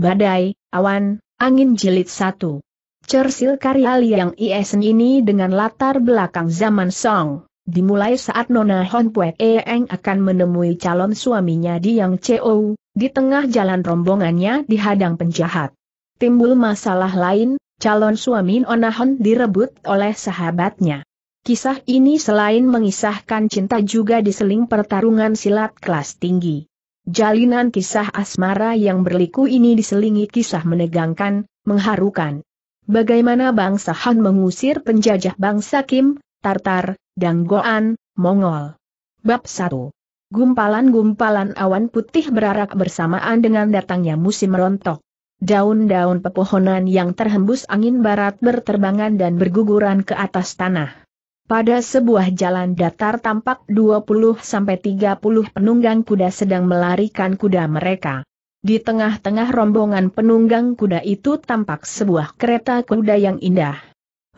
Badai, Awan, Angin Jilid 1. Cersil karya Liang Isen ini dengan latar belakang zaman Song, dimulai saat Nona Hon Pue e Eng akan menemui calon suaminya di Yang di tengah jalan rombongannya dihadang penjahat. Timbul masalah lain, calon suami Nona Hon direbut oleh sahabatnya. Kisah ini selain mengisahkan cinta juga diseling pertarungan silat kelas tinggi. Jalinan kisah asmara yang berliku ini diselingi kisah menegangkan, mengharukan. Bagaimana bangsa Han mengusir penjajah bangsa Kim, Tartar, dan Goan, Mongol. Bab 1 Gumpalan-gumpalan awan putih berarak bersamaan dengan datangnya musim rontok. Daun-daun pepohonan yang terhembus angin barat berterbangan dan berguguran ke atas tanah. Pada sebuah jalan datar tampak 20-30 penunggang kuda sedang melarikan kuda mereka. Di tengah-tengah rombongan penunggang kuda itu tampak sebuah kereta kuda yang indah.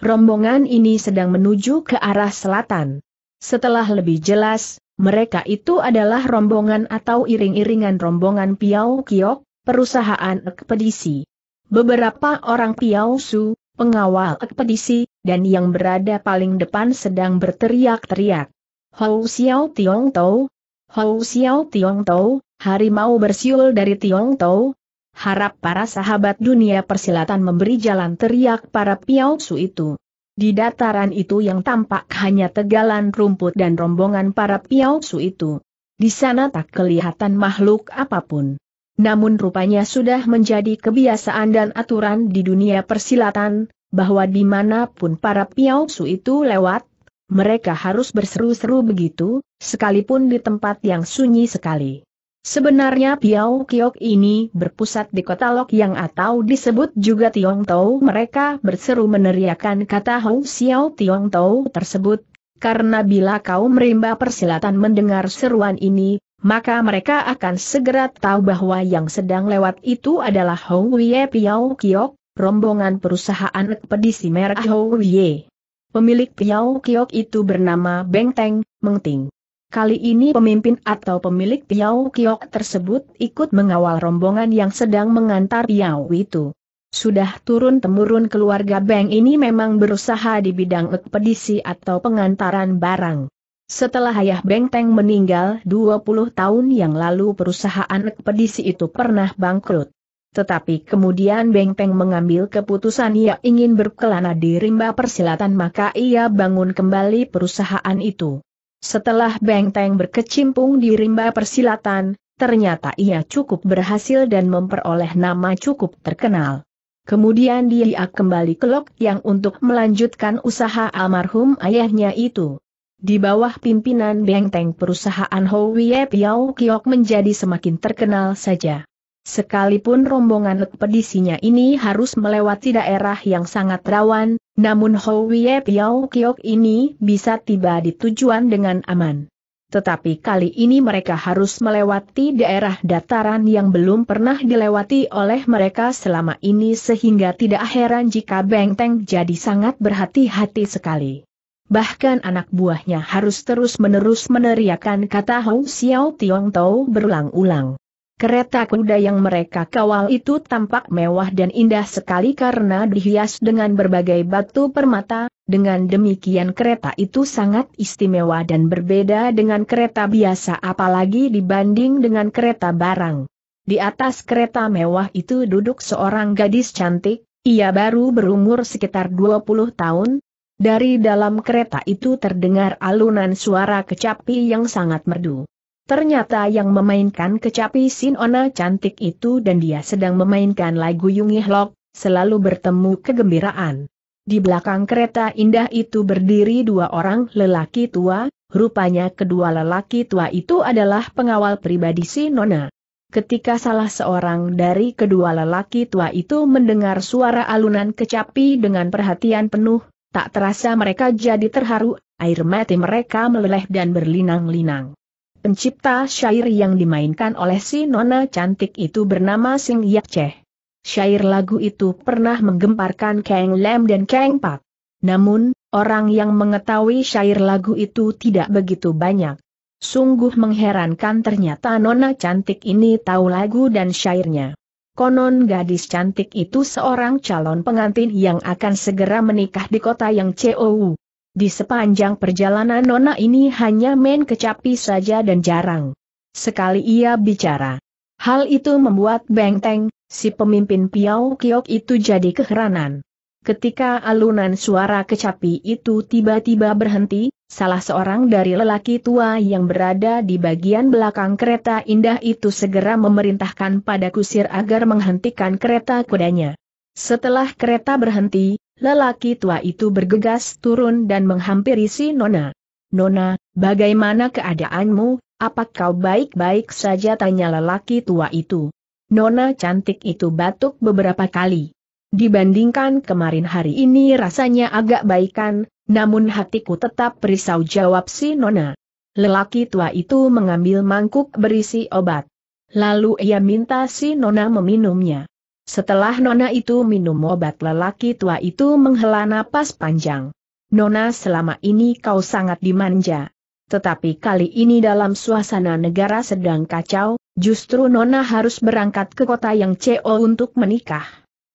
Rombongan ini sedang menuju ke arah selatan. Setelah lebih jelas, mereka itu adalah rombongan atau iring-iringan rombongan Piau Kiok, perusahaan ekspedisi. Beberapa orang Piau Su, pengawal ekspedisi, dan yang berada paling depan sedang berteriak-teriak. Hou Xiao Tiong Tou? Hou Xiao Tiong Tou? harimau bersiul dari Tiong Tou? Harap para sahabat dunia persilatan memberi jalan teriak para Su itu. Di dataran itu yang tampak hanya tegalan rumput dan rombongan para Su itu. Di sana tak kelihatan makhluk apapun. Namun rupanya sudah menjadi kebiasaan dan aturan di dunia persilatan, bahwa dimanapun para su itu lewat, mereka harus berseru-seru begitu, sekalipun di tempat yang sunyi sekali. Sebenarnya Piao Kiok ini berpusat di kota Lok yang atau disebut juga Tiong Tau mereka berseru meneriakan kata Hou Xiao Tiong Tau tersebut, karena bila kau merimba persilatan mendengar seruan ini, maka mereka akan segera tahu bahwa yang sedang lewat itu adalah Hou Wei Piao Kiok, rombongan perusahaan ekspedisi merek Houye. Pemilik Piao Kiok itu bernama Beng Teng, Meng Ting. Kali ini pemimpin atau pemilik Piao Kiok tersebut ikut mengawal rombongan yang sedang mengantar Piao itu. Sudah turun-temurun keluarga Beng ini memang berusaha di bidang ekspedisi atau pengantaran barang. Setelah ayah Beng Teng meninggal 20 tahun yang lalu perusahaan ekspedisi itu pernah bangkrut. Tetapi kemudian Beng Peng mengambil keputusan ia ingin berkelana di rimba persilatan maka ia bangun kembali perusahaan itu. Setelah Beng Peng berkecimpung di rimba persilatan, ternyata ia cukup berhasil dan memperoleh nama cukup terkenal. Kemudian dia kembali ke Lok yang untuk melanjutkan usaha almarhum ayahnya itu. Di bawah pimpinan Beng Teng perusahaan Howie Piao Kiok menjadi semakin terkenal saja. Sekalipun rombongan ekspedisinya ini harus melewati daerah yang sangat rawan, namun Howie Piao Kiok ini bisa tiba di tujuan dengan aman. Tetapi kali ini mereka harus melewati daerah dataran yang belum pernah dilewati oleh mereka selama ini sehingga tidak heran jika Bengteng jadi sangat berhati-hati sekali. Bahkan anak buahnya harus terus-menerus meneriakkan kata Hou Xiao Tiong Tao berulang-ulang. Kereta kuda yang mereka kawal itu tampak mewah dan indah sekali karena dihias dengan berbagai batu permata, dengan demikian kereta itu sangat istimewa dan berbeda dengan kereta biasa apalagi dibanding dengan kereta barang. Di atas kereta mewah itu duduk seorang gadis cantik, ia baru berumur sekitar 20 tahun. Dari dalam kereta itu terdengar alunan suara kecapi yang sangat merdu. Ternyata yang memainkan kecapi Sinona cantik itu dan dia sedang memainkan lagu Yungihlok, selalu bertemu kegembiraan. Di belakang kereta indah itu berdiri dua orang lelaki tua, rupanya kedua lelaki tua itu adalah pengawal pribadi Sinona. Ketika salah seorang dari kedua lelaki tua itu mendengar suara alunan kecapi dengan perhatian penuh, tak terasa mereka jadi terharu, air mati mereka meleleh dan berlinang-linang. Pencipta syair yang dimainkan oleh si nona cantik itu bernama Sing Yap Cheh. Syair lagu itu pernah menggemparkan Kang Lam dan Kang Pak. Namun, orang yang mengetahui syair lagu itu tidak begitu banyak. Sungguh mengherankan ternyata nona cantik ini tahu lagu dan syairnya. Konon gadis cantik itu seorang calon pengantin yang akan segera menikah di kota yang COU. Di sepanjang perjalanan Nona ini hanya main kecapi saja dan jarang. Sekali ia bicara. Hal itu membuat Beng Teng, si pemimpin Piau Kiok itu jadi keheranan. Ketika alunan suara kecapi itu tiba-tiba berhenti, salah seorang dari lelaki tua yang berada di bagian belakang kereta indah itu segera memerintahkan pada kusir agar menghentikan kereta kudanya. Setelah kereta berhenti, Lelaki tua itu bergegas turun dan menghampiri si Nona. Nona, bagaimana keadaanmu, apa kau baik-baik saja tanya lelaki tua itu. Nona cantik itu batuk beberapa kali. Dibandingkan kemarin hari ini rasanya agak baikan, namun hatiku tetap berisau jawab si Nona. Lelaki tua itu mengambil mangkuk berisi obat. Lalu ia minta si Nona meminumnya. Setelah Nona itu minum obat lelaki tua itu menghela napas panjang. Nona selama ini kau sangat dimanja. Tetapi kali ini dalam suasana negara sedang kacau, justru Nona harus berangkat ke kota yang CO untuk menikah.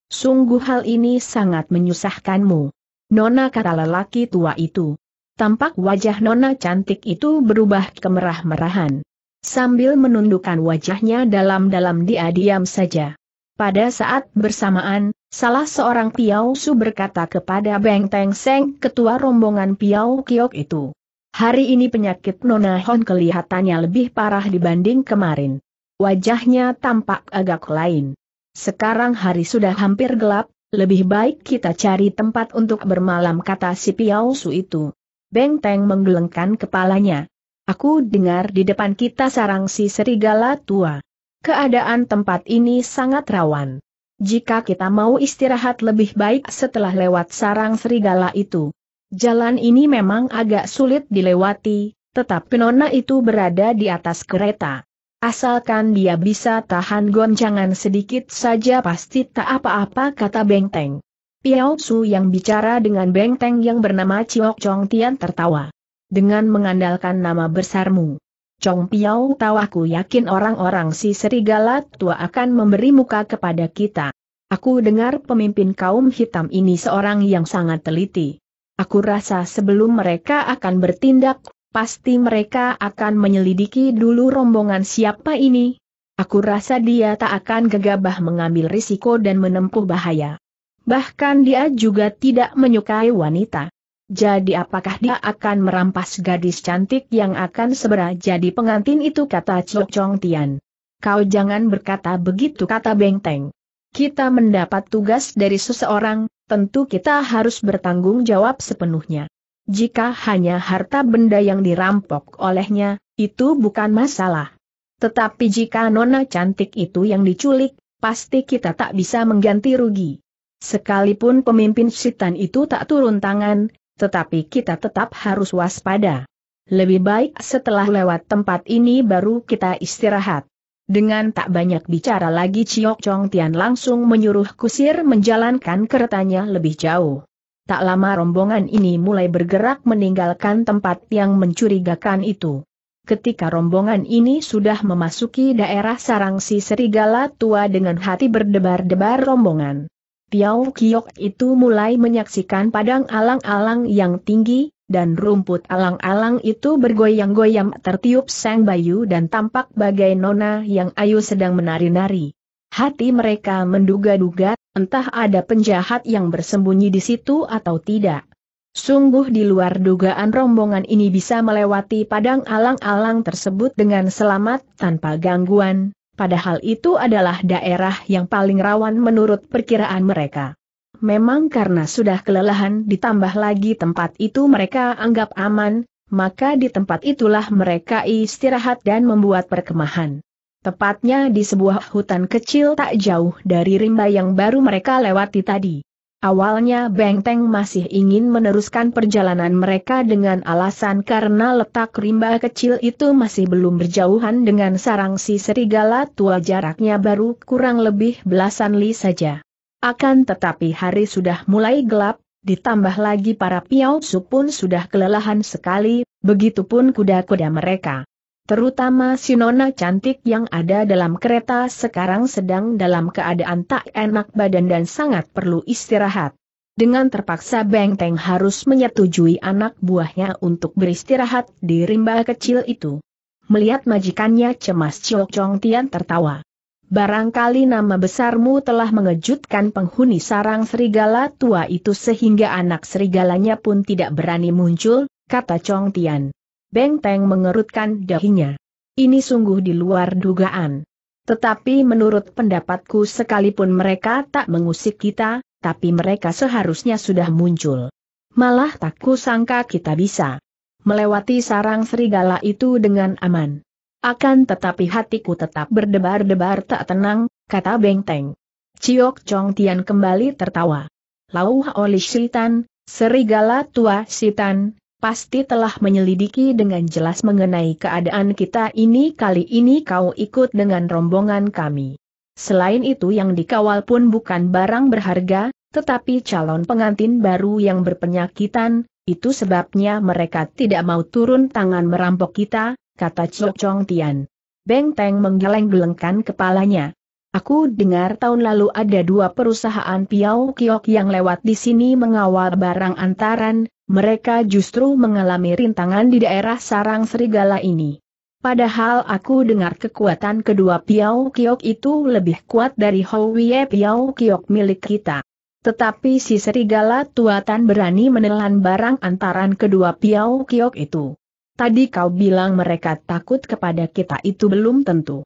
Sungguh hal ini sangat menyusahkanmu. Nona kata lelaki tua itu. Tampak wajah Nona cantik itu berubah kemerah-merahan. Sambil menundukkan wajahnya dalam-dalam dia diam saja. Pada saat bersamaan, salah seorang Piau Su berkata kepada Beng Teng Seng, ketua rombongan Piau Kiok itu. Hari ini penyakit Nona Hon kelihatannya lebih parah dibanding kemarin. Wajahnya tampak agak lain. Sekarang hari sudah hampir gelap, lebih baik kita cari tempat untuk bermalam kata si Piau Su itu. Beng Teng menggelengkan kepalanya. Aku dengar di depan kita sarang si serigala tua keadaan tempat ini sangat rawan. Jika kita mau istirahat lebih baik setelah lewat sarang serigala itu. Jalan ini memang agak sulit dilewati, tetap penona itu berada di atas kereta. Asalkan dia bisa tahan goncangan sedikit saja pasti tak apa-apa kata Bengteng. Piao Su yang bicara dengan Bengteng yang bernama Ciok Chong Tian tertawa. Dengan mengandalkan nama besarmu. Chong Piao tahu aku yakin orang-orang si serigala tua akan memberi muka kepada kita. Aku dengar pemimpin kaum hitam ini seorang yang sangat teliti. Aku rasa sebelum mereka akan bertindak, pasti mereka akan menyelidiki dulu rombongan siapa ini. Aku rasa dia tak akan gegabah mengambil risiko dan menempuh bahaya. Bahkan dia juga tidak menyukai wanita. Jadi apakah dia akan merampas gadis cantik yang akan segera jadi pengantin itu kata Chok Chong Tian. Kau jangan berkata begitu kata Bengteng. Kita mendapat tugas dari seseorang, tentu kita harus bertanggung jawab sepenuhnya. Jika hanya harta benda yang dirampok olehnya, itu bukan masalah. Tetapi jika nona cantik itu yang diculik, pasti kita tak bisa mengganti rugi. Sekalipun pemimpin setan itu tak turun tangan, tetapi kita tetap harus waspada. Lebih baik setelah lewat tempat ini baru kita istirahat. Dengan tak banyak bicara lagi Chiok Chong Tian langsung menyuruh kusir menjalankan keretanya lebih jauh. Tak lama rombongan ini mulai bergerak meninggalkan tempat yang mencurigakan itu. Ketika rombongan ini sudah memasuki daerah sarang si serigala tua dengan hati berdebar-debar rombongan Piao Kiok itu mulai menyaksikan padang alang-alang yang tinggi, dan rumput alang-alang itu bergoyang-goyang tertiup sang bayu dan tampak bagai nona yang ayu sedang menari-nari. Hati mereka menduga-duga, entah ada penjahat yang bersembunyi di situ atau tidak. Sungguh di luar dugaan rombongan ini bisa melewati padang alang-alang tersebut dengan selamat tanpa gangguan, Padahal itu adalah daerah yang paling rawan menurut perkiraan mereka. Memang karena sudah kelelahan ditambah lagi tempat itu mereka anggap aman, maka di tempat itulah mereka istirahat dan membuat perkemahan. Tepatnya di sebuah hutan kecil tak jauh dari rimba yang baru mereka lewati tadi. Awalnya Bengteng masih ingin meneruskan perjalanan mereka dengan alasan karena letak rimba kecil itu masih belum berjauhan dengan sarang si serigala tua jaraknya baru kurang lebih belasan li saja. Akan tetapi hari sudah mulai gelap, ditambah lagi para piausu pun sudah kelelahan sekali, begitupun kuda-kuda mereka. Terutama si nona cantik yang ada dalam kereta sekarang sedang dalam keadaan tak enak badan dan sangat perlu istirahat. Dengan terpaksa Beng Teng harus menyetujui anak buahnya untuk beristirahat di rimba kecil itu. Melihat majikannya cemas Chiok Chong Tian tertawa. Barangkali nama besarmu telah mengejutkan penghuni sarang serigala tua itu sehingga anak serigalanya pun tidak berani muncul, kata Chong Tian. Beng Teng mengerutkan dahinya. Ini sungguh di luar dugaan. Tetapi menurut pendapatku sekalipun mereka tak mengusik kita, tapi mereka seharusnya sudah muncul. Malah tak kusangka kita bisa melewati sarang serigala itu dengan aman. Akan tetapi hatiku tetap berdebar-debar tak tenang, kata Bengteng. Ciok Chong Tian kembali tertawa. Lauh oleh Sitan, serigala tua Sitan, pasti telah menyelidiki dengan jelas mengenai keadaan kita ini kali ini kau ikut dengan rombongan kami. Selain itu yang dikawal pun bukan barang berharga, tetapi calon pengantin baru yang berpenyakitan, itu sebabnya mereka tidak mau turun tangan merampok kita, kata Chok Chong Tian. Beng Teng menggeleng-gelengkan kepalanya. Aku dengar tahun lalu ada dua perusahaan Piau Kiok yang lewat di sini mengawal barang antaran, mereka justru mengalami rintangan di daerah sarang serigala ini. Padahal aku dengar kekuatan kedua Piao Kiok itu lebih kuat dari Howie Piao Kiok milik kita. Tetapi si serigala tuatan berani menelan barang antaran kedua Piao Kiok itu. Tadi kau bilang mereka takut kepada kita itu belum tentu.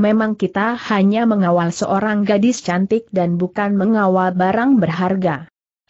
Memang kita hanya mengawal seorang gadis cantik dan bukan mengawal barang berharga.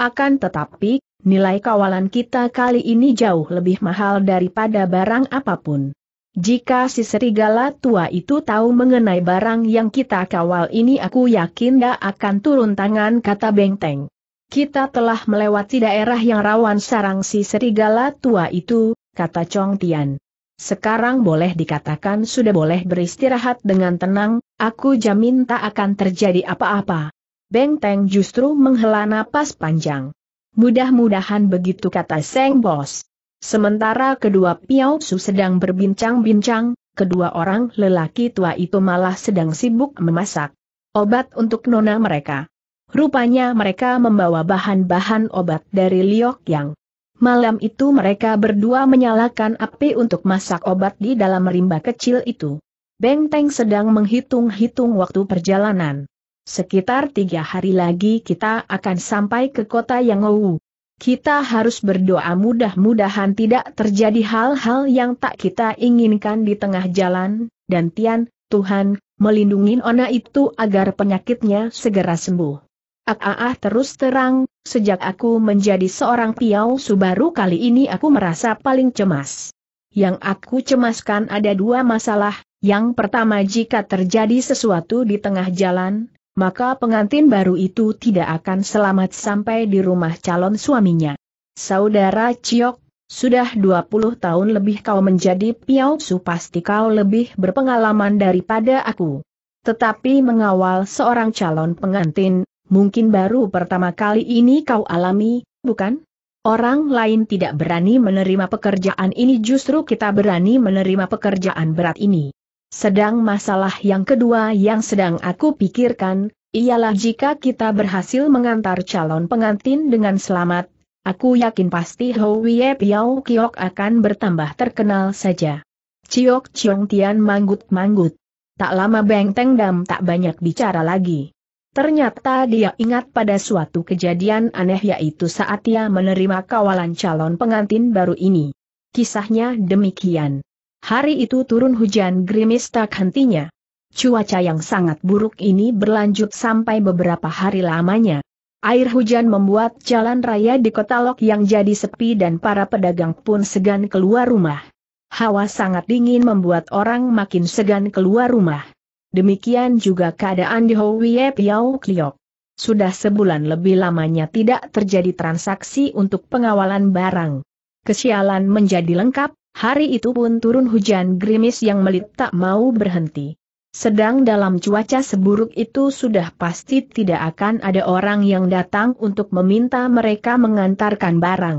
Akan tetapi, nilai kawalan kita kali ini jauh lebih mahal daripada barang apapun. Jika si serigala tua itu tahu mengenai barang yang kita kawal ini aku yakin dia akan turun tangan kata Bengteng. Kita telah melewati daerah yang rawan sarang si serigala tua itu, kata Chong Tian. Sekarang boleh dikatakan sudah boleh beristirahat dengan tenang, aku jamin tak akan terjadi apa-apa. Bengteng justru menghela napas panjang. Mudah-mudahan begitu kata Seng Bos. Sementara kedua Piao Su sedang berbincang-bincang, kedua orang lelaki tua itu malah sedang sibuk memasak obat untuk nona mereka. Rupanya mereka membawa bahan-bahan obat dari Liok Yang. Malam itu mereka berdua menyalakan api untuk masak obat di dalam rimba kecil itu. Beng teng sedang menghitung-hitung waktu perjalanan. Sekitar tiga hari lagi kita akan sampai ke kota yang Ouu. Kita harus berdoa mudah-mudahan tidak terjadi hal-hal yang tak kita inginkan di tengah jalan, dan Tian, Tuhan, melindungi Ona itu agar penyakitnya segera sembuh. Ak-ah ah, ah, terus terang, sejak aku menjadi seorang piau Subaru kali ini aku merasa paling cemas. Yang aku cemaskan ada dua masalah, yang pertama jika terjadi sesuatu di tengah jalan, maka pengantin baru itu tidak akan selamat sampai di rumah calon suaminya. Saudara Ciok, sudah 20 tahun lebih kau menjadi piausu pasti kau lebih berpengalaman daripada aku. Tetapi mengawal seorang calon pengantin, mungkin baru pertama kali ini kau alami, bukan? Orang lain tidak berani menerima pekerjaan ini justru kita berani menerima pekerjaan berat ini. Sedang masalah yang kedua yang sedang aku pikirkan, ialah jika kita berhasil mengantar calon pengantin dengan selamat, aku yakin pasti Houye Piao Kiok akan bertambah terkenal saja. Ciok Ciong Tian manggut-manggut. Tak lama Beng Teng Dam tak banyak bicara lagi. Ternyata dia ingat pada suatu kejadian aneh yaitu saat ia menerima kawalan calon pengantin baru ini. Kisahnya demikian. Hari itu turun hujan gerimis tak hentinya. Cuaca yang sangat buruk ini berlanjut sampai beberapa hari lamanya. Air hujan membuat jalan raya di kota Lok yang jadi sepi dan para pedagang pun segan keluar rumah. Hawa sangat dingin membuat orang makin segan keluar rumah. Demikian juga keadaan di Howie Piau Kliok. Sudah sebulan lebih lamanya tidak terjadi transaksi untuk pengawalan barang. Kesialan menjadi lengkap, Hari itu pun turun hujan gerimis yang melit tak mau berhenti. Sedang dalam cuaca seburuk itu sudah pasti tidak akan ada orang yang datang untuk meminta mereka mengantarkan barang.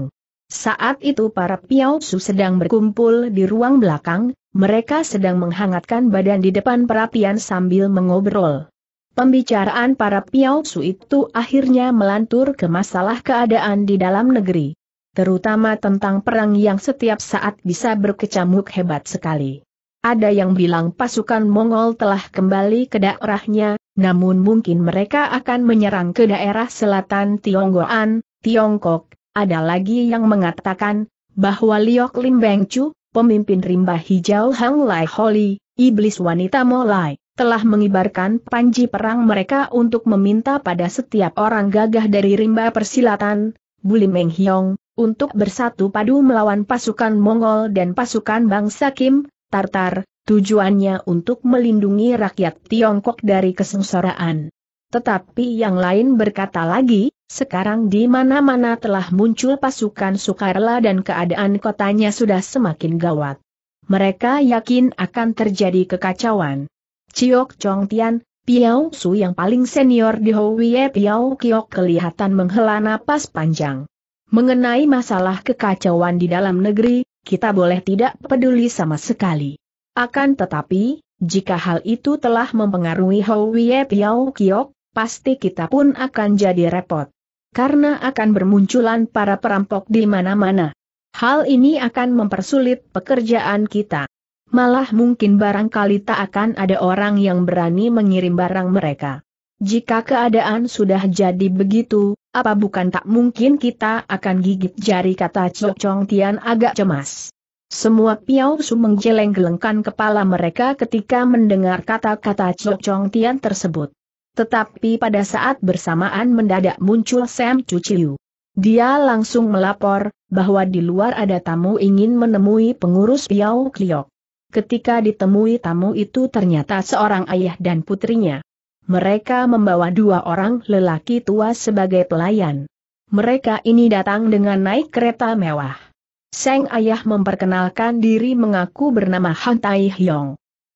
Saat itu para piausu sedang berkumpul di ruang belakang, mereka sedang menghangatkan badan di depan perapian sambil mengobrol. Pembicaraan para piausu itu akhirnya melantur ke masalah keadaan di dalam negeri terutama tentang perang yang setiap saat bisa berkecamuk hebat sekali. Ada yang bilang pasukan Mongol telah kembali ke daerahnya, namun mungkin mereka akan menyerang ke daerah selatan Tionggoan, Tiongkok. Ada lagi yang mengatakan, bahwa Liok Lim Beng Chu, pemimpin rimba hijau Hang Lai Holi, iblis wanita Molai, telah mengibarkan panji perang mereka untuk meminta pada setiap orang gagah dari rimba persilatan, Bulimeng Meng Hiong, untuk bersatu padu melawan pasukan Mongol dan pasukan bangsa Kim, Tartar, tujuannya untuk melindungi rakyat Tiongkok dari kesengsaraan. Tetapi yang lain berkata lagi, sekarang di mana-mana telah muncul pasukan Sukarela dan keadaan kotanya sudah semakin gawat. Mereka yakin akan terjadi kekacauan. Chiok Chong Tian, Piao Su yang paling senior di Houye Piao Kiok kelihatan menghela napas panjang. Mengenai masalah kekacauan di dalam negeri, kita boleh tidak peduli sama sekali. Akan tetapi, jika hal itu telah mempengaruhi Howie Piao Kiok, pasti kita pun akan jadi repot. Karena akan bermunculan para perampok di mana-mana. Hal ini akan mempersulit pekerjaan kita. Malah mungkin barangkali tak akan ada orang yang berani mengirim barang mereka. Jika keadaan sudah jadi begitu, apa bukan tak mungkin kita akan gigit jari kata Cok Chong Tian agak cemas. Semua Piao Su menggeleng-gelengkan kepala mereka ketika mendengar kata-kata Cok Chong Tian tersebut. Tetapi pada saat bersamaan mendadak muncul Sam Chiu. Dia langsung melapor, bahwa di luar ada tamu ingin menemui pengurus Piao Kliok. Ketika ditemui tamu itu ternyata seorang ayah dan putrinya mereka membawa dua orang lelaki tua sebagai pelayan. Mereka ini datang dengan naik kereta mewah. Seng Ayah memperkenalkan diri mengaku bernama Han Tai Hyong.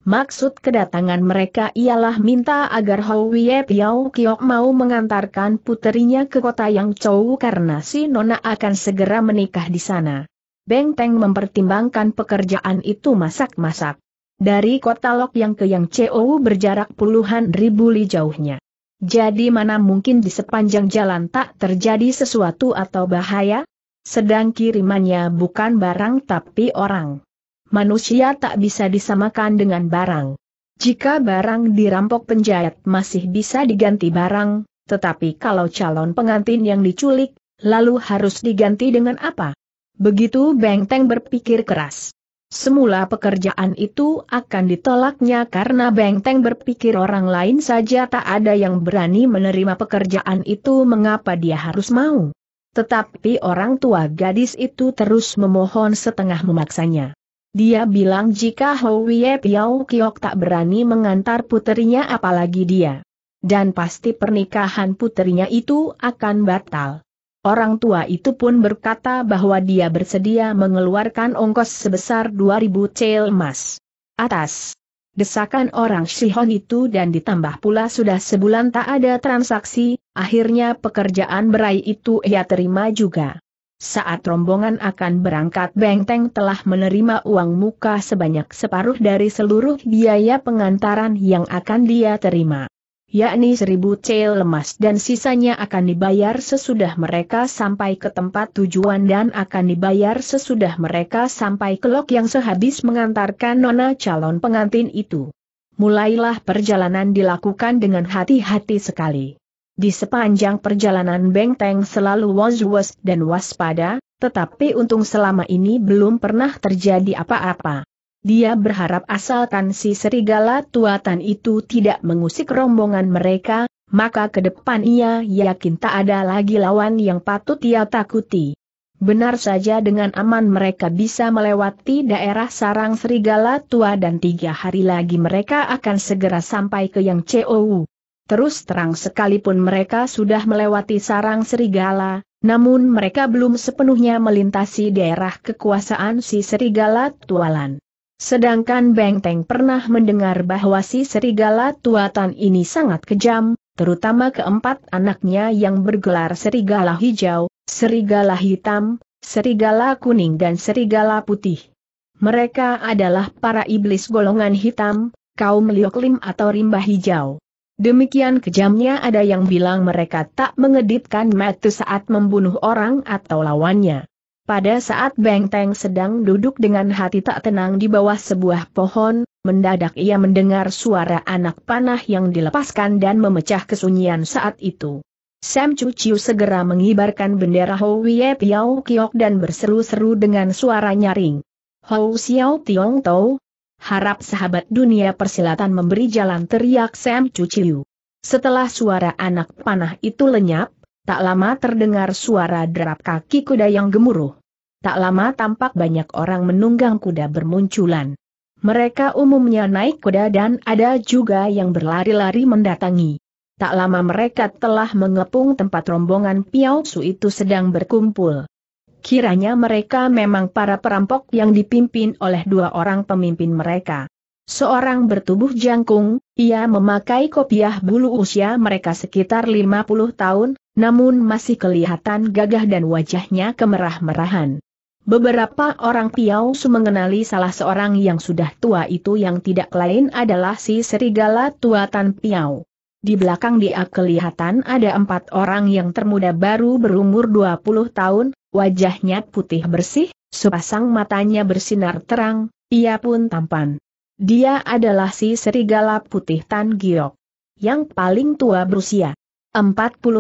Maksud kedatangan mereka ialah minta agar Howie Piao Kiok mau mengantarkan puterinya ke kota yang Chou karena si Nona akan segera menikah di sana. Beng Teng mempertimbangkan pekerjaan itu masak-masak. Dari kota Lok yang ke yang COU berjarak puluhan ribu li jauhnya. Jadi mana mungkin di sepanjang jalan tak terjadi sesuatu atau bahaya? Sedang kirimannya bukan barang tapi orang. Manusia tak bisa disamakan dengan barang. Jika barang dirampok penjahat masih bisa diganti barang, tetapi kalau calon pengantin yang diculik, lalu harus diganti dengan apa? Begitu Bengteng berpikir keras. Semula pekerjaan itu akan ditolaknya karena Bengteng berpikir orang lain saja tak ada yang berani menerima pekerjaan itu mengapa dia harus mau. Tetapi orang tua gadis itu terus memohon setengah memaksanya. Dia bilang jika Howie Piao Kiok tak berani mengantar putrinya, apalagi dia. Dan pasti pernikahan putrinya itu akan batal. Orang tua itu pun berkata bahwa dia bersedia mengeluarkan ongkos sebesar 2000 cel emas. Atas desakan orang Shihon itu dan ditambah pula sudah sebulan tak ada transaksi, akhirnya pekerjaan berai itu ia terima juga. Saat rombongan akan berangkat Bengteng telah menerima uang muka sebanyak separuh dari seluruh biaya pengantaran yang akan dia terima yakni seribu cel lemas dan sisanya akan dibayar sesudah mereka sampai ke tempat tujuan dan akan dibayar sesudah mereka sampai ke lok yang sehabis mengantarkan nona calon pengantin itu. Mulailah perjalanan dilakukan dengan hati-hati sekali. Di sepanjang perjalanan Bengteng selalu was-was dan waspada, tetapi untung selama ini belum pernah terjadi apa-apa. Dia berharap asalkan si serigala tuatan itu tidak mengusik rombongan mereka, maka ke depan ia yakin tak ada lagi lawan yang patut ia takuti. Benar saja dengan aman mereka bisa melewati daerah sarang serigala tua dan tiga hari lagi mereka akan segera sampai ke yang COU. Terus terang sekalipun mereka sudah melewati sarang serigala, namun mereka belum sepenuhnya melintasi daerah kekuasaan si serigala tualan. Sedangkan Bengteng pernah mendengar bahwa si serigala tuatan ini sangat kejam, terutama keempat anaknya yang bergelar serigala hijau, serigala hitam, serigala kuning dan serigala putih. Mereka adalah para iblis golongan hitam, kaum lioklim atau rimba hijau. Demikian kejamnya ada yang bilang mereka tak mengedipkan mata saat membunuh orang atau lawannya. Pada saat Beng Teng sedang duduk dengan hati tak tenang di bawah sebuah pohon, mendadak ia mendengar suara anak panah yang dilepaskan dan memecah kesunyian saat itu. Sam Chiu segera mengibarkan bendera Wie Piao Kiok dan berseru-seru dengan suara nyaring. Hou Xiao Tiong Tou, harap sahabat dunia persilatan memberi jalan teriak Sam Chiu. Setelah suara anak panah itu lenyap, tak lama terdengar suara derap kaki kuda yang gemuruh tak lama tampak banyak orang menunggang kuda bermunculan. Mereka umumnya naik kuda dan ada juga yang berlari-lari mendatangi. Tak lama mereka telah mengepung tempat rombongan Piao Su itu sedang berkumpul. Kiranya mereka memang para perampok yang dipimpin oleh dua orang pemimpin mereka. Seorang bertubuh jangkung, ia memakai kopiah bulu usia mereka sekitar 50 tahun, namun masih kelihatan gagah dan wajahnya kemerah-merahan. Beberapa orang Piausu mengenali salah seorang yang sudah tua itu yang tidak lain adalah si serigala tua Tan Piau. Di belakang dia kelihatan ada empat orang yang termuda baru berumur 20 tahun, wajahnya putih bersih, sepasang matanya bersinar terang, ia pun tampan. Dia adalah si serigala putih Tan Giok, yang paling tua berusia. 40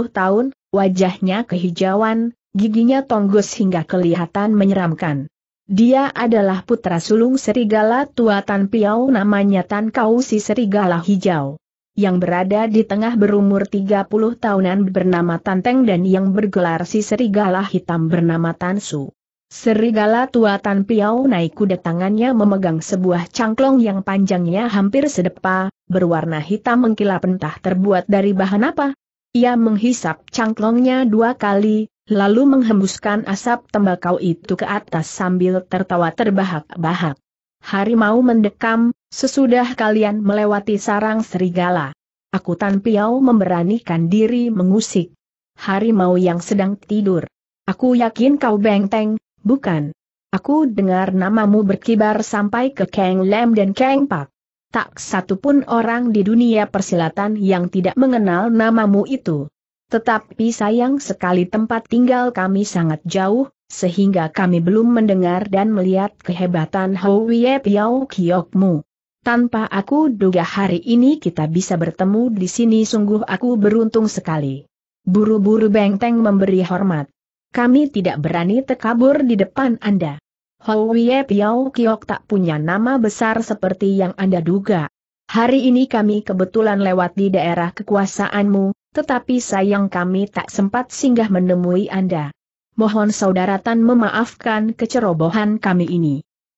tahun, wajahnya kehijauan, Giginya tonggos hingga kelihatan menyeramkan. Dia adalah putra sulung serigala tua Tan Piao namanya Tan Kau si serigala hijau. Yang berada di tengah berumur 30 tahunan bernama tanteng dan yang bergelar si serigala hitam bernama tansu. Serigala tua Tan Piao naik kuda tangannya memegang sebuah cangklong yang panjangnya hampir sedepa, berwarna hitam mengkilap entah terbuat dari bahan apa. Ia menghisap cangklongnya dua kali, lalu menghembuskan asap tembakau itu ke atas sambil tertawa terbahak-bahak. Harimau mendekam, sesudah kalian melewati sarang serigala. Aku Tan Piau memberanikan diri mengusik. Harimau yang sedang tidur. Aku yakin kau benteng, bukan? Aku dengar namamu berkibar sampai ke Kang Lem dan Kang Pak. Tak satupun orang di dunia persilatan yang tidak mengenal namamu itu. Tetapi sayang sekali tempat tinggal kami sangat jauh, sehingga kami belum mendengar dan melihat kehebatan Howie Piao Kiokmu. Tanpa aku duga hari ini kita bisa bertemu di sini sungguh aku beruntung sekali. Buru-buru Bengteng memberi hormat. Kami tidak berani terkabur di depan Anda. Howie Piao Kiok tak punya nama besar seperti yang Anda duga. Hari ini kami kebetulan lewat di daerah kekuasaanmu, tetapi sayang kami tak sempat singgah menemui Anda. Mohon saudara Tan memaafkan kecerobohan kami ini.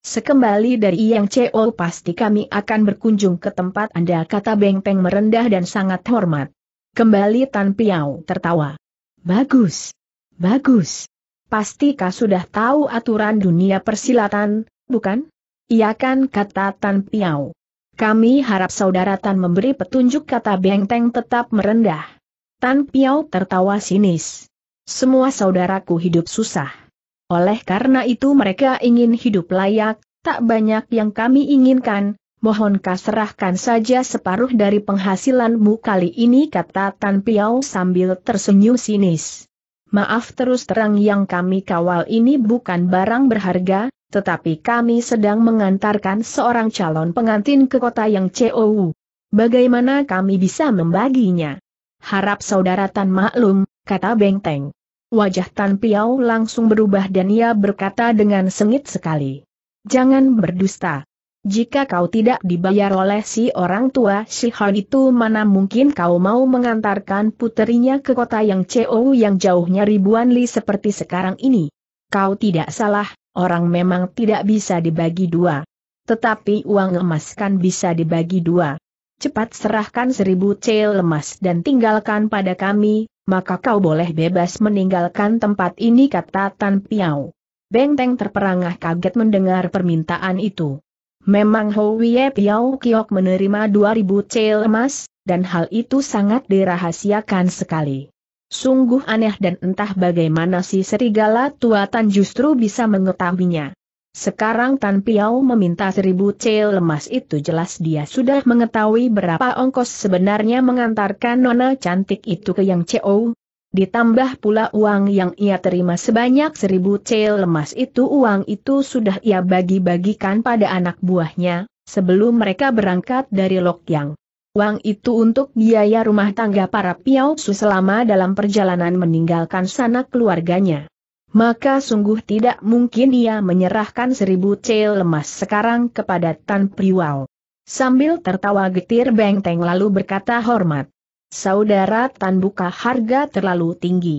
Sekembali dari yang CO pasti kami akan berkunjung ke tempat Anda kata Beng Peng merendah dan sangat hormat. Kembali Tan Piau tertawa. Bagus. Bagus. Pastikah sudah tahu aturan dunia persilatan, bukan? Iya kan kata Tan Piau. Kami harap saudara Tan memberi petunjuk kata Beng Teng tetap merendah. Tan Piao tertawa sinis. Semua saudaraku hidup susah. Oleh karena itu mereka ingin hidup layak, tak banyak yang kami inginkan, mohon serahkan saja separuh dari penghasilanmu kali ini kata Tan Piao sambil tersenyum sinis. Maaf terus terang yang kami kawal ini bukan barang berharga, tetapi kami sedang mengantarkan seorang calon pengantin ke kota yang COU. Bagaimana kami bisa membaginya? Harap saudara Tan maklum, kata Bengteng. Wajah Tan Piau langsung berubah dan ia berkata dengan sengit sekali. Jangan berdusta. Jika kau tidak dibayar oleh si orang tua si Han itu mana mungkin kau mau mengantarkan puterinya ke kota yang CO yang jauhnya ribuan li seperti sekarang ini. Kau tidak salah, orang memang tidak bisa dibagi dua. Tetapi uang emas kan bisa dibagi dua cepat serahkan seribu cel lemas dan tinggalkan pada kami, maka kau boleh bebas meninggalkan tempat ini kata Tan Piao. Benteng terperangah kaget mendengar permintaan itu. Memang Howie Piao Kiok menerima 2000 cel emas, dan hal itu sangat dirahasiakan sekali. Sungguh aneh dan entah bagaimana si serigala tua Tan justru bisa mengetahuinya. Sekarang Tan Piao meminta seribu cel lemas itu jelas dia sudah mengetahui berapa ongkos sebenarnya mengantarkan nona cantik itu ke Yang Cheo. Ditambah pula uang yang ia terima sebanyak seribu cel lemas itu uang itu sudah ia bagi-bagikan pada anak buahnya, sebelum mereka berangkat dari Lokyang. Uang itu untuk biaya rumah tangga para Piao Su selama dalam perjalanan meninggalkan sanak keluarganya maka sungguh tidak mungkin ia menyerahkan seribu cel lemas sekarang kepada Tan Priwau. Sambil tertawa getir Bengteng lalu berkata hormat. Saudara Tan buka harga terlalu tinggi.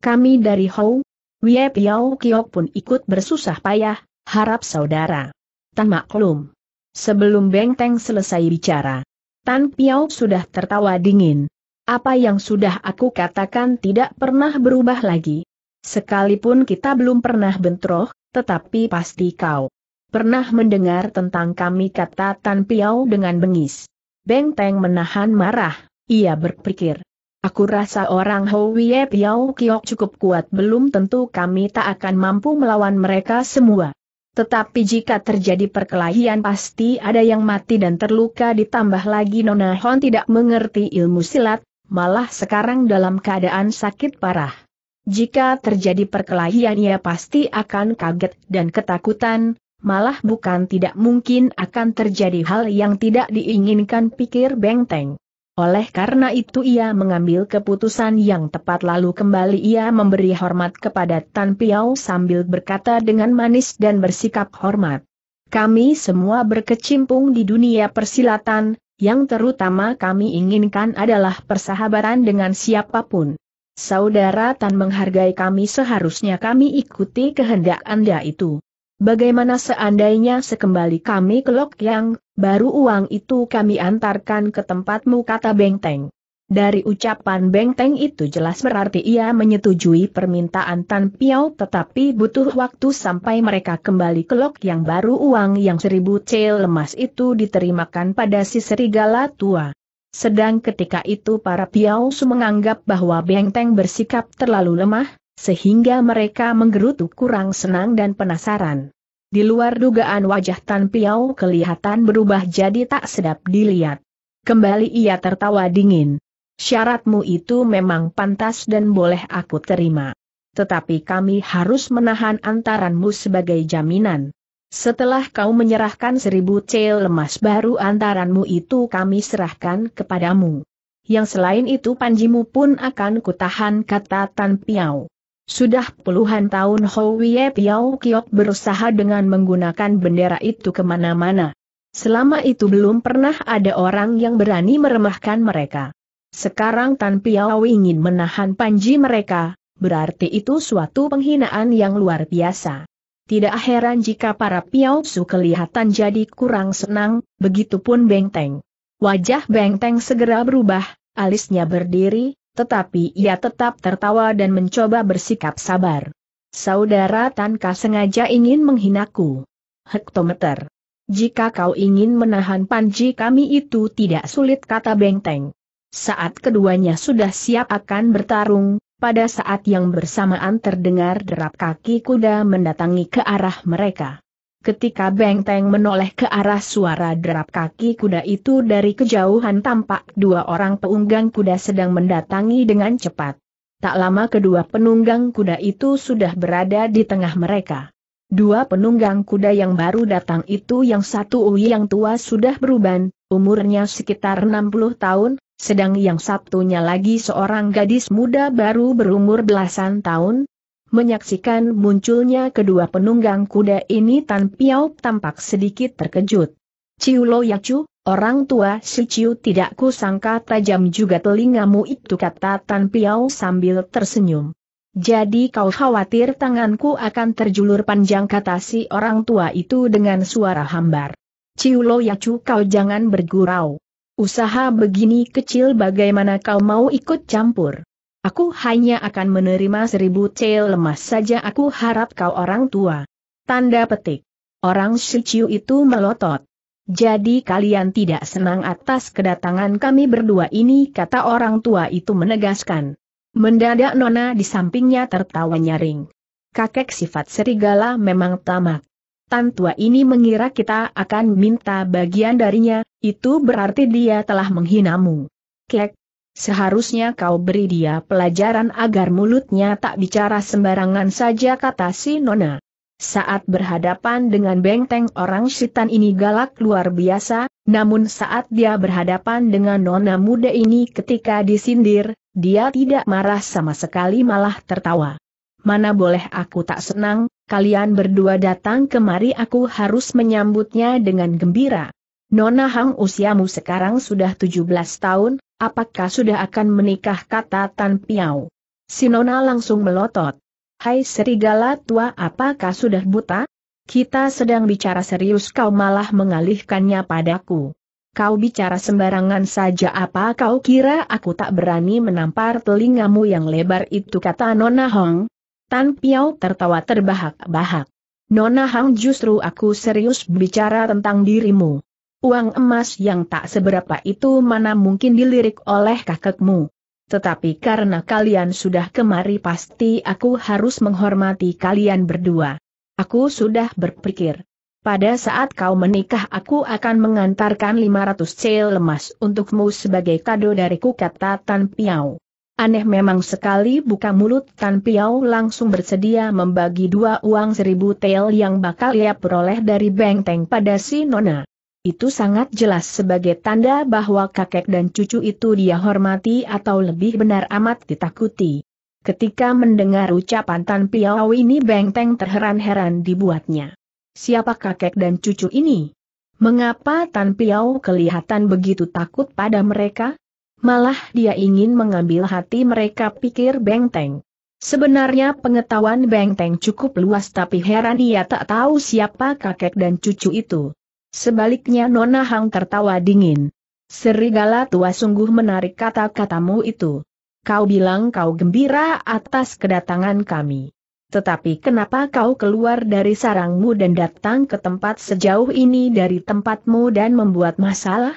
Kami dari Hou, Wie Piao Kiok pun ikut bersusah payah, harap saudara. Tan maklum. Sebelum Bengteng selesai bicara, Tan Piao sudah tertawa dingin. Apa yang sudah aku katakan tidak pernah berubah lagi. Sekalipun kita belum pernah bentroh, tetapi pasti kau pernah mendengar tentang kami kata Tan Piao dengan bengis. Beng Teng menahan marah, ia berpikir. Aku rasa orang Howie Piao Kiok cukup kuat belum tentu kami tak akan mampu melawan mereka semua. Tetapi jika terjadi perkelahian pasti ada yang mati dan terluka ditambah lagi Nona Hon tidak mengerti ilmu silat, malah sekarang dalam keadaan sakit parah. Jika terjadi perkelahian ia pasti akan kaget dan ketakutan, malah bukan tidak mungkin akan terjadi hal yang tidak diinginkan pikir Bengteng. Oleh karena itu ia mengambil keputusan yang tepat lalu kembali ia memberi hormat kepada Tan Piao sambil berkata dengan manis dan bersikap hormat. Kami semua berkecimpung di dunia persilatan, yang terutama kami inginkan adalah persahabatan dengan siapapun. Saudara Tan menghargai kami seharusnya kami ikuti kehendak Anda itu. Bagaimana seandainya sekembali kami ke Lok Yang, baru uang itu kami antarkan ke tempatmu kata Bengteng. Dari ucapan Bengteng itu jelas berarti ia menyetujui permintaan Tan Piao tetapi butuh waktu sampai mereka kembali ke Lok Yang baru uang yang seribu cel lemas itu diterimakan pada si serigala tua. Sedang ketika itu para Piausu menganggap bahwa Benteng bersikap terlalu lemah, sehingga mereka menggerutu kurang senang dan penasaran. Di luar dugaan wajah Tan Piau kelihatan berubah jadi tak sedap dilihat. Kembali ia tertawa dingin. Syaratmu itu memang pantas dan boleh aku terima. Tetapi kami harus menahan antaranmu sebagai jaminan. Setelah kau menyerahkan seribu cel lemas baru antaranmu itu kami serahkan kepadamu. Yang selain itu panjimu pun akan kutahan kata Tan Piao. Sudah puluhan tahun Howie Piao Kiok berusaha dengan menggunakan bendera itu kemana-mana. Selama itu belum pernah ada orang yang berani meremahkan mereka. Sekarang Tan Piao ingin menahan panji mereka, berarti itu suatu penghinaan yang luar biasa. Tidak heran jika para piaupsu kelihatan jadi kurang senang, begitupun Bengteng. Wajah Bengteng segera berubah, alisnya berdiri, tetapi ia tetap tertawa dan mencoba bersikap sabar. Saudara Tanka sengaja ingin menghinaku. Hektometer. Jika kau ingin menahan panji kami itu tidak sulit kata Bengteng. Saat keduanya sudah siap akan bertarung, pada saat yang bersamaan terdengar derap kaki kuda mendatangi ke arah mereka. Ketika Bengteng menoleh ke arah suara derap kaki kuda itu dari kejauhan tampak dua orang peunggang kuda sedang mendatangi dengan cepat. Tak lama kedua penunggang kuda itu sudah berada di tengah mereka. Dua penunggang kuda yang baru datang itu yang satu Uyi yang tua sudah beruban, umurnya sekitar 60 tahun, sedang yang satunya lagi seorang gadis muda baru berumur belasan tahun. Menyaksikan munculnya kedua penunggang kuda ini Tan Piao tampak sedikit terkejut. Ciu Lo Yacu, orang tua si Ciu tidak kusangka tajam juga telingamu itu kata Tan Piao sambil tersenyum. Jadi kau khawatir tanganku akan terjulur panjang kata si orang tua itu dengan suara hambar. Ciu lo Ya Yacu kau jangan bergurau. Usaha begini kecil bagaimana kau mau ikut campur? Aku hanya akan menerima seribu cel lemas saja aku harap kau orang tua. Tanda petik. Orang Shichu itu melotot. Jadi kalian tidak senang atas kedatangan kami berdua ini kata orang tua itu menegaskan. Mendadak Nona di sampingnya tertawa nyaring. Kakek sifat serigala memang tamak setan tua ini mengira kita akan minta bagian darinya, itu berarti dia telah menghinamu. Kek, seharusnya kau beri dia pelajaran agar mulutnya tak bicara sembarangan saja kata si Nona. Saat berhadapan dengan benteng orang setan ini galak luar biasa, namun saat dia berhadapan dengan Nona muda ini ketika disindir, dia tidak marah sama sekali malah tertawa. Mana boleh aku tak senang, kalian berdua datang kemari aku harus menyambutnya dengan gembira. Nona Hang usiamu sekarang sudah 17 tahun, apakah sudah akan menikah kata Tan Piao? Si Nona langsung melotot. Hai serigala tua apakah sudah buta? Kita sedang bicara serius kau malah mengalihkannya padaku. Kau bicara sembarangan saja apa kau kira aku tak berani menampar telingamu yang lebar itu kata Nona Hong, Tan Piao tertawa terbahak-bahak. Nona Hang justru aku serius bicara tentang dirimu. Uang emas yang tak seberapa itu mana mungkin dilirik oleh kakekmu. Tetapi karena kalian sudah kemari pasti aku harus menghormati kalian berdua. Aku sudah berpikir. Pada saat kau menikah aku akan mengantarkan 500 cel emas untukmu sebagai kado dariku kata Tan Piao. Aneh memang sekali buka mulut Tan Piao langsung bersedia membagi dua uang seribu tel yang bakal ia peroleh dari benteng pada si Nona. Itu sangat jelas sebagai tanda bahwa kakek dan cucu itu dia hormati atau lebih benar amat ditakuti. Ketika mendengar ucapan Tan Piao ini benteng terheran-heran dibuatnya. Siapa kakek dan cucu ini? Mengapa Tan Piao kelihatan begitu takut pada mereka? Malah dia ingin mengambil hati mereka pikir Bengteng. Sebenarnya pengetahuan Bengteng cukup luas tapi heran dia tak tahu siapa kakek dan cucu itu. Sebaliknya Nona Hang tertawa dingin. Serigala tua sungguh menarik kata-katamu itu. Kau bilang kau gembira atas kedatangan kami. Tetapi kenapa kau keluar dari sarangmu dan datang ke tempat sejauh ini dari tempatmu dan membuat masalah?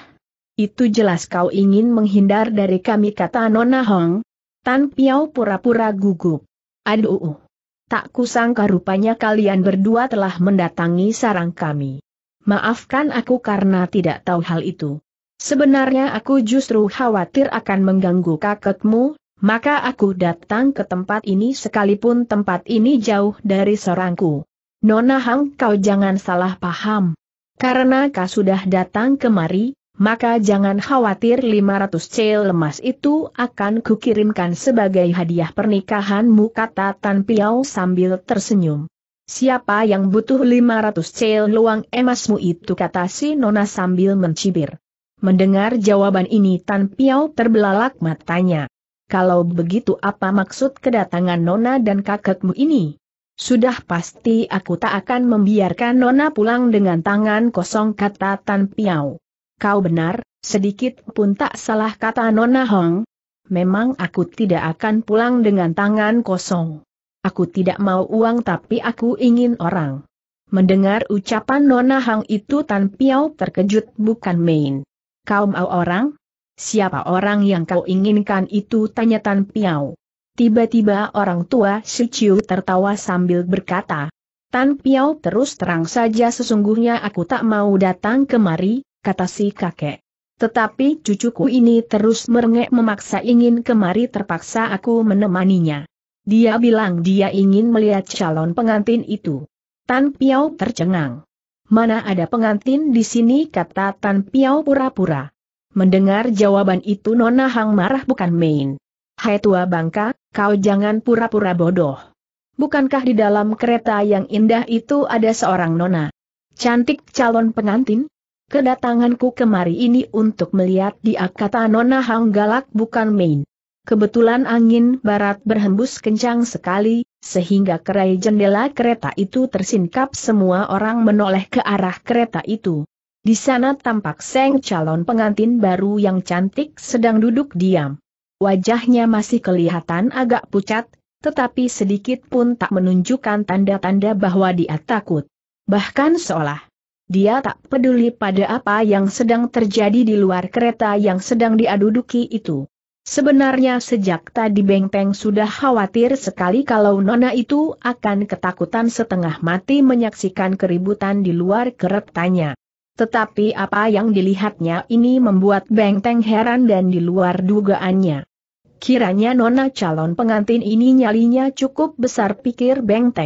Itu jelas kau ingin menghindar dari kami kata Nona Hong. Tan Piao pura-pura gugup. Aduh. Tak kusangka rupanya kalian berdua telah mendatangi sarang kami. Maafkan aku karena tidak tahu hal itu. Sebenarnya aku justru khawatir akan mengganggu kakekmu, maka aku datang ke tempat ini sekalipun tempat ini jauh dari sarangku. Nona Hang kau jangan salah paham. Karena kau sudah datang kemari, maka jangan khawatir 500 cel lemas itu akan kukirimkan sebagai hadiah pernikahanmu kata Tan Piao sambil tersenyum. Siapa yang butuh 500 cel luang emasmu itu kata si Nona sambil mencibir. Mendengar jawaban ini Tan Piao terbelalak matanya. Kalau begitu apa maksud kedatangan Nona dan kakekmu ini? Sudah pasti aku tak akan membiarkan Nona pulang dengan tangan kosong kata Tan Piao kau benar, sedikit pun tak salah kata Nona Hong. Memang aku tidak akan pulang dengan tangan kosong. Aku tidak mau uang tapi aku ingin orang. Mendengar ucapan Nona Hang itu Tan Piao terkejut bukan main. Kau mau orang? Siapa orang yang kau inginkan itu tanya Tan Piao. Tiba-tiba orang tua Si Chiu tertawa sambil berkata, Tan Piao terus terang saja sesungguhnya aku tak mau datang kemari, kata si kakek. Tetapi cucuku ini terus merengek memaksa ingin kemari terpaksa aku menemaninya. Dia bilang dia ingin melihat calon pengantin itu. Tan Piao tercengang. Mana ada pengantin di sini kata Tan Piao pura-pura. Mendengar jawaban itu Nona Hang marah bukan main. Hai tua bangka, kau jangan pura-pura bodoh. Bukankah di dalam kereta yang indah itu ada seorang nona? Cantik calon pengantin? Kedatanganku kemari ini untuk melihat di kata Nona Hang galak bukan main. Kebetulan angin barat berhembus kencang sekali, sehingga kerai jendela kereta itu tersingkap semua orang menoleh ke arah kereta itu. Di sana tampak seng calon pengantin baru yang cantik sedang duduk diam. Wajahnya masih kelihatan agak pucat, tetapi sedikit pun tak menunjukkan tanda-tanda bahwa dia takut. Bahkan seolah dia tak peduli pada apa yang sedang terjadi di luar kereta yang sedang diaduduki itu. Sebenarnya sejak tadi Beng sudah khawatir sekali kalau Nona itu akan ketakutan setengah mati menyaksikan keributan di luar keretanya. Tetapi apa yang dilihatnya ini membuat Beng heran dan di luar dugaannya. Kiranya Nona calon pengantin ini nyalinya cukup besar pikir Beng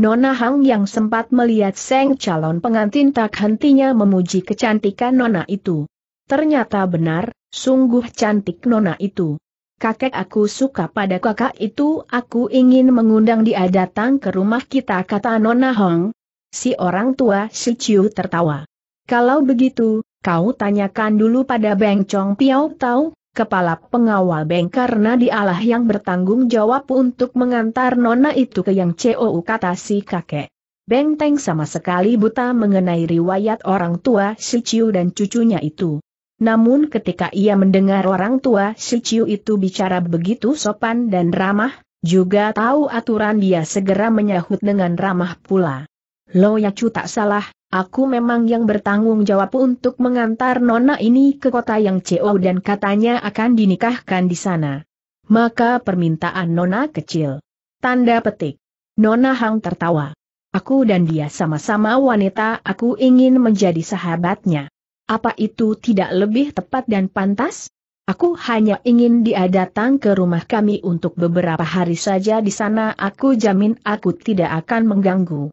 Nona Hang yang sempat melihat Seng calon pengantin tak hentinya memuji kecantikan Nona itu. Ternyata benar, sungguh cantik Nona itu. Kakek aku suka pada kakak itu aku ingin mengundang dia datang ke rumah kita kata Nona Hong. Si orang tua si Chiu tertawa. Kalau begitu, kau tanyakan dulu pada Beng Chong Piao Tau kepala pengawal Beng karena dialah yang bertanggung jawab untuk mengantar nona itu ke yang COU kata si kakek. Beng Teng sama sekali buta mengenai riwayat orang tua si Ciu dan cucunya itu. Namun ketika ia mendengar orang tua si Ciu itu bicara begitu sopan dan ramah, juga tahu aturan dia segera menyahut dengan ramah pula. Lo cu tak salah, aku memang yang bertanggung jawab untuk mengantar nona ini ke kota yang CO dan katanya akan dinikahkan di sana. Maka permintaan nona kecil. Tanda petik. Nona Hang tertawa. Aku dan dia sama-sama wanita, aku ingin menjadi sahabatnya. Apa itu tidak lebih tepat dan pantas? Aku hanya ingin dia datang ke rumah kami untuk beberapa hari saja di sana aku jamin aku tidak akan mengganggu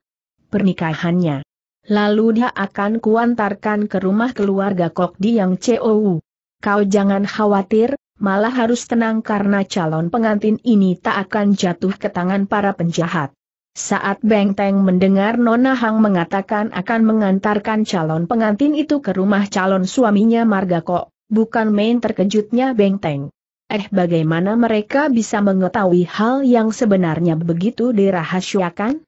pernikahannya. Lalu dia akan kuantarkan ke rumah keluarga Kokdi yang COU. Kau jangan khawatir, malah harus tenang karena calon pengantin ini tak akan jatuh ke tangan para penjahat. Saat Beng Teng mendengar Nona Hang mengatakan akan mengantarkan calon pengantin itu ke rumah calon suaminya Marga Kok, bukan main terkejutnya Beng Teng. Eh bagaimana mereka bisa mengetahui hal yang sebenarnya begitu dirahasiakan?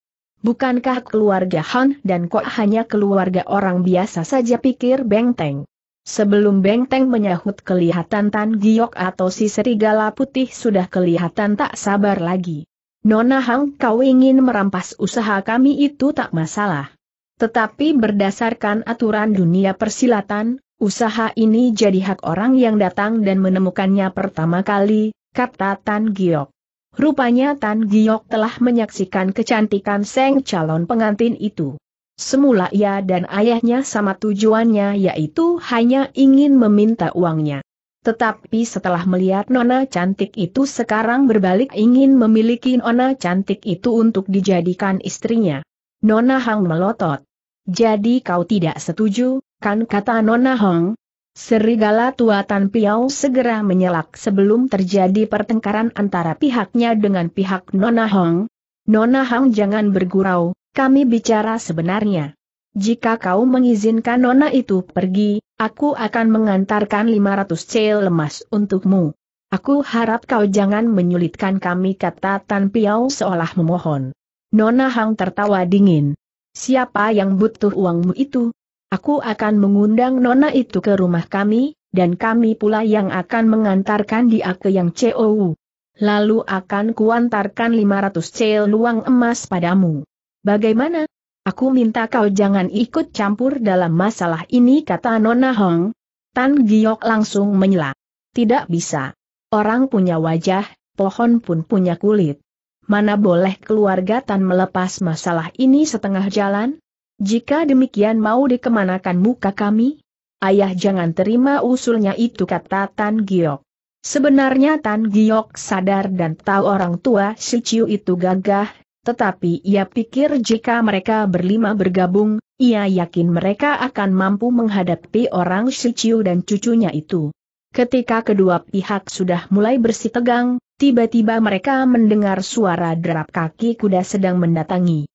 Bukankah keluarga Han dan Kok hanya keluarga orang biasa saja pikir Beng Teng. Sebelum Beng Teng menyahut kelihatan Tan Giok atau si serigala putih sudah kelihatan tak sabar lagi. Nona Hang kau ingin merampas usaha kami itu tak masalah. Tetapi berdasarkan aturan dunia persilatan, usaha ini jadi hak orang yang datang dan menemukannya pertama kali, kata Tan Giok. Rupanya Tan Giok telah menyaksikan kecantikan Seng calon pengantin itu. Semula ia dan ayahnya sama tujuannya yaitu hanya ingin meminta uangnya. Tetapi setelah melihat nona cantik itu sekarang berbalik ingin memiliki nona cantik itu untuk dijadikan istrinya. Nona Hang melotot. Jadi kau tidak setuju, kan kata Nona Hong, Serigala tua Tan Piao segera menyelak sebelum terjadi pertengkaran antara pihaknya dengan pihak Nona Hong. Nona Hong jangan bergurau, kami bicara sebenarnya. Jika kau mengizinkan Nona itu pergi, aku akan mengantarkan 500 cel lemas untukmu. Aku harap kau jangan menyulitkan kami kata Tan Piao seolah memohon. Nona Hang tertawa dingin. Siapa yang butuh uangmu itu? Aku akan mengundang nona itu ke rumah kami, dan kami pula yang akan mengantarkan dia ke yang COU. Lalu akan kuantarkan 500 cel luang emas padamu. Bagaimana? Aku minta kau jangan ikut campur dalam masalah ini kata Nona Hong. Tan Giok langsung menyela. Tidak bisa. Orang punya wajah, pohon pun punya kulit. Mana boleh keluarga Tan melepas masalah ini setengah jalan? Jika demikian mau dikemanakan muka kami? Ayah jangan terima usulnya itu kata Tan Giok. Sebenarnya Tan Giok sadar dan tahu orang tua si Ciu itu gagah, tetapi ia pikir jika mereka berlima bergabung, ia yakin mereka akan mampu menghadapi orang si Ciu dan cucunya itu. Ketika kedua pihak sudah mulai bersitegang, tiba-tiba mereka mendengar suara derap kaki kuda sedang mendatangi.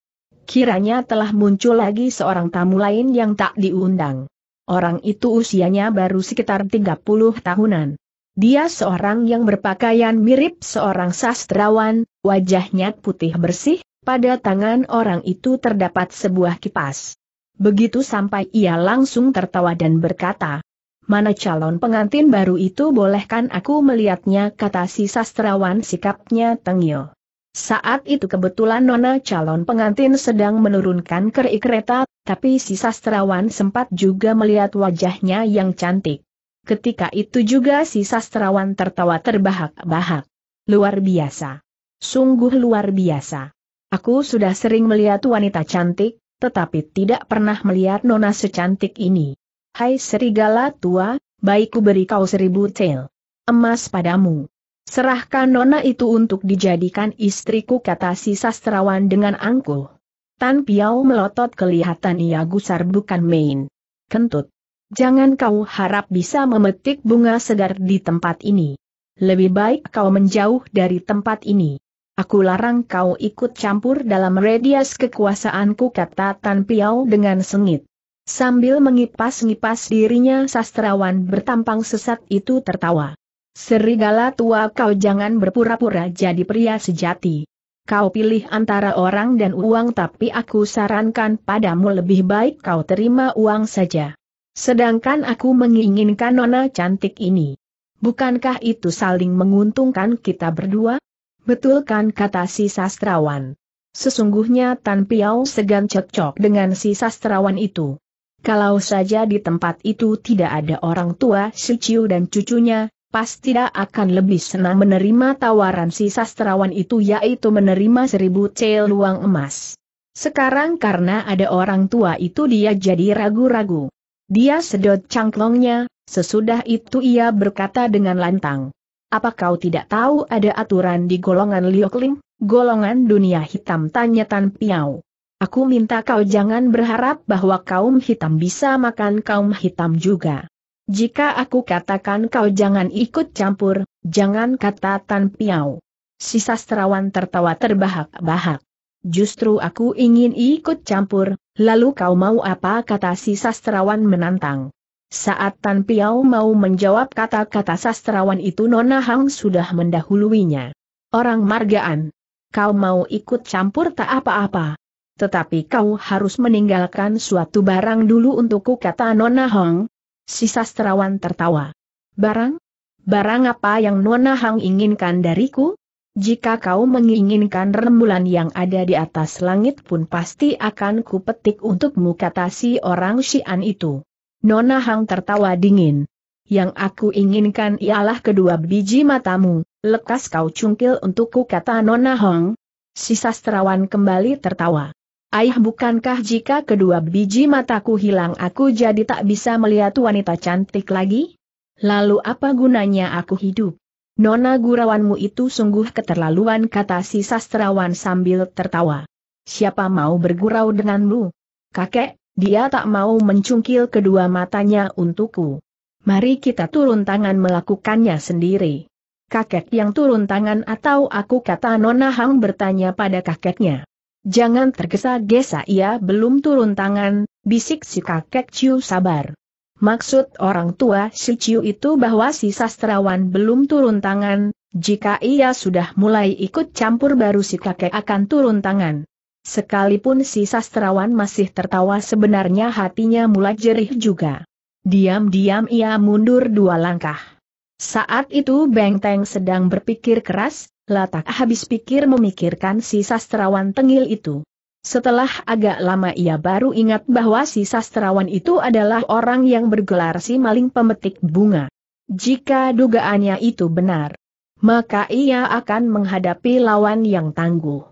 Kiranya telah muncul lagi seorang tamu lain yang tak diundang. Orang itu usianya baru sekitar 30 tahunan. Dia seorang yang berpakaian mirip seorang sastrawan, wajahnya putih bersih, pada tangan orang itu terdapat sebuah kipas. Begitu sampai ia langsung tertawa dan berkata, Mana calon pengantin baru itu bolehkan aku melihatnya kata si sastrawan sikapnya tengil. Saat itu kebetulan Nona calon pengantin sedang menurunkan kerik kereta, tapi si sastrawan sempat juga melihat wajahnya yang cantik. Ketika itu juga si sastrawan tertawa terbahak-bahak. Luar biasa. Sungguh luar biasa. Aku sudah sering melihat wanita cantik, tetapi tidak pernah melihat Nona secantik ini. Hai serigala tua, baikku beri kau seribu tail. Emas padamu. Serahkan nona itu untuk dijadikan istriku kata si sastrawan dengan angkuh. Tan Piao melotot kelihatan ia gusar bukan main. Kentut. Jangan kau harap bisa memetik bunga segar di tempat ini. Lebih baik kau menjauh dari tempat ini. Aku larang kau ikut campur dalam radius kekuasaanku kata Tan Piao dengan sengit. Sambil mengipas-ngipas dirinya sastrawan bertampang sesat itu tertawa. Serigala tua kau jangan berpura-pura jadi pria sejati. Kau pilih antara orang dan uang tapi aku sarankan padamu lebih baik kau terima uang saja. Sedangkan aku menginginkan nona cantik ini. Bukankah itu saling menguntungkan kita berdua? Betul kan kata si sastrawan. Sesungguhnya Tan Piao segan cekcok dengan si sastrawan itu. Kalau saja di tempat itu tidak ada orang tua si Ciu dan cucunya, Pasti tidak akan lebih senang menerima tawaran si sastrawan itu yaitu menerima seribu cel luang emas. Sekarang karena ada orang tua itu dia jadi ragu-ragu. Dia sedot cangklongnya, sesudah itu ia berkata dengan lantang. Apa kau tidak tahu ada aturan di golongan Liokling, golongan dunia hitam tanya Tan Piao. Aku minta kau jangan berharap bahwa kaum hitam bisa makan kaum hitam juga. Jika aku katakan kau jangan ikut campur, jangan kata Tan Piau. Si sastrawan tertawa terbahak-bahak. Justru aku ingin ikut campur, lalu kau mau apa kata si sastrawan menantang. Saat Tan Piau mau menjawab kata-kata sastrawan itu Nona Hang sudah mendahuluinya. Orang margaan. Kau mau ikut campur tak apa-apa. Tetapi kau harus meninggalkan suatu barang dulu untukku kata Nona Hong, Si sastrawan tertawa. Barang? Barang apa yang Nona Hang inginkan dariku? Jika kau menginginkan rembulan yang ada di atas langit pun pasti akan kupetik untukmu kata si orang Xian itu. Nona Hang tertawa dingin. Yang aku inginkan ialah kedua biji matamu, lekas kau cungkil untukku kata Nona Hang. Si sastrawan kembali tertawa. Ayah bukankah jika kedua biji mataku hilang aku jadi tak bisa melihat wanita cantik lagi? Lalu apa gunanya aku hidup? Nona gurawanmu itu sungguh keterlaluan kata si sastrawan sambil tertawa. Siapa mau bergurau denganmu? Kakek, dia tak mau mencungkil kedua matanya untukku. Mari kita turun tangan melakukannya sendiri. Kakek yang turun tangan atau aku kata Nona Hang bertanya pada kakeknya. Jangan tergesa-gesa ia belum turun tangan, bisik si kakek Ciu sabar. Maksud orang tua si Ciu itu bahwa si sastrawan belum turun tangan, jika ia sudah mulai ikut campur baru si kakek akan turun tangan. Sekalipun si sastrawan masih tertawa sebenarnya hatinya mulai jerih juga. Diam-diam ia mundur dua langkah. Saat itu Beng Teng sedang berpikir keras, Latak habis pikir memikirkan si sastrawan tengil itu. Setelah agak lama ia baru ingat bahwa si sastrawan itu adalah orang yang bergelar si maling pemetik bunga. Jika dugaannya itu benar, maka ia akan menghadapi lawan yang tangguh.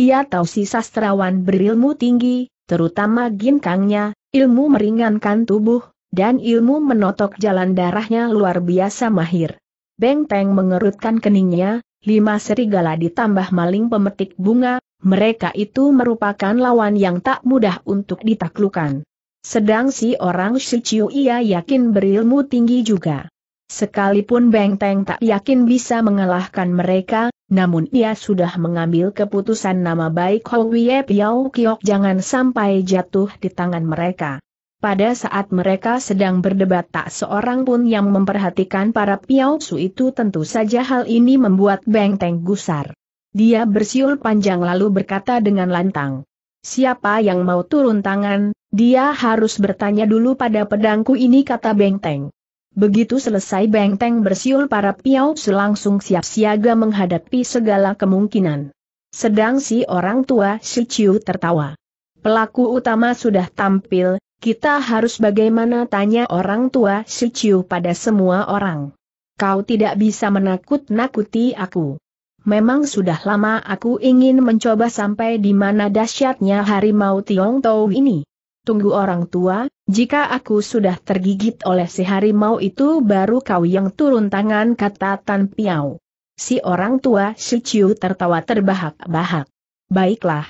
Ia tahu si sastrawan berilmu tinggi, terutama ginkangnya, ilmu meringankan tubuh, dan ilmu menotok jalan darahnya luar biasa mahir. Beng teng mengerutkan keningnya, lima serigala ditambah maling pemetik bunga, mereka itu merupakan lawan yang tak mudah untuk ditaklukan. Sedang si orang Shiciu ia yakin berilmu tinggi juga. Sekalipun Beng Teng tak yakin bisa mengalahkan mereka, namun ia sudah mengambil keputusan nama baik Hou Wie Piao Kiok jangan sampai jatuh di tangan mereka. Pada saat mereka sedang berdebat tak seorang pun yang memperhatikan para su itu tentu saja hal ini membuat Beng Teng gusar. Dia bersiul panjang lalu berkata dengan lantang. Siapa yang mau turun tangan, dia harus bertanya dulu pada pedangku ini kata Beng Teng. Begitu selesai Beng Teng bersiul para piausu langsung siap siaga menghadapi segala kemungkinan. Sedang si orang tua si Ciu tertawa. Pelaku utama sudah tampil, kita harus bagaimana tanya orang tua si Ciu pada semua orang. Kau tidak bisa menakut-nakuti aku. Memang sudah lama aku ingin mencoba sampai di mana dahsyatnya harimau Tiong Tau ini. Tunggu orang tua, jika aku sudah tergigit oleh si harimau itu baru kau yang turun tangan kata Tan Piao. Si orang tua si Ciu tertawa terbahak-bahak. Baiklah.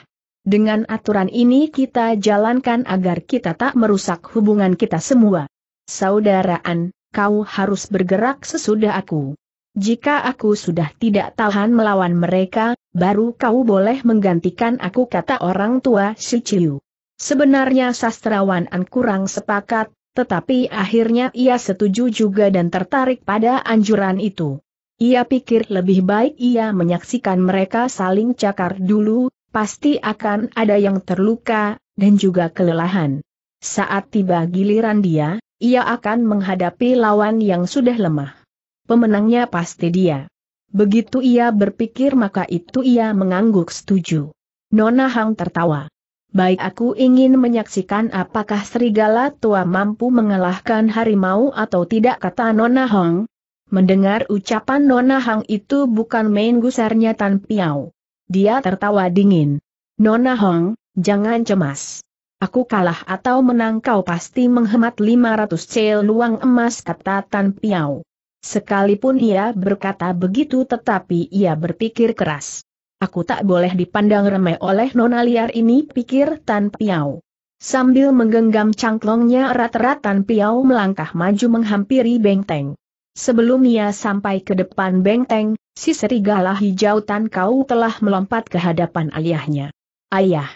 Dengan aturan ini kita jalankan agar kita tak merusak hubungan kita semua. Saudaraan, kau harus bergerak sesudah aku. Jika aku sudah tidak tahan melawan mereka, baru kau boleh menggantikan aku kata orang tua si Ciu. Sebenarnya sastrawan An kurang sepakat, tetapi akhirnya ia setuju juga dan tertarik pada anjuran itu. Ia pikir lebih baik ia menyaksikan mereka saling cakar dulu, pasti akan ada yang terluka, dan juga kelelahan. Saat tiba giliran dia, ia akan menghadapi lawan yang sudah lemah. Pemenangnya pasti dia. Begitu ia berpikir maka itu ia mengangguk setuju. Nona Hang tertawa. Baik aku ingin menyaksikan apakah serigala tua mampu mengalahkan harimau atau tidak kata Nona Hang. Mendengar ucapan Nona Hang itu bukan main gusarnya Tan Piao. Dia tertawa dingin. Nona Hong, jangan cemas. Aku kalah atau menang kau pasti menghemat 500 cel luang emas kata Tan Piao. Sekalipun ia berkata begitu tetapi ia berpikir keras. Aku tak boleh dipandang remeh oleh nona liar ini pikir Tan Piao. Sambil menggenggam cangklongnya erat-erat Tan Piao melangkah maju menghampiri benteng. Sebelum ia sampai ke depan benteng, Si serigala hijau Tan Kau telah melompat ke hadapan ayahnya. Ayah!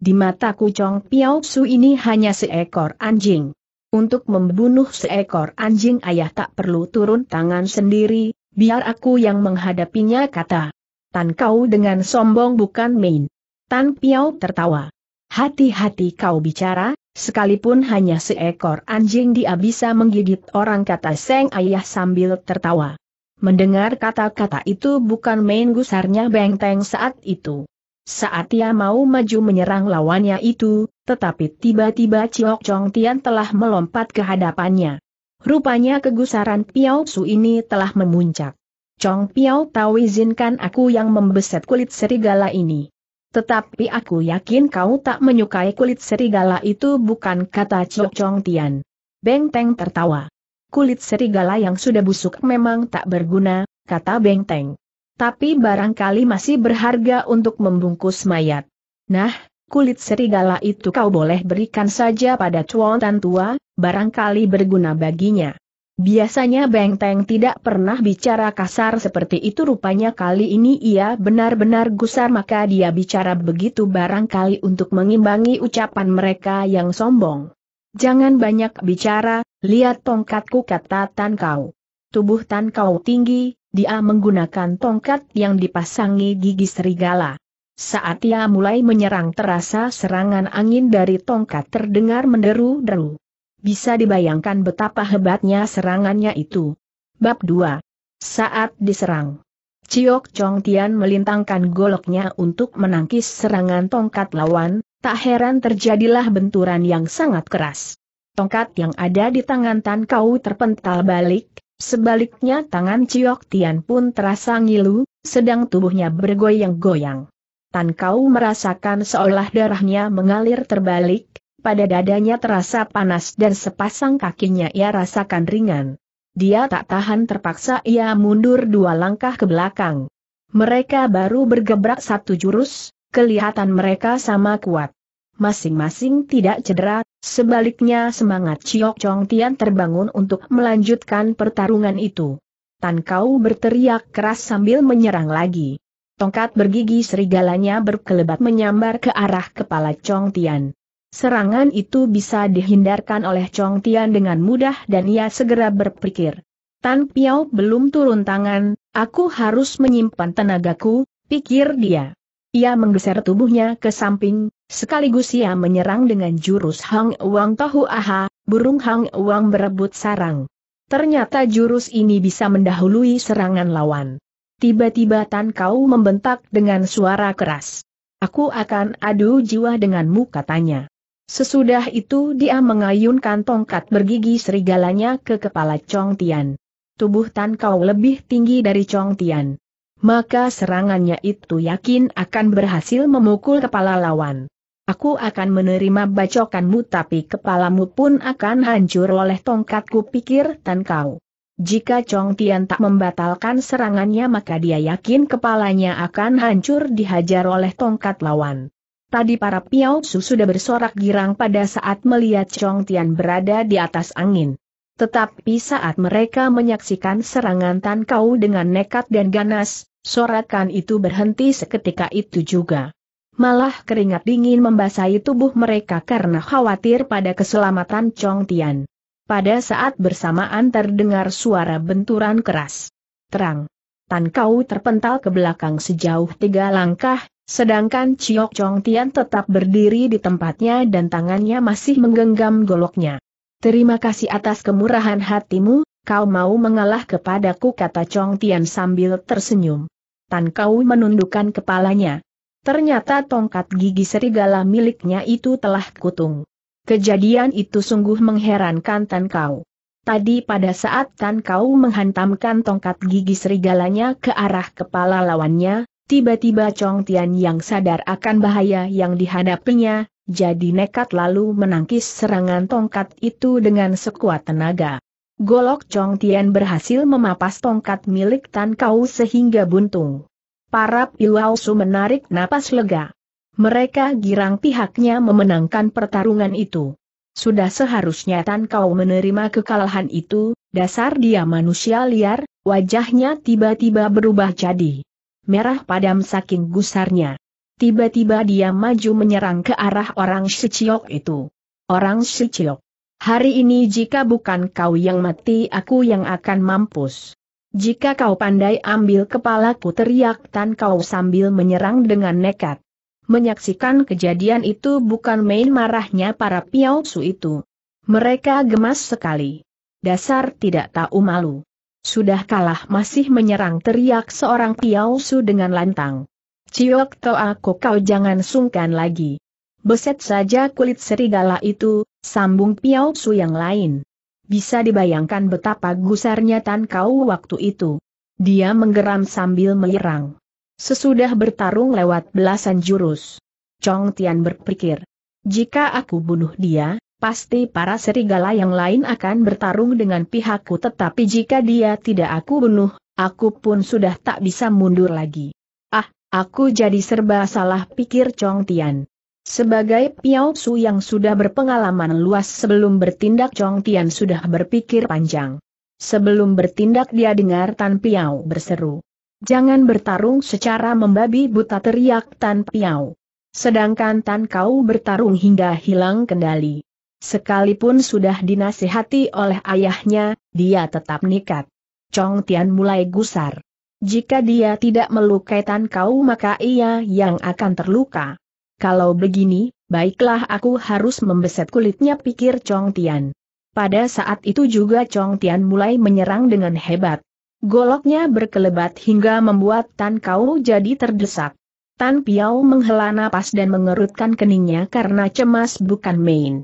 Di mata Chong Piao Su ini hanya seekor anjing. Untuk membunuh seekor anjing ayah tak perlu turun tangan sendiri, biar aku yang menghadapinya kata. Tan Kau dengan sombong bukan main. Tan Piao tertawa. Hati-hati kau bicara, sekalipun hanya seekor anjing dia bisa menggigit orang kata Seng Ayah sambil tertawa. Mendengar kata-kata itu bukan main gusarnya Bengteng saat itu. Saat ia mau maju menyerang lawannya itu, tetapi tiba-tiba Ciok Chong Tian telah melompat ke hadapannya. Rupanya kegusaran Piao Su ini telah memuncak. Chong Piao tahu izinkan aku yang membeset kulit serigala ini. Tetapi aku yakin kau tak menyukai kulit serigala itu bukan kata Ciok Chong Tian. Beng Teng tertawa kulit serigala yang sudah busuk memang tak berguna, kata Bengteng. Tapi barangkali masih berharga untuk membungkus mayat. Nah, kulit serigala itu kau boleh berikan saja pada cuantan tua, barangkali berguna baginya. Biasanya Bengteng tidak pernah bicara kasar seperti itu rupanya kali ini ia benar-benar gusar maka dia bicara begitu barangkali untuk mengimbangi ucapan mereka yang sombong. Jangan banyak bicara, lihat tongkatku kata Tan Kau. Tubuh Tan Kau tinggi, dia menggunakan tongkat yang dipasangi gigi serigala. Saat ia mulai menyerang terasa serangan angin dari tongkat terdengar menderu-deru. Bisa dibayangkan betapa hebatnya serangannya itu. Bab 2. Saat diserang. Ciok Chong Tian melintangkan goloknya untuk menangkis serangan tongkat lawan, Tak heran terjadilah benturan yang sangat keras. Tongkat yang ada di tangan Tan Kau terpental balik, sebaliknya tangan Ciok Tian pun terasa ngilu, sedang tubuhnya bergoyang-goyang. Tan Kau merasakan seolah darahnya mengalir terbalik, pada dadanya terasa panas dan sepasang kakinya ia rasakan ringan. Dia tak tahan terpaksa ia mundur dua langkah ke belakang. Mereka baru bergebrak satu jurus, kelihatan mereka sama kuat. Masing-masing tidak cedera, sebaliknya semangat Chiok Chong Tian terbangun untuk melanjutkan pertarungan itu. Tan Kau berteriak keras sambil menyerang lagi. Tongkat bergigi serigalanya berkelebat menyambar ke arah kepala Chong Tian. Serangan itu bisa dihindarkan oleh Chong Tian dengan mudah dan ia segera berpikir. Tan Piao belum turun tangan, aku harus menyimpan tenagaku, pikir dia. Ia menggeser tubuhnya ke samping, sekaligus ia menyerang dengan jurus Hang Wang Tahu Aha, burung Hang Wang berebut sarang. Ternyata jurus ini bisa mendahului serangan lawan. Tiba-tiba Tan Kau membentak dengan suara keras. Aku akan adu jiwa denganmu katanya. Sesudah itu dia mengayunkan tongkat bergigi serigalanya ke kepala Chong Tian. Tubuh Tan Kau lebih tinggi dari Chong Tian maka serangannya itu yakin akan berhasil memukul kepala lawan. Aku akan menerima bacokanmu tapi kepalamu pun akan hancur oleh tongkatku pikir Tan Kau. Jika Chong Tian tak membatalkan serangannya maka dia yakin kepalanya akan hancur dihajar oleh tongkat lawan. Tadi para Piao Su sudah bersorak girang pada saat melihat Chong Tian berada di atas angin. Tetapi saat mereka menyaksikan serangan Tan Kau dengan nekat dan ganas, Sorakan itu berhenti seketika itu juga. Malah keringat dingin membasahi tubuh mereka karena khawatir pada keselamatan Chong Tian. Pada saat bersamaan terdengar suara benturan keras. Terang. Tan Kau terpental ke belakang sejauh tiga langkah, sedangkan Chiok Chong Tian tetap berdiri di tempatnya dan tangannya masih menggenggam goloknya. Terima kasih atas kemurahan hatimu, kau mau mengalah kepadaku kata Chong Tian sambil tersenyum. Tan Kau menundukkan kepalanya. Ternyata tongkat gigi serigala miliknya itu telah kutung. Kejadian itu sungguh mengherankan Tan Kau. Tadi pada saat Tan Kau menghantamkan tongkat gigi serigalanya ke arah kepala lawannya, tiba-tiba Chong Tian yang sadar akan bahaya yang dihadapinya, jadi nekat lalu menangkis serangan tongkat itu dengan sekuat tenaga. Golok Chong Tian berhasil memapas tongkat milik Tan Kau sehingga buntung. Para Piwausu menarik napas lega. Mereka girang pihaknya memenangkan pertarungan itu. Sudah seharusnya Tan Kau menerima kekalahan itu, dasar dia manusia liar, wajahnya tiba-tiba berubah jadi merah padam saking gusarnya. Tiba-tiba dia maju menyerang ke arah orang Shiciok itu. Orang Shiciok Hari ini jika bukan kau yang mati aku yang akan mampus. Jika kau pandai ambil kepalaku teriak Tan Kau sambil menyerang dengan nekat. Menyaksikan kejadian itu bukan main marahnya para piausu itu. Mereka gemas sekali. Dasar tidak tahu malu. Sudah kalah masih menyerang teriak seorang piausu dengan lantang. Ciok to aku kau jangan sungkan lagi. Beset saja kulit serigala itu, Sambung Piao Su yang lain. Bisa dibayangkan betapa gusarnya Tan Kau waktu itu. Dia menggeram sambil menyerang. Sesudah bertarung lewat belasan jurus. Chong Tian berpikir. Jika aku bunuh dia, pasti para serigala yang lain akan bertarung dengan pihakku tetapi jika dia tidak aku bunuh, aku pun sudah tak bisa mundur lagi. Ah, aku jadi serba salah pikir Chong Tian. Sebagai Piao Su yang sudah berpengalaman luas sebelum bertindak Chong Tian sudah berpikir panjang. Sebelum bertindak dia dengar Tan Piao berseru. Jangan bertarung secara membabi buta teriak Tan Piao. Sedangkan Tan Kau bertarung hingga hilang kendali. Sekalipun sudah dinasihati oleh ayahnya, dia tetap nikat. Chong Tian mulai gusar. Jika dia tidak melukai Tan Kau maka ia yang akan terluka. Kalau begini, baiklah aku harus membeset kulitnya pikir Chong Tian. Pada saat itu juga Chong Tian mulai menyerang dengan hebat. Goloknya berkelebat hingga membuat Tan Kau jadi terdesak. Tan Piao menghela napas dan mengerutkan keningnya karena cemas bukan main.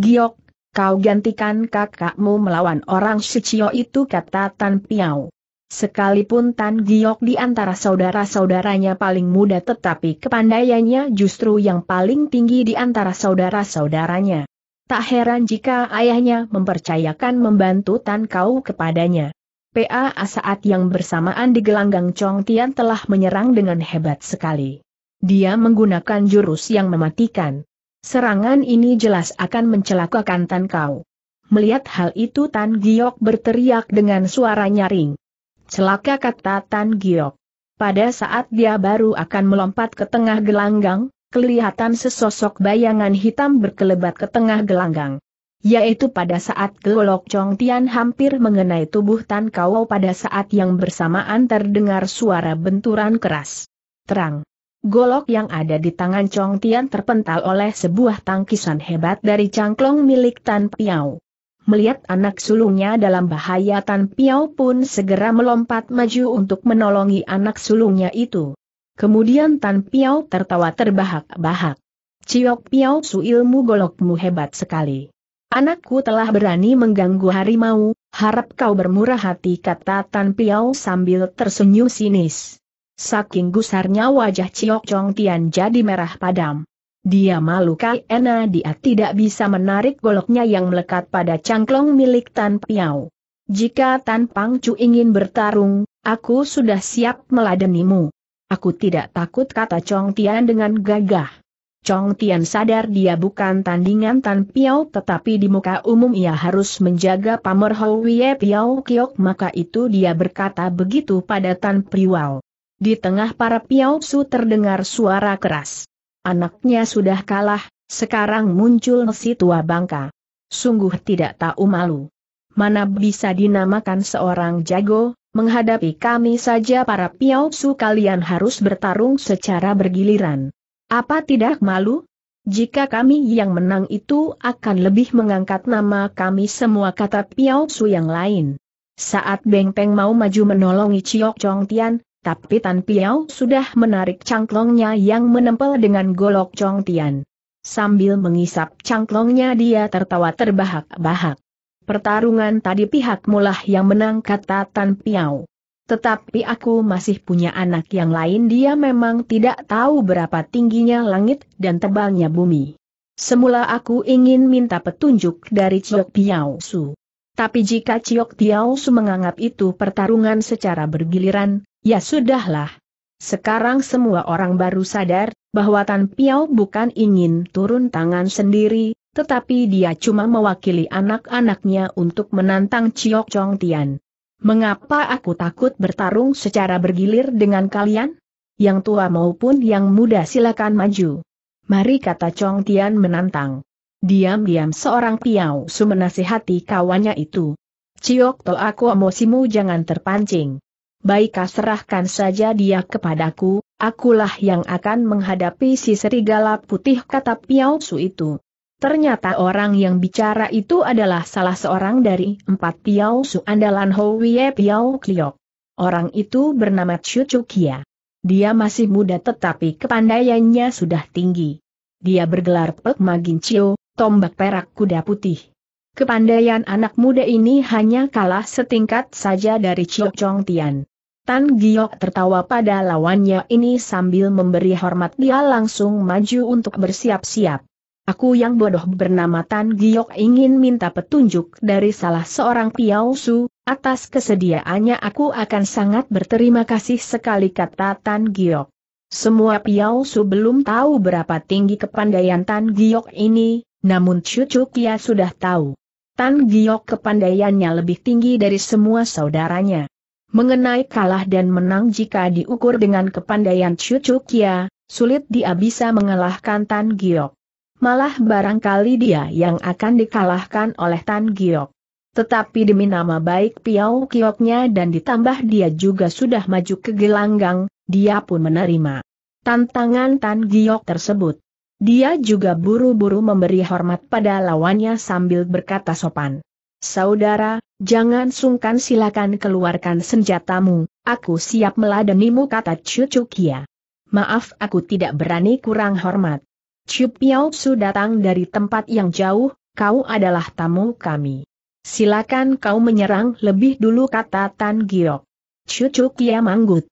Giok, kau gantikan kakakmu melawan orang Shichio itu kata Tan Piao. Sekalipun Tan Giok di antara saudara-saudaranya paling muda tetapi kepandaiannya justru yang paling tinggi di antara saudara-saudaranya. Tak heran jika ayahnya mempercayakan membantu Tan Kau kepadanya. PA saat yang bersamaan di gelanggang Chong Tian telah menyerang dengan hebat sekali. Dia menggunakan jurus yang mematikan. Serangan ini jelas akan mencelakakan Tan Kau. Melihat hal itu Tan Giok berteriak dengan suara nyaring. Celaka kata Tan Giok. Pada saat dia baru akan melompat ke tengah gelanggang, kelihatan sesosok bayangan hitam berkelebat ke tengah gelanggang. Yaitu pada saat gelolok Chong Tian hampir mengenai tubuh Tan Kao, pada saat yang bersamaan terdengar suara benturan keras. Terang. Golok yang ada di tangan Chong Tian terpental oleh sebuah tangkisan hebat dari cangklong milik Tan Piao melihat anak sulungnya dalam bahaya Tan Piao pun segera melompat maju untuk menolongi anak sulungnya itu. Kemudian Tan Piao tertawa terbahak-bahak. Ciok Piao Su ilmu golokmu hebat sekali. Anakku telah berani mengganggu harimau, harap kau bermurah hati kata Tan Piao sambil tersenyum sinis. Saking gusarnya wajah Ciok Chong Tian jadi merah padam. Dia malu ena dia tidak bisa menarik goloknya yang melekat pada cangklong milik Tan Piao. Jika Tan Pang Chu ingin bertarung, aku sudah siap meladenimu. Aku tidak takut kata Chong Tian dengan gagah. Chong Tian sadar dia bukan tandingan Tan Piao tetapi di muka umum ia harus menjaga pamer Houye Piao Kiok maka itu dia berkata begitu pada Tan Priwal. Di tengah para Piao Su terdengar suara keras. Anaknya sudah kalah, sekarang muncul si tua bangka. Sungguh tidak tahu malu. Mana bisa dinamakan seorang jago, menghadapi kami saja para piausu kalian harus bertarung secara bergiliran. Apa tidak malu? Jika kami yang menang itu akan lebih mengangkat nama kami semua kata piausu yang lain. Saat Beng Peng mau maju menolongi Chiok Chong Tian, tapi Tan Piao sudah menarik cangklongnya yang menempel dengan golok Chong Tian. Sambil mengisap cangklongnya dia tertawa terbahak-bahak. Pertarungan tadi pihak mulah yang menang kata Tan Piao. Tetapi aku masih punya anak yang lain dia memang tidak tahu berapa tingginya langit dan tebalnya bumi. Semula aku ingin minta petunjuk dari Ciok Piao Su. Tapi jika Ciok Piao Su menganggap itu pertarungan secara bergiliran, Ya sudahlah. Sekarang semua orang baru sadar, bahwa Tan Piao bukan ingin turun tangan sendiri, tetapi dia cuma mewakili anak-anaknya untuk menantang Chiok Chong Tian. Mengapa aku takut bertarung secara bergilir dengan kalian? Yang tua maupun yang muda silakan maju. Mari kata Chong Tian menantang. Diam-diam seorang Piao Su menasihati kawannya itu. Ciok to aku emosimu jangan terpancing. Baikah serahkan saja dia kepadaku, akulah yang akan menghadapi si serigala putih kata Piao Su itu. Ternyata orang yang bicara itu adalah salah seorang dari empat Piao Su andalan Howie Piao Kliok. Orang itu bernama Chu Kia. Dia masih muda tetapi kepandaiannya sudah tinggi. Dia bergelar Pek Magin Chio, tombak perak kuda putih. Kepandaian anak muda ini hanya kalah setingkat saja dari Chiu Chong Tian. Tan Giok tertawa pada lawannya ini sambil memberi hormat dia langsung maju untuk bersiap-siap. Aku yang bodoh bernama Tan Giok ingin minta petunjuk dari salah seorang Piao Su, atas kesediaannya aku akan sangat berterima kasih sekali kata Tan Giok. Semua Piao Su belum tahu berapa tinggi kepandaian Tan Giok ini, namun Cucu Kia sudah tahu. Tan Giok kepandaiannya lebih tinggi dari semua saudaranya. Mengenai kalah dan menang jika diukur dengan kepandaian Chu Kia, sulit dia bisa mengalahkan Tan Giok. Malah barangkali dia yang akan dikalahkan oleh Tan Giok. Tetapi demi nama baik piao Kioknya dan ditambah dia juga sudah maju ke gelanggang, dia pun menerima tantangan Tan Giok tersebut. Dia juga buru-buru memberi hormat pada lawannya sambil berkata sopan. Saudara, jangan sungkan silakan keluarkan senjatamu, aku siap meladenimu kata Chu Kia. Maaf aku tidak berani kurang hormat. Chu Piao Su datang dari tempat yang jauh, kau adalah tamu kami. Silakan kau menyerang lebih dulu kata Tan Giok. Chu Kia manggut.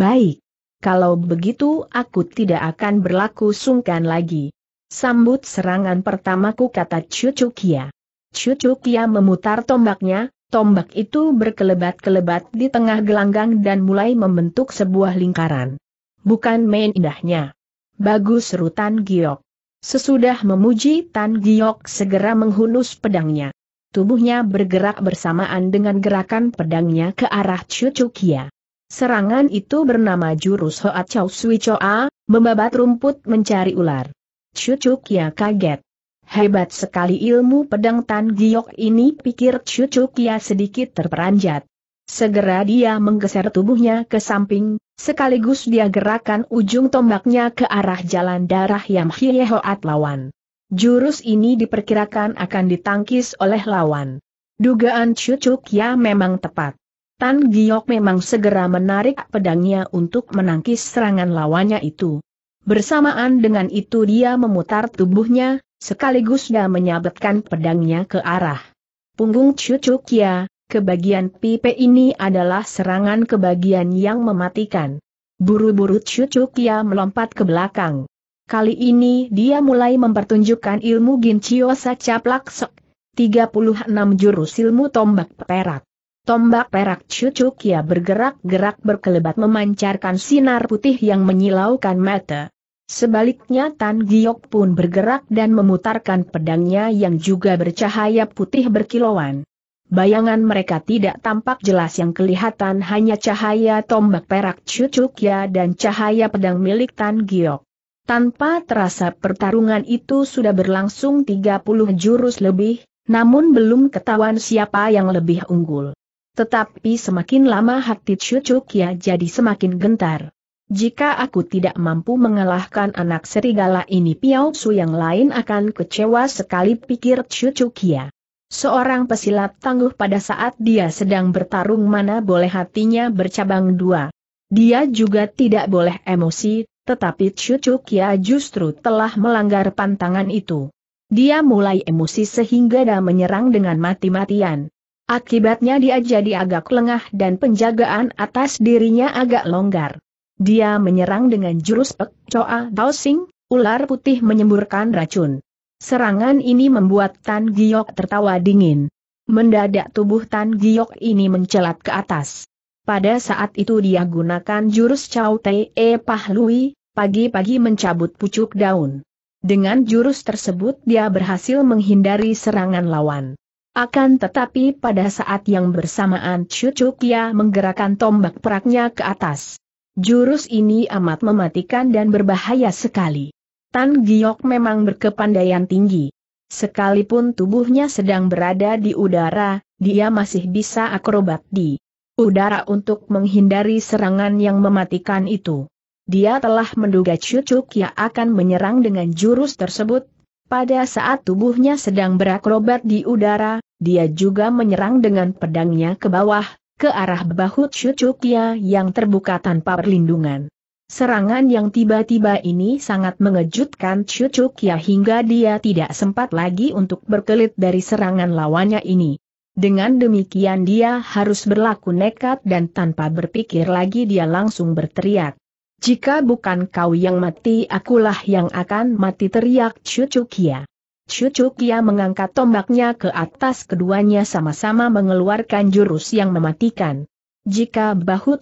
Baik. Kalau begitu aku tidak akan berlaku sungkan lagi. Sambut serangan pertamaku kata Chuchukia. Chuchukia memutar tombaknya, tombak itu berkelebat-kelebat di tengah gelanggang dan mulai membentuk sebuah lingkaran. Bukan main indahnya. Bagus Rutan Giok. Sesudah memuji Tan Giok segera menghunus pedangnya. Tubuhnya bergerak bersamaan dengan gerakan pedangnya ke arah Chuchukia. Serangan itu bernama jurus Hoat Chow Sui Choa, membabat rumput mencari ular. Chucukia kaget. Hebat sekali ilmu pedang Tan Giok ini pikir Chucukia sedikit terperanjat. Segera dia menggeser tubuhnya ke samping, sekaligus dia gerakan ujung tombaknya ke arah jalan darah Yam Hye Hoat lawan. Jurus ini diperkirakan akan ditangkis oleh lawan. Dugaan Chucukia memang tepat. Tan Giok memang segera menarik pedangnya untuk menangkis serangan lawannya itu. Bersamaan dengan itu dia memutar tubuhnya, sekaligus dia menyabetkan pedangnya ke arah punggung Chuchukia, ke bagian pipe ini adalah serangan kebagian yang mematikan. Buru-buru Chuchukia melompat ke belakang. Kali ini dia mulai mempertunjukkan ilmu Ginchio tiga puluh 36 jurus ilmu tombak perak. Tombak perak cucuk ia bergerak-gerak berkelebat memancarkan sinar putih yang menyilaukan mata. Sebaliknya Tan Giok pun bergerak dan memutarkan pedangnya yang juga bercahaya putih berkilauan. Bayangan mereka tidak tampak jelas yang kelihatan hanya cahaya tombak perak cucukya dan cahaya pedang milik Tan Giok. Tanpa terasa pertarungan itu sudah berlangsung 30 jurus lebih, namun belum ketahuan siapa yang lebih unggul. Tetapi semakin lama hati Kia jadi semakin gentar. Jika aku tidak mampu mengalahkan anak serigala ini Piao Su yang lain akan kecewa sekali pikir Kia. Seorang pesilat tangguh pada saat dia sedang bertarung mana boleh hatinya bercabang dua. Dia juga tidak boleh emosi, tetapi Kia justru telah melanggar pantangan itu. Dia mulai emosi sehingga dia menyerang dengan mati-matian. Akibatnya dia jadi agak lengah dan penjagaan atas dirinya agak longgar. Dia menyerang dengan jurus Pek Choa Daosing, ular putih menyemburkan racun. Serangan ini membuat Tan Giok tertawa dingin. Mendadak tubuh Tan Giok ini mencelat ke atas. Pada saat itu dia gunakan jurus Chao Te E Pahlui, pagi-pagi mencabut pucuk daun. Dengan jurus tersebut dia berhasil menghindari serangan lawan. Akan tetapi pada saat yang bersamaan Chuchukia menggerakkan tombak peraknya ke atas. Jurus ini amat mematikan dan berbahaya sekali. Tan Giok memang berkepandaian tinggi. Sekalipun tubuhnya sedang berada di udara, dia masih bisa akrobat di udara untuk menghindari serangan yang mematikan itu. Dia telah menduga Chuchukia akan menyerang dengan jurus tersebut, pada saat tubuhnya sedang berakrobat di udara, dia juga menyerang dengan pedangnya ke bawah, ke arah bahu Chuchukia yang terbuka tanpa perlindungan. Serangan yang tiba-tiba ini sangat mengejutkan Chuchukia hingga dia tidak sempat lagi untuk berkelit dari serangan lawannya ini. Dengan demikian dia harus berlaku nekat dan tanpa berpikir lagi dia langsung berteriak. Jika bukan kau yang mati akulah yang akan mati teriak Cucu Kia mengangkat tombaknya ke atas keduanya sama-sama mengeluarkan jurus yang mematikan. Jika bahu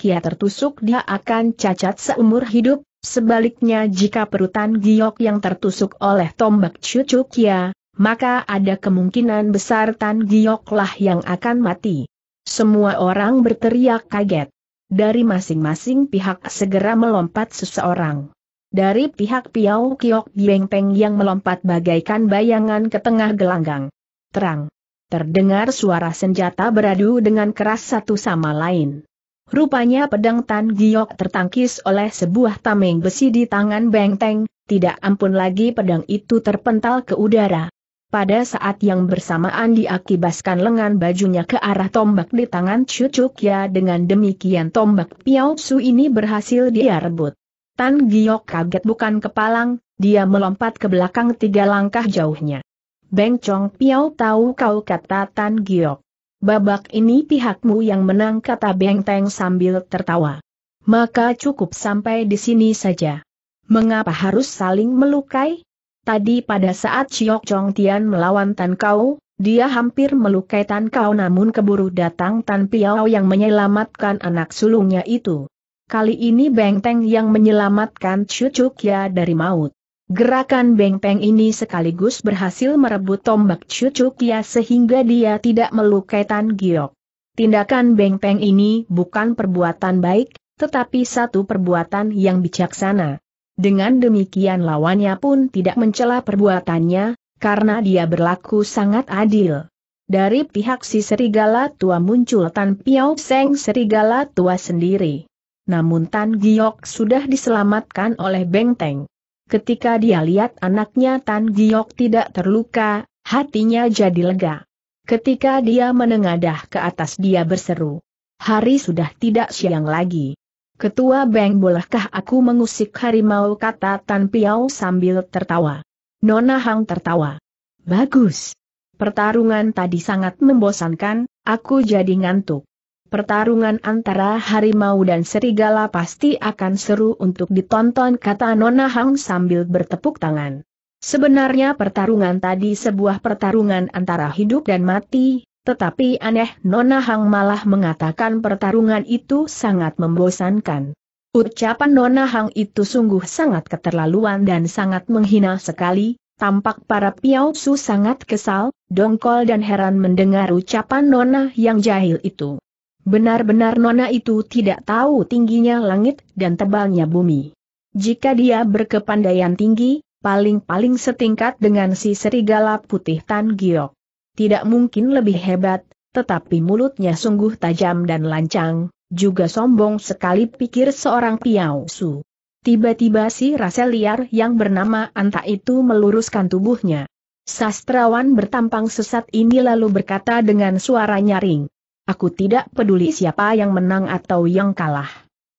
Kia tertusuk dia akan cacat seumur hidup, sebaliknya jika perutan giok yang tertusuk oleh tombak Kia, maka ada kemungkinan besar Tan Gioklah yang akan mati. Semua orang berteriak kaget. Dari masing-masing pihak segera melompat seseorang. Dari pihak Piau Kiok Bieng Peng yang melompat bagaikan bayangan ke tengah gelanggang. Terang. Terdengar suara senjata beradu dengan keras satu sama lain. Rupanya pedang Tan Giok tertangkis oleh sebuah tameng besi di tangan Beng Teng, tidak ampun lagi pedang itu terpental ke udara. Pada saat yang bersamaan diakibaskan lengan bajunya ke arah tombak di tangan Cucuk ya dengan demikian tombak Piao Su ini berhasil dia rebut. Tan Giok kaget bukan kepalang, dia melompat ke belakang tiga langkah jauhnya. Beng Chong Piao tahu kau kata Tan Giok. Babak ini pihakmu yang menang kata Beng Teng sambil tertawa. Maka cukup sampai di sini saja. Mengapa harus saling melukai? Tadi pada saat Chiok Chong Tian melawan Tan Kau, dia hampir melukai Tan Kau namun keburu datang Tan Piao yang menyelamatkan anak sulungnya itu. Kali ini Bengteng yang menyelamatkan Chu Cucukya dari maut. Gerakan Bengteng ini sekaligus berhasil merebut tombak Chu Cucukya sehingga dia tidak melukai Tan Giok. Tindakan Bengteng ini bukan perbuatan baik, tetapi satu perbuatan yang bijaksana. Dengan demikian lawannya pun tidak mencela perbuatannya, karena dia berlaku sangat adil. Dari pihak si serigala tua muncul Tan Piao Seng serigala tua sendiri. Namun Tan Giok sudah diselamatkan oleh Beng Teng. Ketika dia lihat anaknya Tan Giok tidak terluka, hatinya jadi lega. Ketika dia menengadah ke atas dia berseru. Hari sudah tidak siang lagi. Ketua Beng bolehkah aku mengusik harimau kata Tan Piao sambil tertawa. Nona Hang tertawa. Bagus. Pertarungan tadi sangat membosankan, aku jadi ngantuk. Pertarungan antara harimau dan serigala pasti akan seru untuk ditonton kata Nona Hang sambil bertepuk tangan. Sebenarnya pertarungan tadi sebuah pertarungan antara hidup dan mati, tetapi aneh Nona Hang malah mengatakan pertarungan itu sangat membosankan. Ucapan Nona Hang itu sungguh sangat keterlaluan dan sangat menghina sekali, Tampak para Piao Su sangat kesal, dongkol dan heran mendengar ucapan Nona yang jahil itu. Benar-benar Nona itu tidak tahu tingginya langit dan tebalnya bumi. Jika dia berkepandaian tinggi, paling-paling setingkat dengan si serigala putih Tan Giok tidak mungkin lebih hebat, tetapi mulutnya sungguh tajam dan lancang, juga sombong sekali pikir seorang Piao Su. Tiba-tiba si rasa liar yang bernama Anta itu meluruskan tubuhnya. Sastrawan bertampang sesat ini lalu berkata dengan suara nyaring. Aku tidak peduli siapa yang menang atau yang kalah.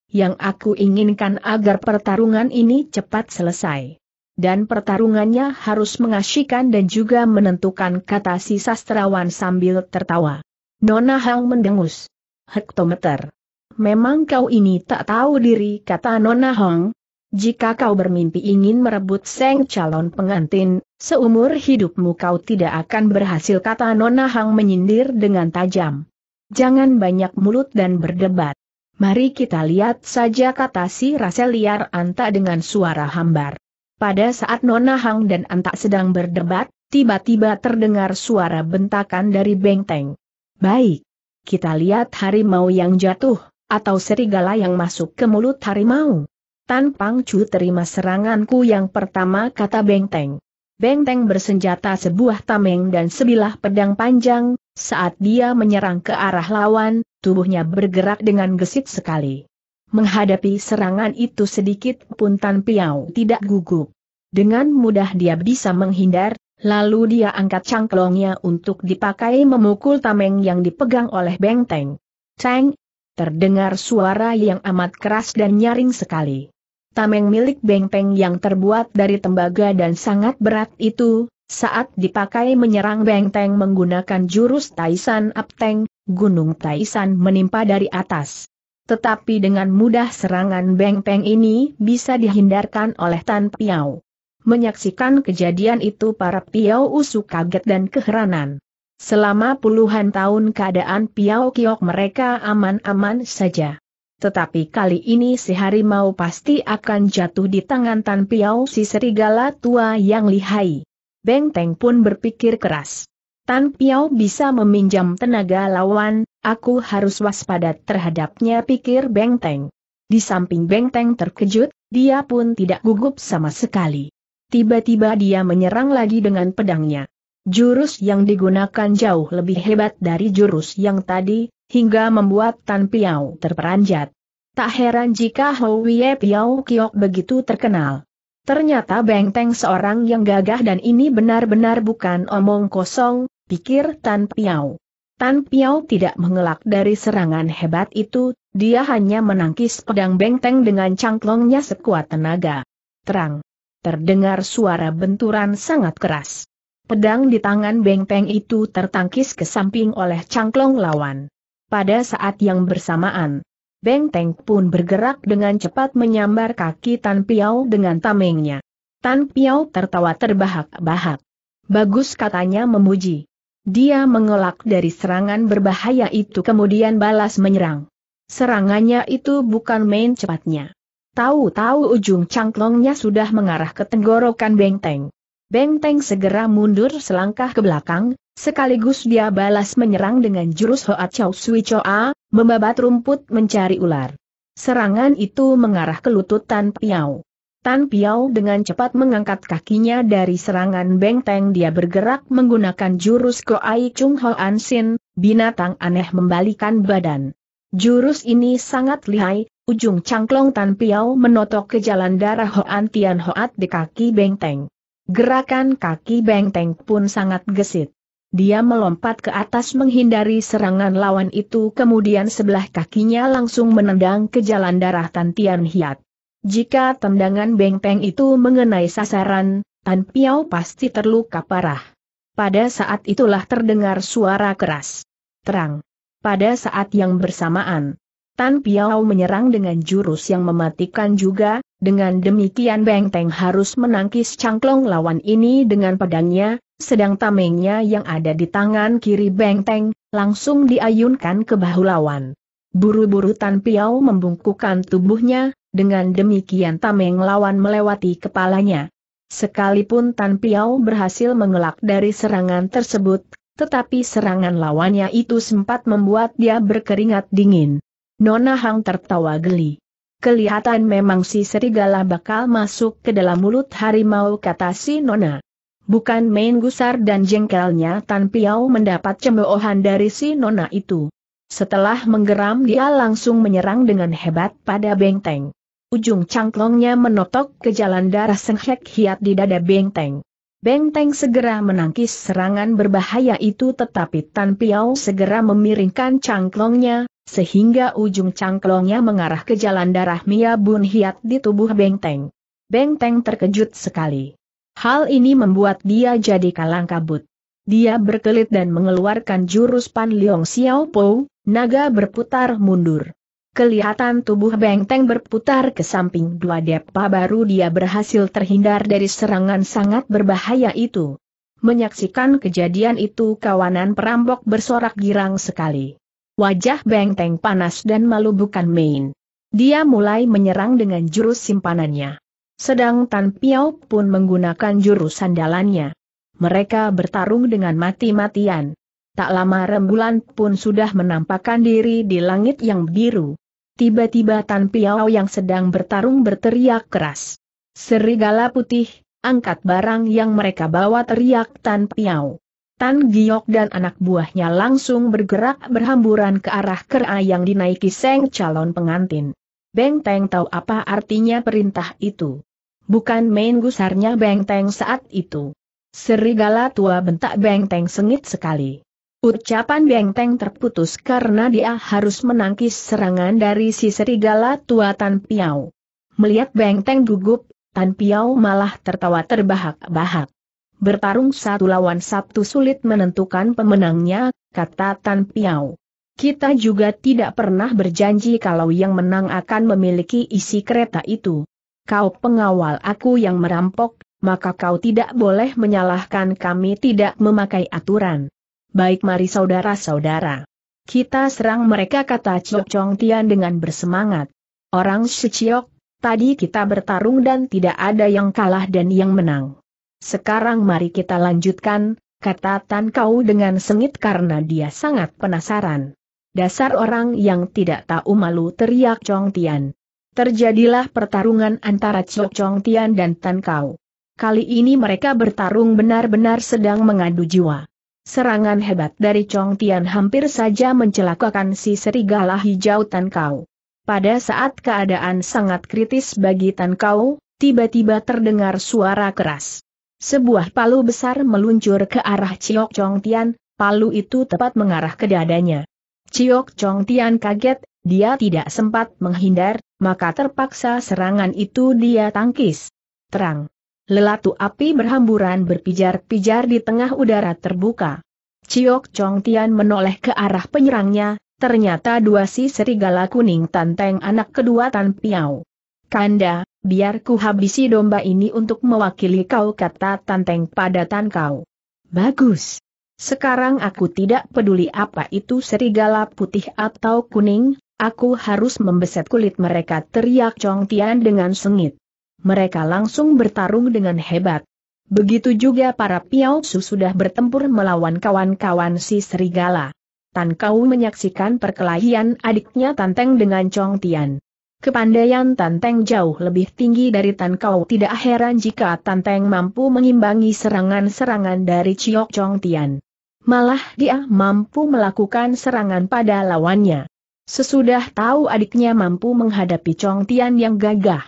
Yang aku inginkan agar pertarungan ini cepat selesai dan pertarungannya harus mengasyikan dan juga menentukan kata si sastrawan sambil tertawa. Nona Hang mendengus. Hektometer. Memang kau ini tak tahu diri kata Nona Hong. Jika kau bermimpi ingin merebut seng calon pengantin, seumur hidupmu kau tidak akan berhasil kata Nona Hang menyindir dengan tajam. Jangan banyak mulut dan berdebat. Mari kita lihat saja kata si rasa liar anta dengan suara hambar. Pada saat Nona Hang dan Antak sedang berdebat, tiba-tiba terdengar suara bentakan dari Bengteng. Baik. Kita lihat harimau yang jatuh, atau serigala yang masuk ke mulut harimau. Tan Pang Chu terima seranganku yang pertama kata Bengteng. Bengteng bersenjata sebuah tameng dan sebilah pedang panjang, saat dia menyerang ke arah lawan, tubuhnya bergerak dengan gesit sekali. Menghadapi serangan itu sedikit pun Tan Piau tidak gugup. Dengan mudah dia bisa menghindar, lalu dia angkat cangklongnya untuk dipakai memukul tameng yang dipegang oleh Beng Teng. Teng, Terdengar suara yang amat keras dan nyaring sekali. Tameng milik Beng benteng yang terbuat dari tembaga dan sangat berat itu, saat dipakai menyerang Beng Teng menggunakan jurus Taisan Apteng, Gunung Taisan menimpa dari atas. Tetapi dengan mudah serangan Beng Peng ini bisa dihindarkan oleh Tan Piao. Menyaksikan kejadian itu para Piao usuk kaget dan keheranan. Selama puluhan tahun keadaan Piao Kiok mereka aman-aman saja. Tetapi kali ini si harimau pasti akan jatuh di tangan Tan Piao si serigala tua yang lihai. Beng Teng pun berpikir keras. Tan Piao bisa meminjam tenaga lawan, aku harus waspada terhadapnya pikir Bengteng. Di samping Bengteng terkejut, dia pun tidak gugup sama sekali. Tiba-tiba dia menyerang lagi dengan pedangnya. Jurus yang digunakan jauh lebih hebat dari jurus yang tadi, hingga membuat Tan Piao terperanjat. Tak heran jika Howie Piao Kiok begitu terkenal. Ternyata Bengteng seorang yang gagah dan ini benar-benar bukan omong kosong, pikir Tan Piao. Tan Piao tidak mengelak dari serangan hebat itu, dia hanya menangkis pedang Bengteng dengan cangklongnya sekuat tenaga. Terang. Terdengar suara benturan sangat keras. Pedang di tangan Bengteng itu tertangkis ke samping oleh cangklong lawan. Pada saat yang bersamaan, Bengteng pun bergerak dengan cepat menyambar kaki Tan Piao dengan tamengnya. Tan Piao tertawa terbahak-bahak. Bagus katanya memuji dia mengelak dari serangan berbahaya itu kemudian balas menyerang. Serangannya itu bukan main cepatnya. Tahu-tahu ujung cangklongnya sudah mengarah ke tenggorokan Bengteng. Bengteng segera mundur selangkah ke belakang, sekaligus dia balas menyerang dengan jurus Hoa Chow Sui Choa, membabat rumput mencari ular. Serangan itu mengarah ke lututan Piau. Tan Piao dengan cepat mengangkat kakinya dari serangan benteng dia bergerak menggunakan jurus Koai Chung Ho An Sin, binatang aneh membalikan badan. Jurus ini sangat lihai, ujung cangklong Tan Piao menotok ke jalan darah Hoan Tian Hoat di kaki benteng. Gerakan kaki benteng pun sangat gesit. Dia melompat ke atas menghindari serangan lawan itu kemudian sebelah kakinya langsung menendang ke jalan darah Tan Tian Hiat. Jika tendangan bengpeng itu mengenai sasaran, Tan Piao pasti terluka parah. Pada saat itulah terdengar suara keras. Terang. Pada saat yang bersamaan, Tan Piao menyerang dengan jurus yang mematikan juga, dengan demikian Beng harus menangkis cangklong lawan ini dengan pedangnya, sedang tamengnya yang ada di tangan kiri Beng langsung diayunkan ke bahu lawan. Buru-buru Tan Piao membungkukkan tubuhnya, dengan demikian tameng lawan melewati kepalanya. Sekalipun Tan Piao berhasil mengelak dari serangan tersebut, tetapi serangan lawannya itu sempat membuat dia berkeringat dingin. Nona Hang tertawa geli. Kelihatan memang si serigala bakal masuk ke dalam mulut harimau kata si Nona. Bukan main gusar dan jengkelnya Tan Piao mendapat cemoohan dari si Nona itu. Setelah menggeram dia langsung menyerang dengan hebat pada benteng. Ujung cangklongnya menotok ke jalan darah senghek hiat di dada benteng. Benteng segera menangkis serangan berbahaya itu tetapi Tan Piao segera memiringkan cangklongnya, sehingga ujung cangklongnya mengarah ke jalan darah Mia Bun Hiat di tubuh Benteng. Benteng terkejut sekali. Hal ini membuat dia jadi kalang kabut. Dia berkelit dan mengeluarkan jurus Pan Liong Xiao Po, naga berputar mundur kelihatan tubuh benteng berputar ke samping dua depa baru dia berhasil terhindar dari serangan sangat berbahaya itu. Menyaksikan kejadian itu kawanan perampok bersorak girang sekali. Wajah benteng panas dan malu bukan main. Dia mulai menyerang dengan jurus simpanannya. Sedang Tan Piao pun menggunakan jurus sandalannya. Mereka bertarung dengan mati-matian. Tak lama rembulan pun sudah menampakkan diri di langit yang biru. Tiba-tiba Tan Piao yang sedang bertarung berteriak keras. Serigala putih, angkat barang yang mereka bawa teriak Tan Piao. Tan Giok dan anak buahnya langsung bergerak berhamburan ke arah kera yang dinaiki Seng calon pengantin. Beng Teng tahu apa artinya perintah itu. Bukan main gusarnya Beng Teng saat itu. Serigala tua bentak Beng Teng sengit sekali. Ucapan Beng terputus karena dia harus menangkis serangan dari si serigala tua Tan Piao. Melihat Beng gugup, Tan Piao malah tertawa terbahak-bahak. Bertarung satu lawan satu sulit menentukan pemenangnya, kata Tan Piao. Kita juga tidak pernah berjanji kalau yang menang akan memiliki isi kereta itu. Kau pengawal aku yang merampok, maka kau tidak boleh menyalahkan kami tidak memakai aturan baik mari saudara-saudara. Kita serang mereka kata Chok Chong Tian dengan bersemangat. Orang Seciok, tadi kita bertarung dan tidak ada yang kalah dan yang menang. Sekarang mari kita lanjutkan, kata Tan Kau dengan sengit karena dia sangat penasaran. Dasar orang yang tidak tahu malu teriak Chong Tian. Terjadilah pertarungan antara Chok Chong Tian dan Tan Kau. Kali ini mereka bertarung benar-benar sedang mengadu jiwa serangan hebat dari Chong Tian hampir saja mencelakakan si serigala hijau Tan Kau. Pada saat keadaan sangat kritis bagi Tan Kau, tiba-tiba terdengar suara keras. Sebuah palu besar meluncur ke arah Ciok Chong Tian, palu itu tepat mengarah ke dadanya. Ciok Chong Tian kaget, dia tidak sempat menghindar, maka terpaksa serangan itu dia tangkis. Terang. Lelatu api berhamburan berpijar-pijar di tengah udara terbuka. Ciok Chong Tian menoleh ke arah penyerangnya, ternyata dua si serigala kuning tanteng anak kedua Tan Piao. Kanda, biar ku habisi domba ini untuk mewakili kau kata tanteng pada Tan Kau. Bagus. Sekarang aku tidak peduli apa itu serigala putih atau kuning, aku harus membeset kulit mereka teriak Chong Tian dengan sengit mereka langsung bertarung dengan hebat. Begitu juga para Su sudah bertempur melawan kawan-kawan si Serigala. Tan Kau menyaksikan perkelahian adiknya Tanteng dengan Chong Tian. Kepandaian Tanteng jauh lebih tinggi dari Tan Kau tidak heran jika Tanteng mampu mengimbangi serangan-serangan dari Chio Chong Tian. Malah dia mampu melakukan serangan pada lawannya. Sesudah tahu adiknya mampu menghadapi Chong Tian yang gagah,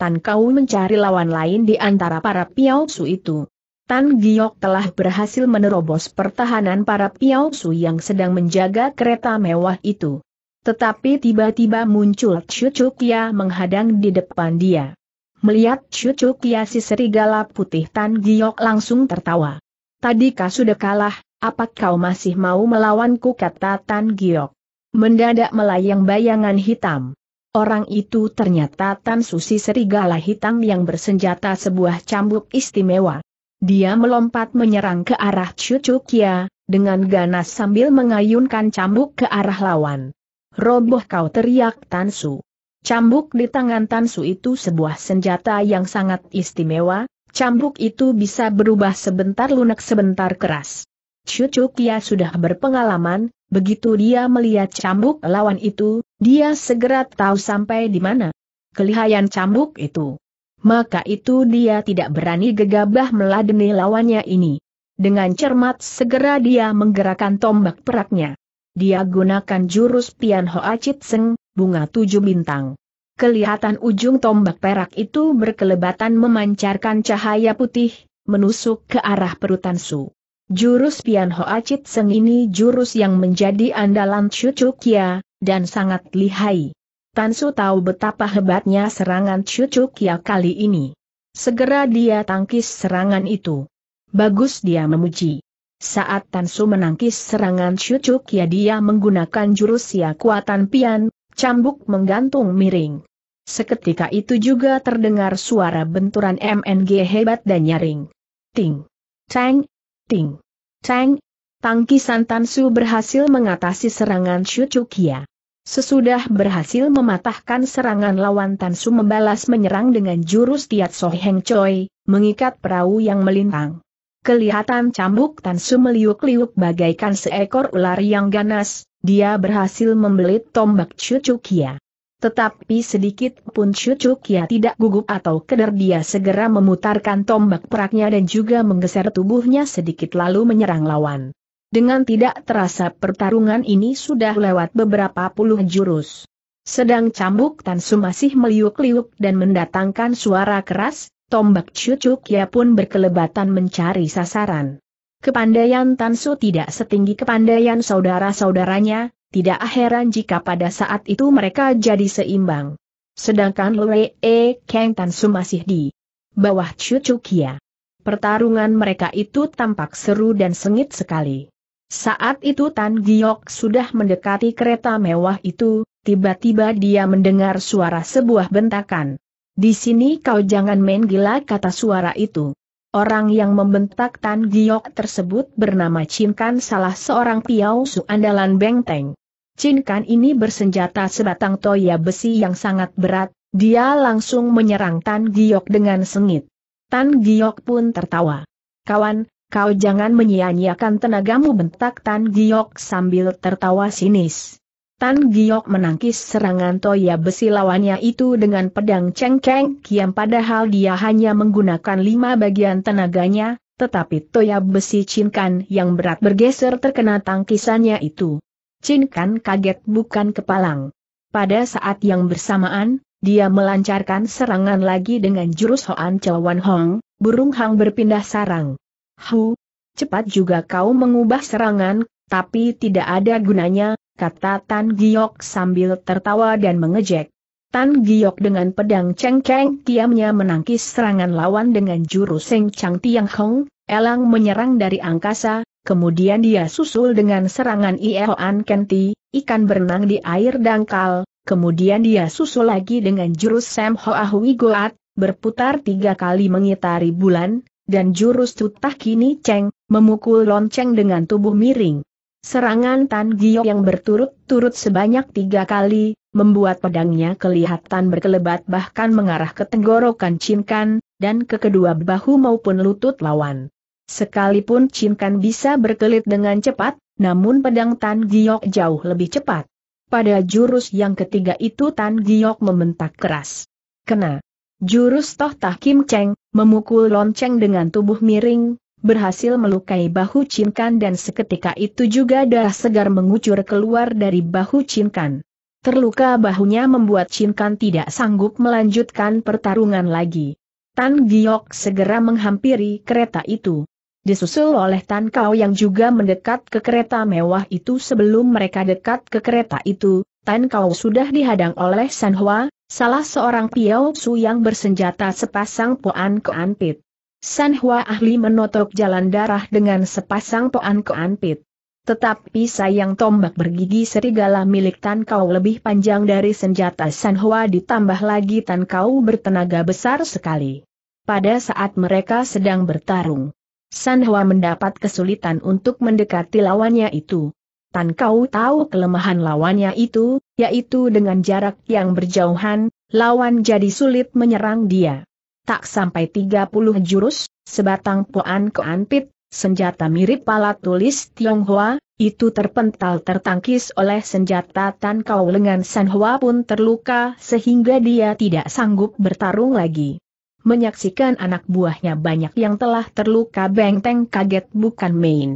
Tan Kau mencari lawan lain di antara para Su itu. Tan Giok telah berhasil menerobos pertahanan para Su yang sedang menjaga kereta mewah itu. Tetapi tiba-tiba muncul Chuchukia menghadang di depan dia. Melihat Chuchukia si serigala putih Tan Giok langsung tertawa. Tadi kau sudah kalah, apa kau masih mau melawanku kata Tan Giok. Mendadak melayang bayangan hitam. Orang itu ternyata Tan Susi serigala hitam yang bersenjata sebuah cambuk istimewa. Dia melompat menyerang ke arah Chuchukia, dengan ganas sambil mengayunkan cambuk ke arah lawan. Roboh kau teriak Tansu. Cambuk di tangan Tansu itu sebuah senjata yang sangat istimewa, cambuk itu bisa berubah sebentar lunak sebentar keras. Chuchukia sudah berpengalaman, Begitu dia melihat cambuk lawan itu, dia segera tahu sampai di mana kelihayan cambuk itu. Maka itu dia tidak berani gegabah meladeni lawannya ini. Dengan cermat segera dia menggerakkan tombak peraknya. Dia gunakan jurus Pian Hoa Chit Seng, bunga tujuh bintang. Kelihatan ujung tombak perak itu berkelebatan memancarkan cahaya putih, menusuk ke arah perutan Su. Jurus Pian Hoa Chit Seng ini jurus yang menjadi andalan Kia, dan sangat lihai. Tansu tahu betapa hebatnya serangan Kia kali ini. Segera dia tangkis serangan itu. Bagus dia memuji. Saat Tansu menangkis serangan Kia dia menggunakan jurus ya kuatan pian, cambuk menggantung miring. Seketika itu juga terdengar suara benturan MNG hebat dan nyaring. Ting. Tang, Ting. Tang. Santan Tansu berhasil mengatasi serangan Shuchukia. Sesudah berhasil mematahkan serangan lawan Tansu membalas menyerang dengan jurus Tiat Heng Choi, mengikat perahu yang melintang. Kelihatan cambuk Tansu meliuk-liuk bagaikan seekor ular yang ganas, dia berhasil membelit tombak Shuchukia. Tetapi sedikit pun Shuchukia tidak gugup atau keder dia segera memutarkan tombak peraknya dan juga menggeser tubuhnya sedikit lalu menyerang lawan. Dengan tidak terasa pertarungan ini sudah lewat beberapa puluh jurus. Sedang cambuk Tansu masih meliuk-liuk dan mendatangkan suara keras, tombak Shuchukia pun berkelebatan mencari sasaran. Kepandaian Tansu tidak setinggi kepandaian saudara-saudaranya, tidak heran jika pada saat itu mereka jadi seimbang. Sedangkan Lue E Kang Tansu masih di bawah Chu Kia. Pertarungan mereka itu tampak seru dan sengit sekali. Saat itu Tan Giok sudah mendekati kereta mewah itu, tiba-tiba dia mendengar suara sebuah bentakan. Di sini kau jangan main gila kata suara itu. Orang yang membentak Tan Giok tersebut bernama Chin Kan salah seorang piau su andalan Beng Teng. Kan ini bersenjata sebatang toya besi yang sangat berat, dia langsung menyerang Tan Giok dengan sengit. Tan Giok pun tertawa. Kawan, kau jangan menyia-nyiakan tenagamu bentak Tan Giok sambil tertawa sinis. Tan Giok menangkis serangan toya besi lawannya itu dengan pedang cengkeng kiam padahal dia hanya menggunakan lima bagian tenaganya, tetapi toya besi cinkan yang berat bergeser terkena tangkisannya itu. Chin Kan kaget bukan kepalang. Pada saat yang bersamaan, dia melancarkan serangan lagi dengan jurus Hoan Cawan Hong, burung Hang berpindah sarang. Hu, cepat juga kau mengubah serangan, tapi tidak ada gunanya, kata Tan Giok sambil tertawa dan mengejek. Tan Giok dengan pedang cengkeng kiamnya menangkis serangan lawan dengan jurus Seng Chang Tiang Hong, Elang menyerang dari angkasa, kemudian dia susul dengan serangan Ieoan Kenti, ikan berenang di air dangkal, kemudian dia susul lagi dengan jurus Sam Hoahui Goat, berputar tiga kali mengitari bulan, dan jurus tutah kini ceng, memukul lonceng dengan tubuh miring. Serangan Tan Giyo yang berturut-turut sebanyak tiga kali, membuat pedangnya kelihatan berkelebat bahkan mengarah ke tenggorokan Kan, dan ke kedua bahu maupun lutut lawan. Sekalipun Chin Kan bisa berkelit dengan cepat, namun pedang Tan Giok jauh lebih cepat. Pada jurus yang ketiga itu Tan Giok membentak keras. Kena. Jurus Toh Tah Kim Cheng, memukul lonceng dengan tubuh miring, berhasil melukai bahu Chin Kan dan seketika itu juga darah segar mengucur keluar dari bahu Chin Kan. Terluka bahunya membuat Chin Kan tidak sanggup melanjutkan pertarungan lagi. Tan Giok segera menghampiri kereta itu disusul oleh Tan Kau yang juga mendekat ke kereta mewah itu sebelum mereka dekat ke kereta itu, Tan Kau sudah dihadang oleh San Hua, salah seorang Piao Su yang bersenjata sepasang poan keanpit. San Hua ahli menotok jalan darah dengan sepasang poan keanpit. Tetapi sayang tombak bergigi serigala milik Tan Kau lebih panjang dari senjata San Hua ditambah lagi Tan Kau bertenaga besar sekali. Pada saat mereka sedang bertarung, San Hua mendapat kesulitan untuk mendekati lawannya itu. Tan Kau tahu kelemahan lawannya itu, yaitu dengan jarak yang berjauhan, lawan jadi sulit menyerang dia. Tak sampai 30 jurus, sebatang puan keanpit, senjata mirip pala tulis Tionghoa, itu terpental tertangkis oleh senjata Tan Kau lengan San Hua pun terluka sehingga dia tidak sanggup bertarung lagi menyaksikan anak buahnya banyak yang telah terluka bengteng kaget bukan main.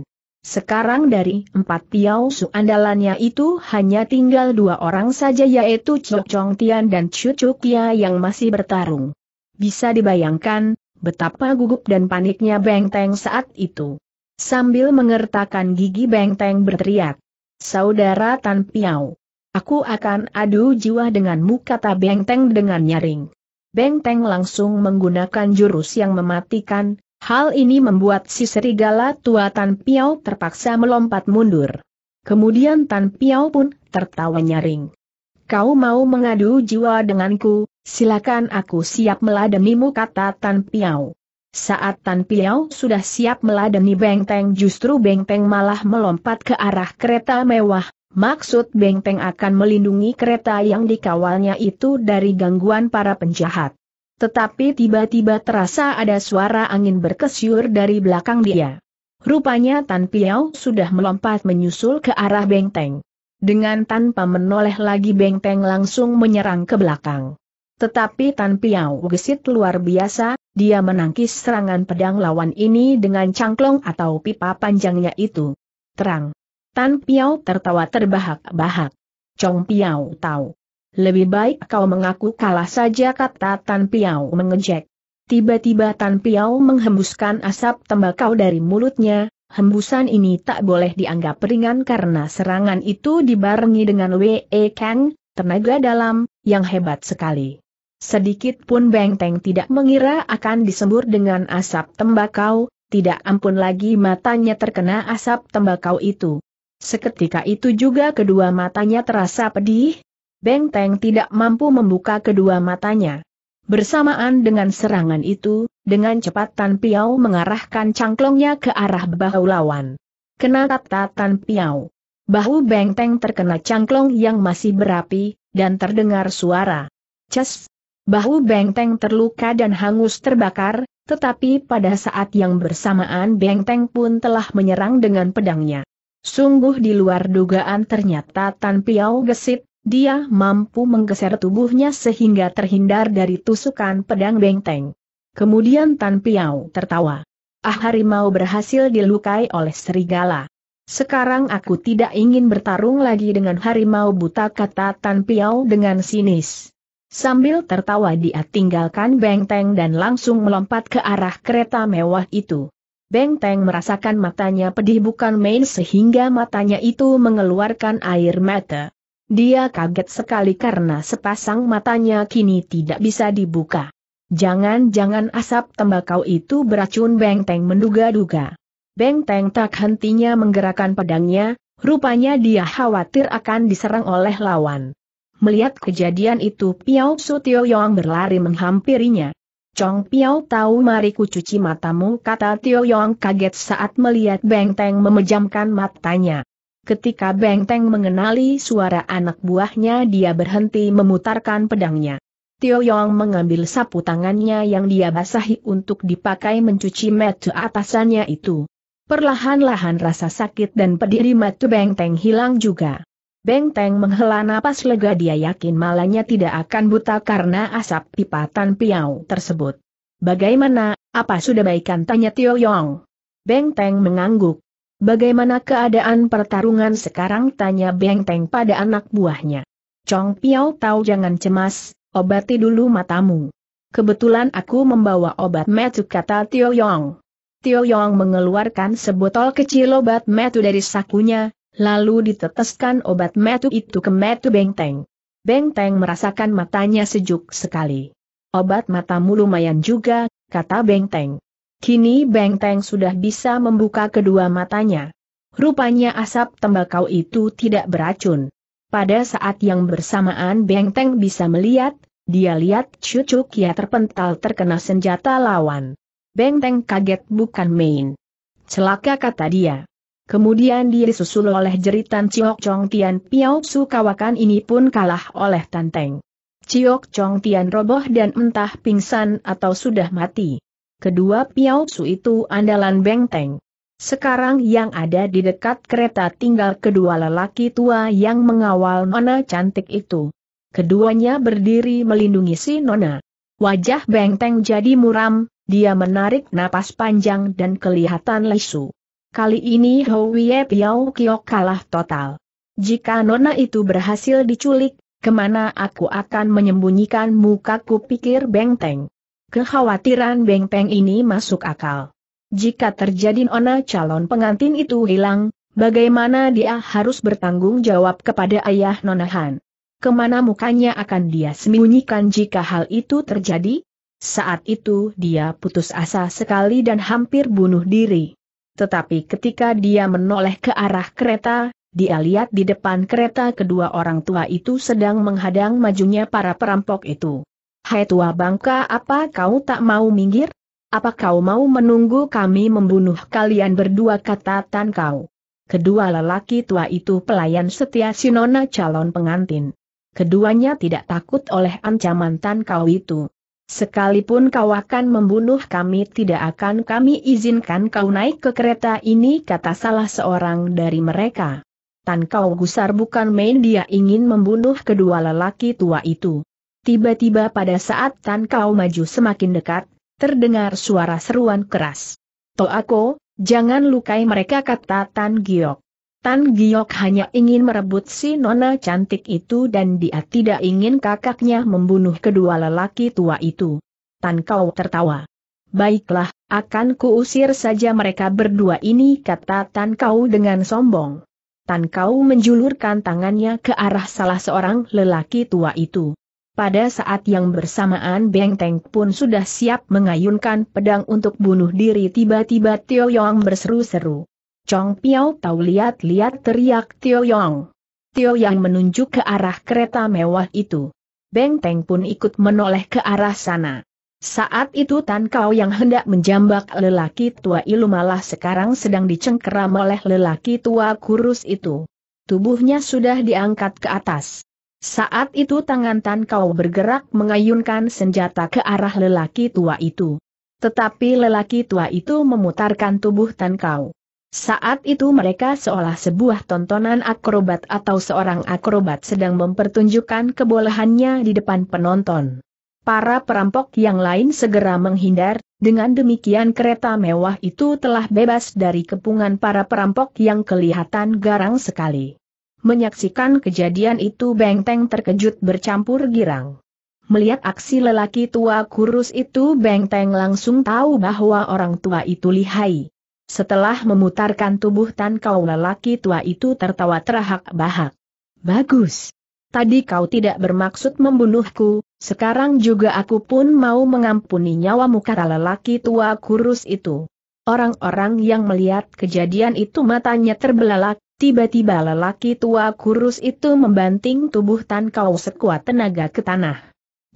Sekarang dari empat piausu andalannya itu hanya tinggal dua orang saja yaitu Chok Chong Tian dan Chu Kia Kia yang masih bertarung. Bisa dibayangkan, betapa gugup dan paniknya Bengteng saat itu. Sambil mengertakkan gigi Bengteng berteriak, Saudara Tan Piau, aku akan adu jiwa denganmu kata Bengteng dengan nyaring. Beng Teng langsung menggunakan jurus yang mematikan, hal ini membuat si serigala tua Tan Piao terpaksa melompat mundur. Kemudian Tan Piao pun tertawa nyaring. Kau mau mengadu jiwa denganku, silakan aku siap meladenimu kata Tan Piao. Saat Tan Piao sudah siap meladeni Beng Teng justru Beng Teng malah melompat ke arah kereta mewah, Maksud Beng Peng akan melindungi kereta yang dikawalnya itu dari gangguan para penjahat. Tetapi tiba-tiba terasa ada suara angin berkesyur dari belakang dia. Rupanya Tan Piao sudah melompat menyusul ke arah Beng Teng. Dengan tanpa menoleh lagi Beng Teng langsung menyerang ke belakang. Tetapi Tan Piao gesit luar biasa, dia menangkis serangan pedang lawan ini dengan cangklong atau pipa panjangnya itu. Terang. Tan Piao tertawa terbahak-bahak. Chong Piao tahu. Lebih baik kau mengaku kalah saja kata Tan Piao mengejek. Tiba-tiba Tan Piao menghembuskan asap tembakau dari mulutnya, hembusan ini tak boleh dianggap ringan karena serangan itu dibarengi dengan Wei Kang, tenaga dalam, yang hebat sekali. Sedikit pun Beng Teng tidak mengira akan disembur dengan asap tembakau, tidak ampun lagi matanya terkena asap tembakau itu. Seketika itu juga kedua matanya terasa pedih. Beng Teng tidak mampu membuka kedua matanya. Bersamaan dengan serangan itu, dengan cepat Tan Piao mengarahkan cangklongnya ke arah bahu lawan. Kena kata Tan Piao. Bahu Beng Teng terkena cangklong yang masih berapi, dan terdengar suara. Ces! Bahu Beng Teng terluka dan hangus terbakar, tetapi pada saat yang bersamaan Beng Teng pun telah menyerang dengan pedangnya. Sungguh di luar dugaan ternyata Tan Piao gesit, dia mampu menggeser tubuhnya sehingga terhindar dari tusukan pedang Bengteng. Kemudian Tan Piao tertawa. Ah harimau berhasil dilukai oleh serigala. Sekarang aku tidak ingin bertarung lagi dengan harimau buta kata Tan Piao dengan sinis. Sambil tertawa dia tinggalkan Bengteng dan langsung melompat ke arah kereta mewah itu. Beng Teng merasakan matanya pedih bukan main sehingga matanya itu mengeluarkan air mata. Dia kaget sekali karena sepasang matanya kini tidak bisa dibuka. Jangan-jangan asap tembakau itu beracun Beng Teng menduga-duga. Beng Teng tak hentinya menggerakkan pedangnya, rupanya dia khawatir akan diserang oleh lawan. Melihat kejadian itu Piao Sutio Tio Yong berlari menghampirinya. Chong Piao tahu mari ku cuci matamu kata Tio Yong kaget saat melihat Beng Teng memejamkan matanya. Ketika Beng Teng mengenali suara anak buahnya dia berhenti memutarkan pedangnya. Tio Yong mengambil sapu tangannya yang dia basahi untuk dipakai mencuci metu atasannya itu. Perlahan-lahan rasa sakit dan pedih di mata Beng Teng hilang juga. Beng Teng menghela napas lega dia yakin malanya tidak akan buta karena asap pipa Tan Piao tersebut. Bagaimana, apa sudah baikan tanya Tio Yong? Beng Teng mengangguk. Bagaimana keadaan pertarungan sekarang tanya Beng Teng pada anak buahnya. Chong Piao tahu jangan cemas, obati dulu matamu. Kebetulan aku membawa obat metu kata Tio Yong. Tio Yong mengeluarkan sebotol kecil obat metu dari sakunya, lalu diteteskan obat metu itu ke metu bengteng. Bengteng merasakan matanya sejuk sekali. Obat matamu lumayan juga, kata bengteng. Kini bengteng sudah bisa membuka kedua matanya. Rupanya asap tembakau itu tidak beracun. Pada saat yang bersamaan bengteng bisa melihat, dia lihat cucu kia terpental terkena senjata lawan. Bengteng kaget bukan main. Celaka kata dia. Kemudian dia disusul oleh jeritan Ciok Chong Tian Piao Su Kawakan ini pun kalah oleh Tanteng. Ciok Chong Tian roboh dan entah pingsan atau sudah mati. Kedua Piao Su itu andalan benteng. Sekarang yang ada di dekat kereta tinggal kedua lelaki tua yang mengawal nona cantik itu. Keduanya berdiri melindungi si nona. Wajah benteng jadi muram, dia menarik napas panjang dan kelihatan lesu. Kali ini Howie Piao Kiok kalah total. Jika nona itu berhasil diculik, kemana aku akan menyembunyikan mukaku pikir Bengteng. Kekhawatiran Bengteng ini masuk akal. Jika terjadi nona calon pengantin itu hilang, bagaimana dia harus bertanggung jawab kepada ayah nona Han? Kemana mukanya akan dia sembunyikan jika hal itu terjadi? Saat itu dia putus asa sekali dan hampir bunuh diri. Tetapi ketika dia menoleh ke arah kereta, dia lihat di depan kereta kedua orang tua itu sedang menghadang majunya para perampok itu. Hai tua bangka apa kau tak mau minggir? Apa kau mau menunggu kami membunuh kalian berdua kata Tan kau? Kedua lelaki tua itu pelayan setia Sinona calon pengantin. Keduanya tidak takut oleh ancaman Tan kau itu. Sekalipun kau akan membunuh kami tidak akan kami izinkan kau naik ke kereta ini kata salah seorang dari mereka. Tan kau gusar bukan main dia ingin membunuh kedua lelaki tua itu. Tiba-tiba pada saat Tan kau maju semakin dekat, terdengar suara seruan keras. Toako, jangan lukai mereka kata Tan Giok. Tan Giok hanya ingin merebut si nona cantik itu dan dia tidak ingin kakaknya membunuh kedua lelaki tua itu. Tan Kau tertawa. Baiklah, akan kuusir saja mereka berdua ini kata Tan Kau dengan sombong. Tan Kau menjulurkan tangannya ke arah salah seorang lelaki tua itu. Pada saat yang bersamaan Beng Teng pun sudah siap mengayunkan pedang untuk bunuh diri tiba-tiba Tio Yong berseru-seru. Chong Piao tahu lihat-lihat teriak Tio Yong. Tio Yang menunjuk ke arah kereta mewah itu. Beng Teng pun ikut menoleh ke arah sana. Saat itu Tan Kau yang hendak menjambak lelaki tua itu malah sekarang sedang dicengkeram oleh lelaki tua kurus itu. Tubuhnya sudah diangkat ke atas. Saat itu tangan Tan Kau bergerak mengayunkan senjata ke arah lelaki tua itu. Tetapi lelaki tua itu memutarkan tubuh Tan Kau. Saat itu mereka seolah sebuah tontonan akrobat atau seorang akrobat sedang mempertunjukkan kebolehannya di depan penonton. Para perampok yang lain segera menghindar, dengan demikian kereta mewah itu telah bebas dari kepungan para perampok yang kelihatan garang sekali. Menyaksikan kejadian itu Bengteng terkejut bercampur girang. Melihat aksi lelaki tua kurus itu Bengteng langsung tahu bahwa orang tua itu lihai. Setelah memutarkan tubuh Tan Kau lelaki tua itu tertawa terahak-bahak. Bagus. Tadi kau tidak bermaksud membunuhku, sekarang juga aku pun mau mengampuni nyawamu karena lelaki tua kurus itu. Orang-orang yang melihat kejadian itu matanya terbelalak, tiba-tiba lelaki tua kurus itu membanting tubuh Tan Kau sekuat tenaga ke tanah.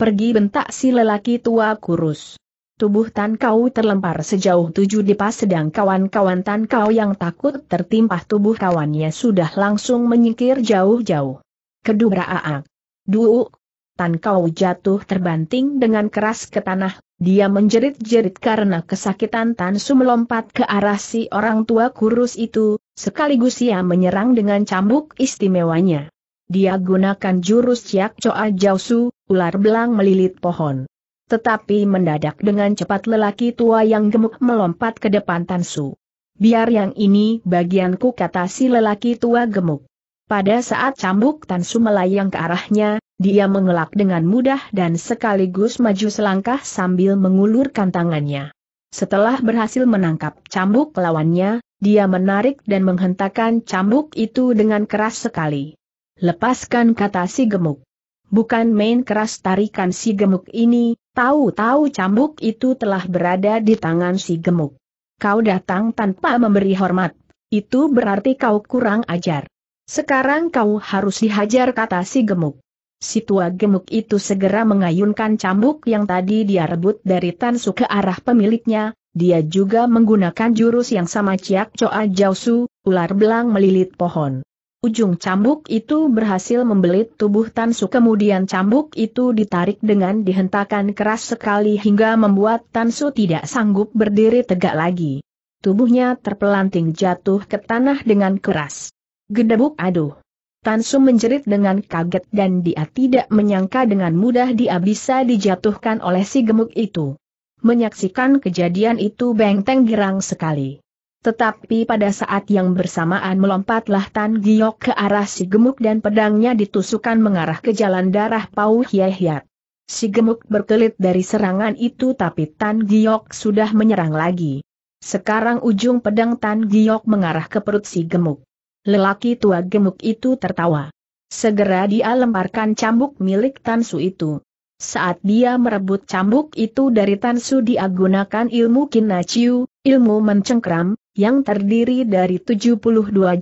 Pergi bentak si lelaki tua kurus. Tubuh Tan Kau terlempar sejauh tujuh dipas sedang kawan-kawan Tan Kau yang takut tertimpa tubuh kawannya sudah langsung menyingkir jauh-jauh. Kedubra aak. Duuk. Tan Kau jatuh terbanting dengan keras ke tanah, dia menjerit-jerit karena kesakitan Tan Su melompat ke arah si orang tua kurus itu, sekaligus ia menyerang dengan cambuk istimewanya. Dia gunakan jurus Ciak Coa Jausu, ular belang melilit pohon. Tetapi mendadak dengan cepat lelaki tua yang gemuk melompat ke depan Tansu. Biar yang ini bagianku kata si lelaki tua gemuk. Pada saat cambuk Tansu melayang ke arahnya, dia mengelak dengan mudah dan sekaligus maju selangkah sambil mengulurkan tangannya. Setelah berhasil menangkap cambuk lawannya, dia menarik dan menghentakkan cambuk itu dengan keras sekali. Lepaskan kata si gemuk. Bukan main keras tarikan si gemuk ini, tahu-tahu cambuk itu telah berada di tangan si gemuk. Kau datang tanpa memberi hormat, itu berarti kau kurang ajar. Sekarang kau harus dihajar kata si gemuk. Si tua gemuk itu segera mengayunkan cambuk yang tadi dia rebut dari Tansu ke arah pemiliknya, dia juga menggunakan jurus yang sama Ciak Coa Jausu, ular belang melilit pohon. Ujung cambuk itu berhasil membelit tubuh Tansu kemudian cambuk itu ditarik dengan dihentakan keras sekali hingga membuat Tansu tidak sanggup berdiri tegak lagi. Tubuhnya terpelanting jatuh ke tanah dengan keras. Gedebuk aduh. Tansu menjerit dengan kaget dan dia tidak menyangka dengan mudah dia bisa dijatuhkan oleh si gemuk itu. Menyaksikan kejadian itu Teng girang sekali. Tetapi pada saat yang bersamaan melompatlah Tan Giok ke arah si gemuk dan pedangnya ditusukkan mengarah ke jalan darah Pau Hiehyat. Si gemuk berkelit dari serangan itu tapi Tan Giok sudah menyerang lagi. Sekarang ujung pedang Tan Giok mengarah ke perut si gemuk. Lelaki tua gemuk itu tertawa. Segera dia lemparkan cambuk milik Tan Su itu. Saat dia merebut cambuk itu dari Tansu dia gunakan ilmu Kinaciu, ilmu mencengkram, yang terdiri dari 72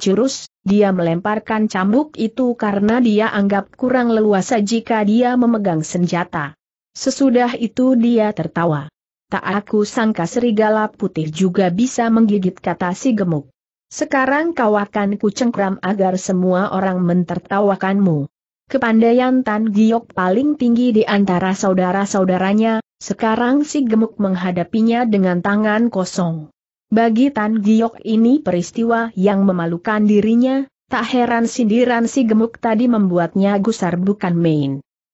jurus, dia melemparkan cambuk itu karena dia anggap kurang leluasa jika dia memegang senjata. Sesudah itu dia tertawa. Tak aku sangka serigala putih juga bisa menggigit kata si gemuk. Sekarang kau akan kucengkram agar semua orang mentertawakanmu. Kepandaian Tan Giok paling tinggi di antara saudara-saudaranya, sekarang si gemuk menghadapinya dengan tangan kosong. Bagi Tan Giok ini peristiwa yang memalukan dirinya, tak heran sindiran si gemuk tadi membuatnya gusar bukan main.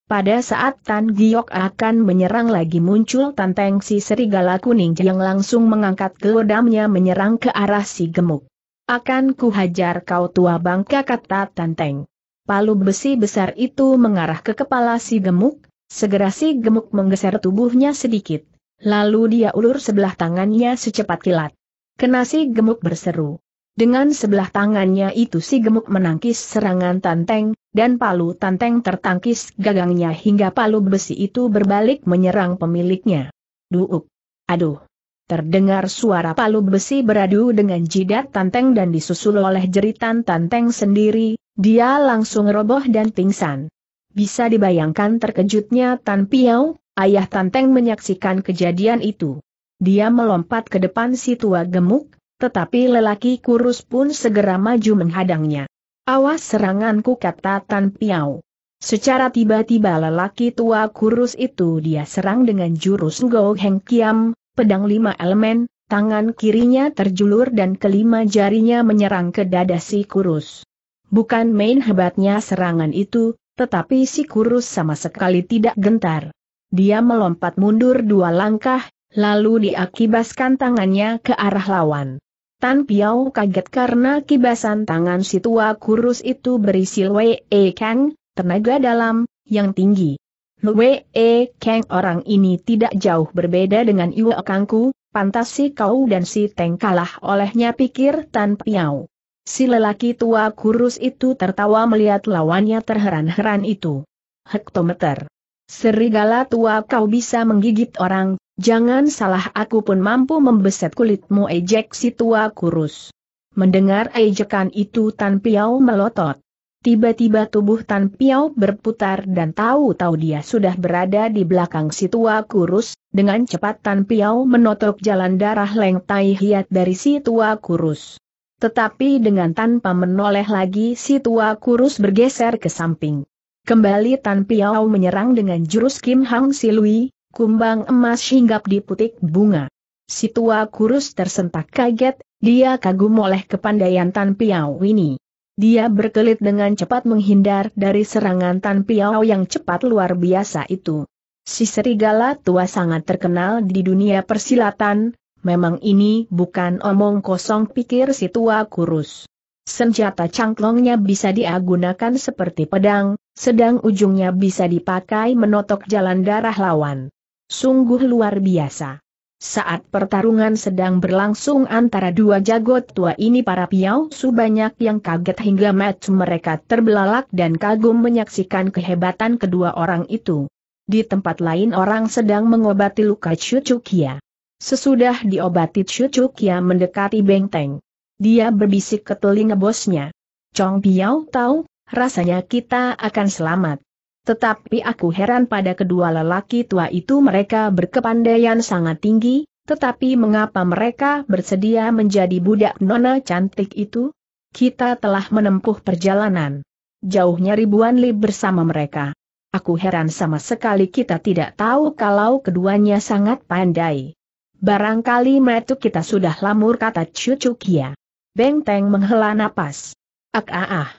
Pada saat Tan Giok akan menyerang lagi muncul tanteng si serigala kuning yang langsung mengangkat gelodamnya menyerang ke arah si gemuk. Akan kuhajar kau tua bangka kata tanteng palu besi besar itu mengarah ke kepala si gemuk, segera si gemuk menggeser tubuhnya sedikit. Lalu dia ulur sebelah tangannya secepat kilat. Kena si gemuk berseru. Dengan sebelah tangannya itu si gemuk menangkis serangan tanteng, dan palu tanteng tertangkis gagangnya hingga palu besi itu berbalik menyerang pemiliknya. Duuk, Aduh. Terdengar suara palu besi beradu dengan jidat Tanteng dan disusul oleh jeritan Tanteng sendiri, dia langsung roboh dan pingsan. Bisa dibayangkan terkejutnya Tan piau, ayah Tanteng menyaksikan kejadian itu. Dia melompat ke depan si tua gemuk, tetapi lelaki kurus pun segera maju menghadangnya. Awas seranganku kata Tan piau. Secara tiba-tiba lelaki tua kurus itu dia serang dengan jurus Go Heng Kiam, pedang lima elemen, tangan kirinya terjulur dan kelima jarinya menyerang ke dada si kurus. Bukan main hebatnya serangan itu, tetapi si kurus sama sekali tidak gentar. Dia melompat mundur dua langkah, lalu diakibaskan tangannya ke arah lawan. Tan Piao kaget karena kibasan tangan si tua kurus itu berisi Wei E Kang, tenaga dalam, yang tinggi. Lue E Kang orang ini tidak jauh berbeda dengan Iwe Kangku, pantas si kau dan si Teng kalah olehnya pikir Tan piau. Si lelaki tua kurus itu tertawa melihat lawannya terheran-heran itu. Hektometer. Serigala tua kau bisa menggigit orang, jangan salah aku pun mampu membeset kulitmu ejek si tua kurus. Mendengar ejekan itu Tan piau melotot. Tiba-tiba tubuh Tan Piao berputar dan tahu-tahu dia sudah berada di belakang si tua kurus, dengan cepat Tan Piao menotok jalan darah Leng Tai Hiat dari si tua kurus. Tetapi dengan tanpa menoleh lagi si tua kurus bergeser ke samping. Kembali Tan Piao menyerang dengan jurus Kim Hang Silui, kumbang emas hinggap di putik bunga. Si tua kurus tersentak kaget, dia kagum oleh kepandaian Tan Piao ini. Dia berkelit dengan cepat menghindar dari serangan Tan Piao yang cepat luar biasa itu. Si serigala tua sangat terkenal di dunia persilatan, memang ini bukan omong kosong pikir si tua kurus. Senjata cangklongnya bisa diagunakan seperti pedang, sedang ujungnya bisa dipakai menotok jalan darah lawan. Sungguh luar biasa. Saat pertarungan sedang berlangsung antara dua jagot tua ini para piausu banyak yang kaget hingga match mereka terbelalak dan kagum menyaksikan kehebatan kedua orang itu. Di tempat lain orang sedang mengobati luka Shuchukia. Sesudah diobati Shuchukia mendekati benteng. Dia berbisik ke telinga bosnya. Chong Piau tahu, rasanya kita akan selamat. Tetapi aku heran pada kedua lelaki tua itu mereka berkepandaian sangat tinggi, tetapi mengapa mereka bersedia menjadi budak nona cantik itu? Kita telah menempuh perjalanan. Jauhnya ribuan li bersama mereka. Aku heran sama sekali kita tidak tahu kalau keduanya sangat pandai. Barangkali metu kita sudah lamur kata Kia. Beng Teng menghela napas. Ak ah ah.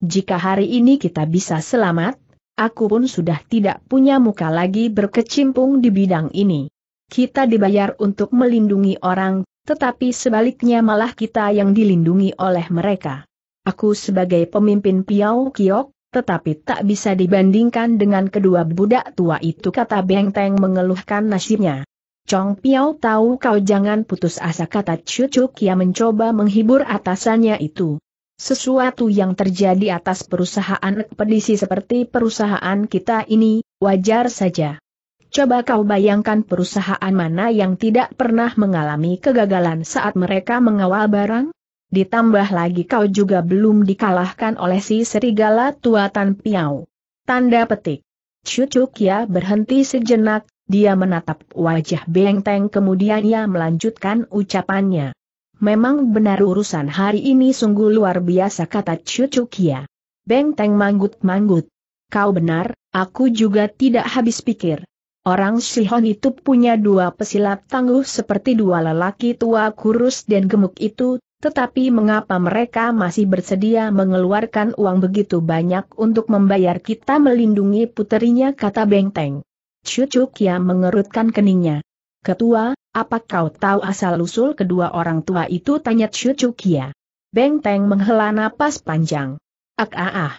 Jika hari ini kita bisa selamat, aku pun sudah tidak punya muka lagi berkecimpung di bidang ini. Kita dibayar untuk melindungi orang, tetapi sebaliknya malah kita yang dilindungi oleh mereka. Aku sebagai pemimpin Piau Kiok, tetapi tak bisa dibandingkan dengan kedua budak tua itu kata Beng Teng mengeluhkan nasibnya. Chong Piau tahu kau jangan putus asa kata cucu Kia mencoba menghibur atasannya itu. Sesuatu yang terjadi atas perusahaan ekspedisi seperti perusahaan kita ini, wajar saja. Coba kau bayangkan perusahaan mana yang tidak pernah mengalami kegagalan saat mereka mengawal barang? Ditambah lagi kau juga belum dikalahkan oleh si serigala tua Tan Piau. Tanda petik. Kia berhenti sejenak, dia menatap wajah Beng Teng kemudian ia melanjutkan ucapannya. Memang benar urusan hari ini sungguh luar biasa kata Cucu Kia. Beng Teng manggut-manggut. Kau benar, aku juga tidak habis pikir. Orang Sihon itu punya dua pesilat tangguh seperti dua lelaki tua kurus dan gemuk itu, tetapi mengapa mereka masih bersedia mengeluarkan uang begitu banyak untuk membayar kita melindungi puterinya kata Beng Teng. Cucu Kia mengerutkan keningnya. Ketua, apa kau tahu asal-usul kedua orang tua itu? Tanya Chu kia. Beng Teng menghela napas panjang. Ak ah ah.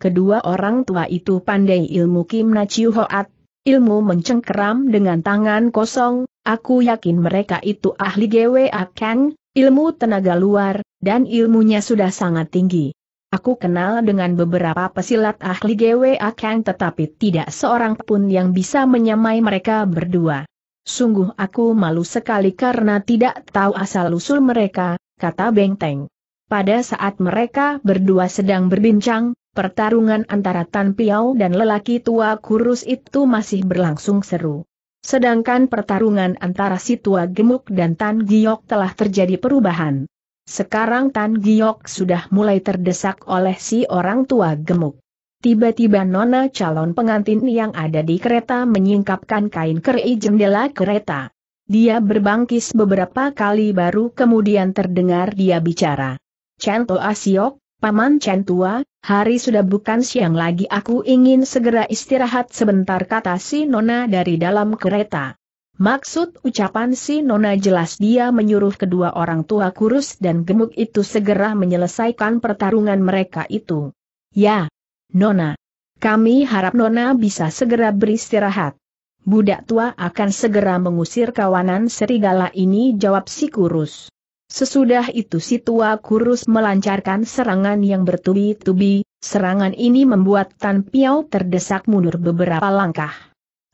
Kedua orang tua itu pandai ilmu Kim Na Chiu Hoat, ilmu mencengkeram dengan tangan kosong, aku yakin mereka itu ahli Gwe Akang, ilmu tenaga luar, dan ilmunya sudah sangat tinggi. Aku kenal dengan beberapa pesilat ahli Gwe Akang tetapi tidak seorang pun yang bisa menyamai mereka berdua. Sungguh aku malu sekali karena tidak tahu asal-usul mereka, kata Bengteng. Pada saat mereka berdua sedang berbincang, pertarungan antara Tan Piao dan lelaki tua kurus itu masih berlangsung seru. Sedangkan pertarungan antara si tua gemuk dan Tan Giok telah terjadi perubahan. Sekarang Tan Giok sudah mulai terdesak oleh si orang tua gemuk. Tiba-tiba nona calon pengantin yang ada di kereta menyingkapkan kain kerei jendela kereta. Dia berbangkis beberapa kali baru kemudian terdengar dia bicara. Cento Asiok, Paman Centua, hari sudah bukan siang lagi aku ingin segera istirahat sebentar kata si nona dari dalam kereta. Maksud ucapan si nona jelas dia menyuruh kedua orang tua kurus dan gemuk itu segera menyelesaikan pertarungan mereka itu. Ya, Nona. Kami harap Nona bisa segera beristirahat. Budak tua akan segera mengusir kawanan serigala ini jawab si kurus. Sesudah itu si tua kurus melancarkan serangan yang bertubi-tubi, serangan ini membuat Tan Piao terdesak mundur beberapa langkah.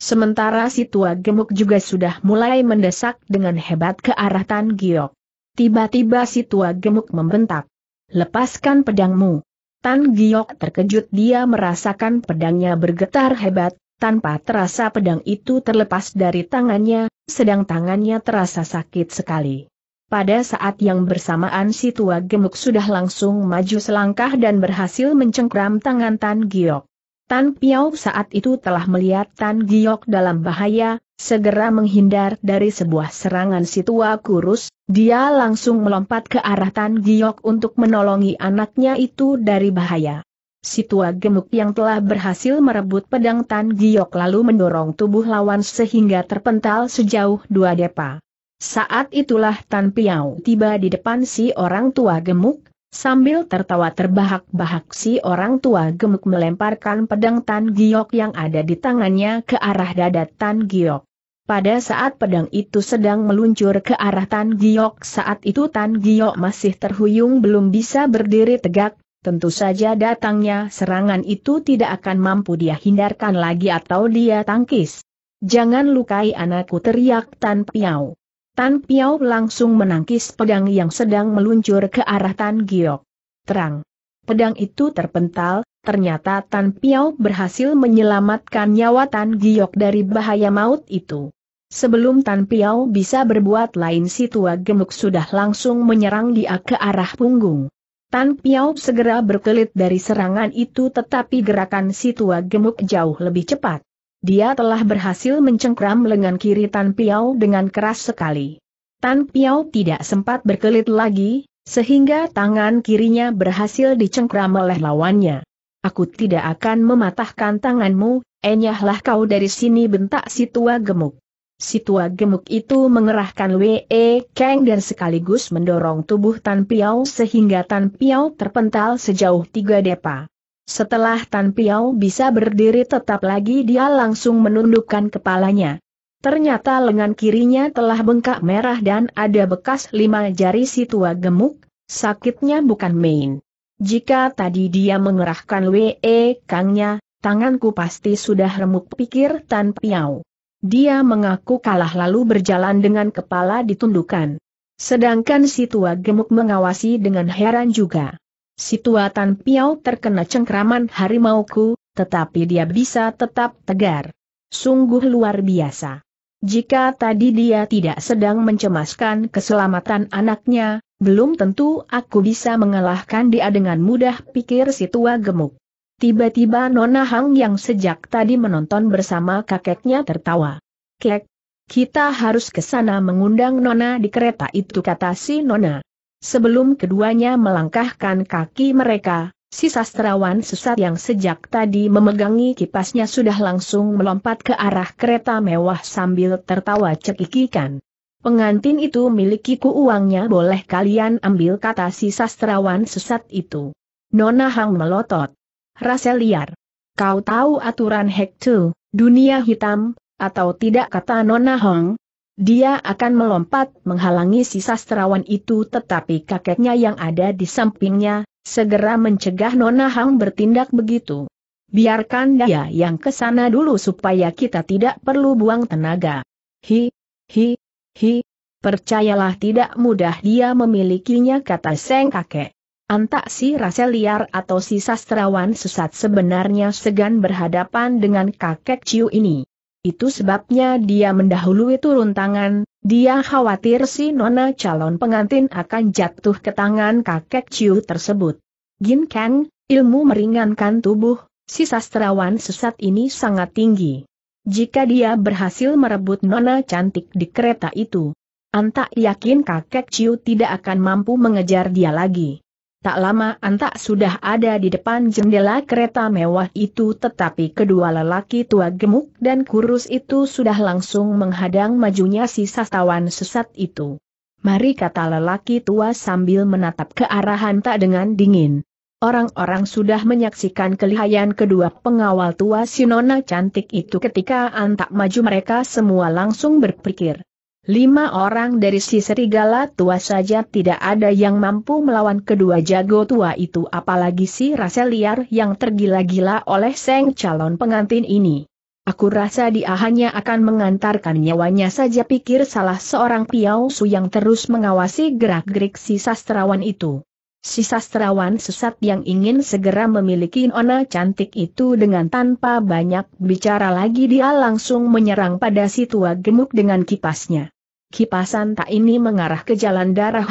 Sementara si tua gemuk juga sudah mulai mendesak dengan hebat ke arah Tan Giok. Tiba-tiba si tua gemuk membentak. Lepaskan pedangmu. Tan Giok terkejut dia merasakan pedangnya bergetar hebat, tanpa terasa pedang itu terlepas dari tangannya, sedang tangannya terasa sakit sekali. Pada saat yang bersamaan si tua gemuk sudah langsung maju selangkah dan berhasil mencengkram tangan Tan Giok. Tan Piao saat itu telah melihat Tan Giok dalam bahaya, segera menghindar dari sebuah serangan si tua kurus, dia langsung melompat ke arah Tan Giok untuk menolongi anaknya itu dari bahaya. Si tua gemuk yang telah berhasil merebut pedang Tan Giok lalu mendorong tubuh lawan sehingga terpental sejauh dua depa. Saat itulah Tan Piau tiba di depan si orang tua gemuk, Sambil tertawa terbahak-bahak si orang tua gemuk melemparkan pedang Tan Giok yang ada di tangannya ke arah dada Tan Giok. Pada saat pedang itu sedang meluncur ke arah Tan Giok saat itu Tan Giok masih terhuyung belum bisa berdiri tegak, tentu saja datangnya serangan itu tidak akan mampu dia hindarkan lagi atau dia tangkis. Jangan lukai anakku teriak Tan Piao. Tan Piao langsung menangkis pedang yang sedang meluncur ke arah Tan Giok. Terang. Pedang itu terpental, ternyata Tan Piao berhasil menyelamatkan nyawa Tan Giok dari bahaya maut itu. Sebelum Tan Piao bisa berbuat lain si tua gemuk sudah langsung menyerang dia ke arah punggung. Tan Piao segera berkelit dari serangan itu tetapi gerakan si tua gemuk jauh lebih cepat. Dia telah berhasil mencengkram lengan kiri Tan Piao dengan keras sekali. Tan Piao tidak sempat berkelit lagi, sehingga tangan kirinya berhasil dicengkram oleh lawannya. Aku tidak akan mematahkan tanganmu, enyahlah kau dari sini bentak si tua gemuk. Si tua gemuk itu mengerahkan Wee Kang dan sekaligus mendorong tubuh Tan Piao sehingga Tan Piao terpental sejauh tiga depa. Setelah Tan Piao bisa berdiri tetap lagi dia langsung menundukkan kepalanya. Ternyata lengan kirinya telah bengkak merah dan ada bekas lima jari si tua gemuk, sakitnya bukan main. Jika tadi dia mengerahkan WE Kangnya, tanganku pasti sudah remuk pikir Tan Piao. Dia mengaku kalah lalu berjalan dengan kepala ditundukkan. Sedangkan si tua gemuk mengawasi dengan heran juga. Si Tan Piau terkena cengkraman harimauku, tetapi dia bisa tetap tegar. Sungguh luar biasa. Jika tadi dia tidak sedang mencemaskan keselamatan anaknya, belum tentu aku bisa mengalahkan dia dengan mudah pikir si tua gemuk. Tiba-tiba Nona Hang yang sejak tadi menonton bersama kakeknya tertawa. Kek, kita harus ke sana mengundang Nona di kereta itu kata si Nona. Sebelum keduanya melangkahkan kaki mereka, si sastrawan sesat yang sejak tadi memegangi kipasnya sudah langsung melompat ke arah kereta mewah sambil tertawa cekikikan. Pengantin itu milikiku uangnya boleh kalian ambil kata si sastrawan sesat itu. Nona Hang melotot. Rasa liar. Kau tahu aturan Hektu, dunia hitam, atau tidak kata Nona Hong, dia akan melompat menghalangi si sastrawan itu tetapi kakeknya yang ada di sampingnya, segera mencegah Nona Hang bertindak begitu. Biarkan dia yang ke sana dulu supaya kita tidak perlu buang tenaga. Hi, hi, hi, percayalah tidak mudah dia memilikinya kata Seng kakek. Antak si rasa liar atau si sastrawan sesat sebenarnya segan berhadapan dengan kakek Ciu ini. Itu sebabnya dia mendahului turun tangan, dia khawatir si nona calon pengantin akan jatuh ke tangan kakek Ciu tersebut. Gin Kang, ilmu meringankan tubuh, si sastrawan sesat ini sangat tinggi. Jika dia berhasil merebut nona cantik di kereta itu, antak yakin kakek Ciu tidak akan mampu mengejar dia lagi. Tak lama Antak sudah ada di depan jendela kereta mewah itu tetapi kedua lelaki tua gemuk dan kurus itu sudah langsung menghadang majunya si sastawan sesat itu. Mari kata lelaki tua sambil menatap ke arah Antak dengan dingin. Orang-orang sudah menyaksikan kelihayan kedua pengawal tua si cantik itu ketika Antak maju mereka semua langsung berpikir. Lima orang dari si serigala tua saja tidak ada yang mampu melawan kedua jago tua itu apalagi si rasa liar yang tergila-gila oleh seng calon pengantin ini. Aku rasa dia hanya akan mengantarkan nyawanya saja pikir salah seorang piau su yang terus mengawasi gerak-gerik si sastrawan itu. Si sastrawan sesat yang ingin segera memiliki nona cantik itu dengan tanpa banyak bicara lagi dia langsung menyerang pada si tua gemuk dengan kipasnya kipasan tak ini mengarah ke jalan darah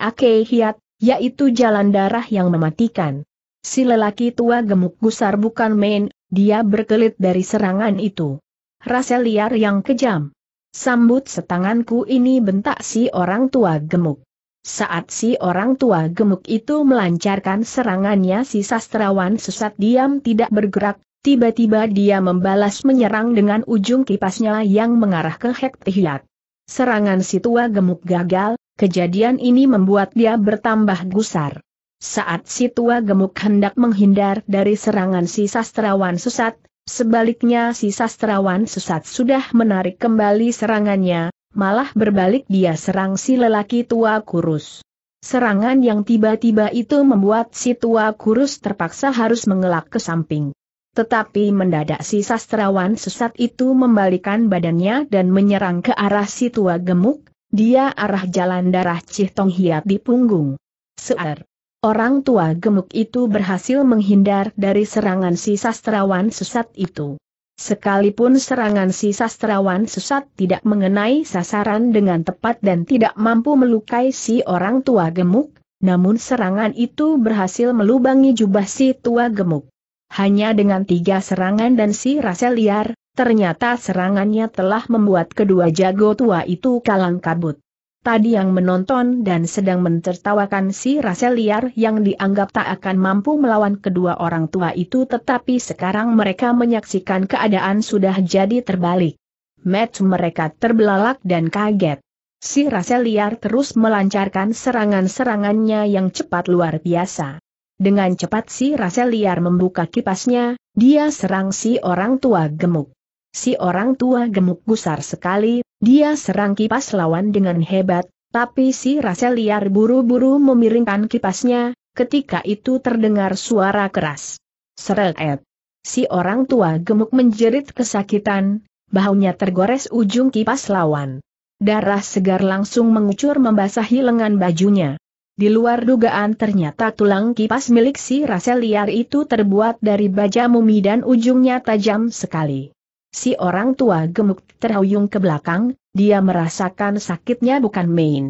Ake Hiat, yaitu jalan darah yang mematikan. Si lelaki tua gemuk gusar bukan main, dia berkelit dari serangan itu. Rasa liar yang kejam. Sambut setanganku ini bentak si orang tua gemuk. Saat si orang tua gemuk itu melancarkan serangannya si sastrawan sesat diam tidak bergerak, tiba-tiba dia membalas menyerang dengan ujung kipasnya yang mengarah ke Hektihiat. Serangan si tua gemuk gagal, kejadian ini membuat dia bertambah gusar. Saat si tua gemuk hendak menghindar dari serangan si sastrawan susat, sebaliknya si sastrawan susat sudah menarik kembali serangannya, malah berbalik dia serang si lelaki tua kurus. Serangan yang tiba-tiba itu membuat si tua kurus terpaksa harus mengelak ke samping. Tetapi mendadak si sastrawan sesat itu membalikan badannya dan menyerang ke arah si tua gemuk, dia arah jalan darah tong Hiat di punggung. Sear. Orang tua gemuk itu berhasil menghindar dari serangan si sastrawan sesat itu. Sekalipun serangan si sastrawan sesat tidak mengenai sasaran dengan tepat dan tidak mampu melukai si orang tua gemuk, namun serangan itu berhasil melubangi jubah si tua gemuk. Hanya dengan tiga serangan dan si rasa liar, ternyata serangannya telah membuat kedua jago tua itu kalang kabut. Tadi yang menonton dan sedang mentertawakan si rasa liar yang dianggap tak akan mampu melawan kedua orang tua itu tetapi sekarang mereka menyaksikan keadaan sudah jadi terbalik. Match mereka terbelalak dan kaget. Si rasa liar terus melancarkan serangan-serangannya yang cepat luar biasa. Dengan cepat si Rasel liar membuka kipasnya, dia serang si orang tua gemuk. Si orang tua gemuk gusar sekali, dia serang kipas lawan dengan hebat, tapi si Rasel liar buru-buru memiringkan kipasnya, ketika itu terdengar suara keras. Seret. Si orang tua gemuk menjerit kesakitan, bahunya tergores ujung kipas lawan. Darah segar langsung mengucur membasahi lengan bajunya. Di luar dugaan ternyata tulang kipas milik si Rasel liar itu terbuat dari baja mumi dan ujungnya tajam sekali. Si orang tua gemuk terhuyung ke belakang, dia merasakan sakitnya bukan main.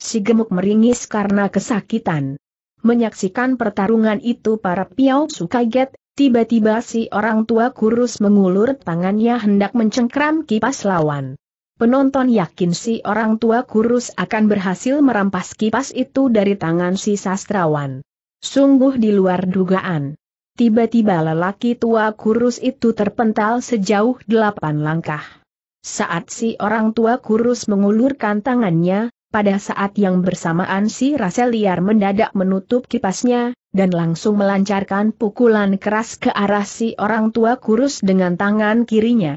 Si gemuk meringis karena kesakitan. Menyaksikan pertarungan itu para piau kaget, tiba-tiba si orang tua kurus mengulur tangannya hendak mencengkram kipas lawan. Penonton yakin si orang tua kurus akan berhasil merampas kipas itu dari tangan si sastrawan. Sungguh di luar dugaan. Tiba-tiba lelaki tua kurus itu terpental sejauh delapan langkah. Saat si orang tua kurus mengulurkan tangannya, pada saat yang bersamaan si rasa liar mendadak menutup kipasnya, dan langsung melancarkan pukulan keras ke arah si orang tua kurus dengan tangan kirinya.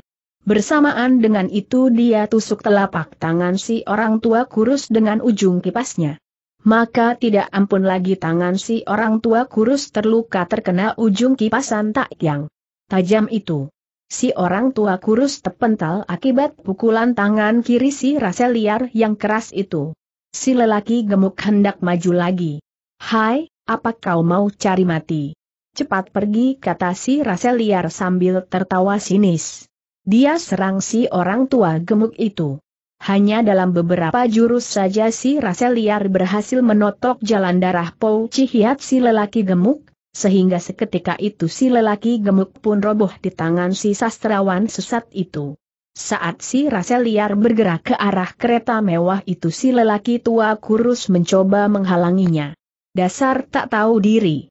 Bersamaan dengan itu dia tusuk telapak tangan si orang tua kurus dengan ujung kipasnya. Maka tidak ampun lagi tangan si orang tua kurus terluka terkena ujung kipasan tak yang tajam itu. Si orang tua kurus terpental akibat pukulan tangan kiri si rasa liar yang keras itu. Si lelaki gemuk hendak maju lagi. Hai, apa kau mau cari mati? Cepat pergi kata si rasa liar sambil tertawa sinis. Dia serang si orang tua gemuk itu. Hanya dalam beberapa jurus saja si Rasel liar berhasil menotok jalan darah Pou Cihiat si lelaki gemuk, sehingga seketika itu si lelaki gemuk pun roboh di tangan si sastrawan sesat itu. Saat si Rasel liar bergerak ke arah kereta mewah itu si lelaki tua kurus mencoba menghalanginya. Dasar tak tahu diri.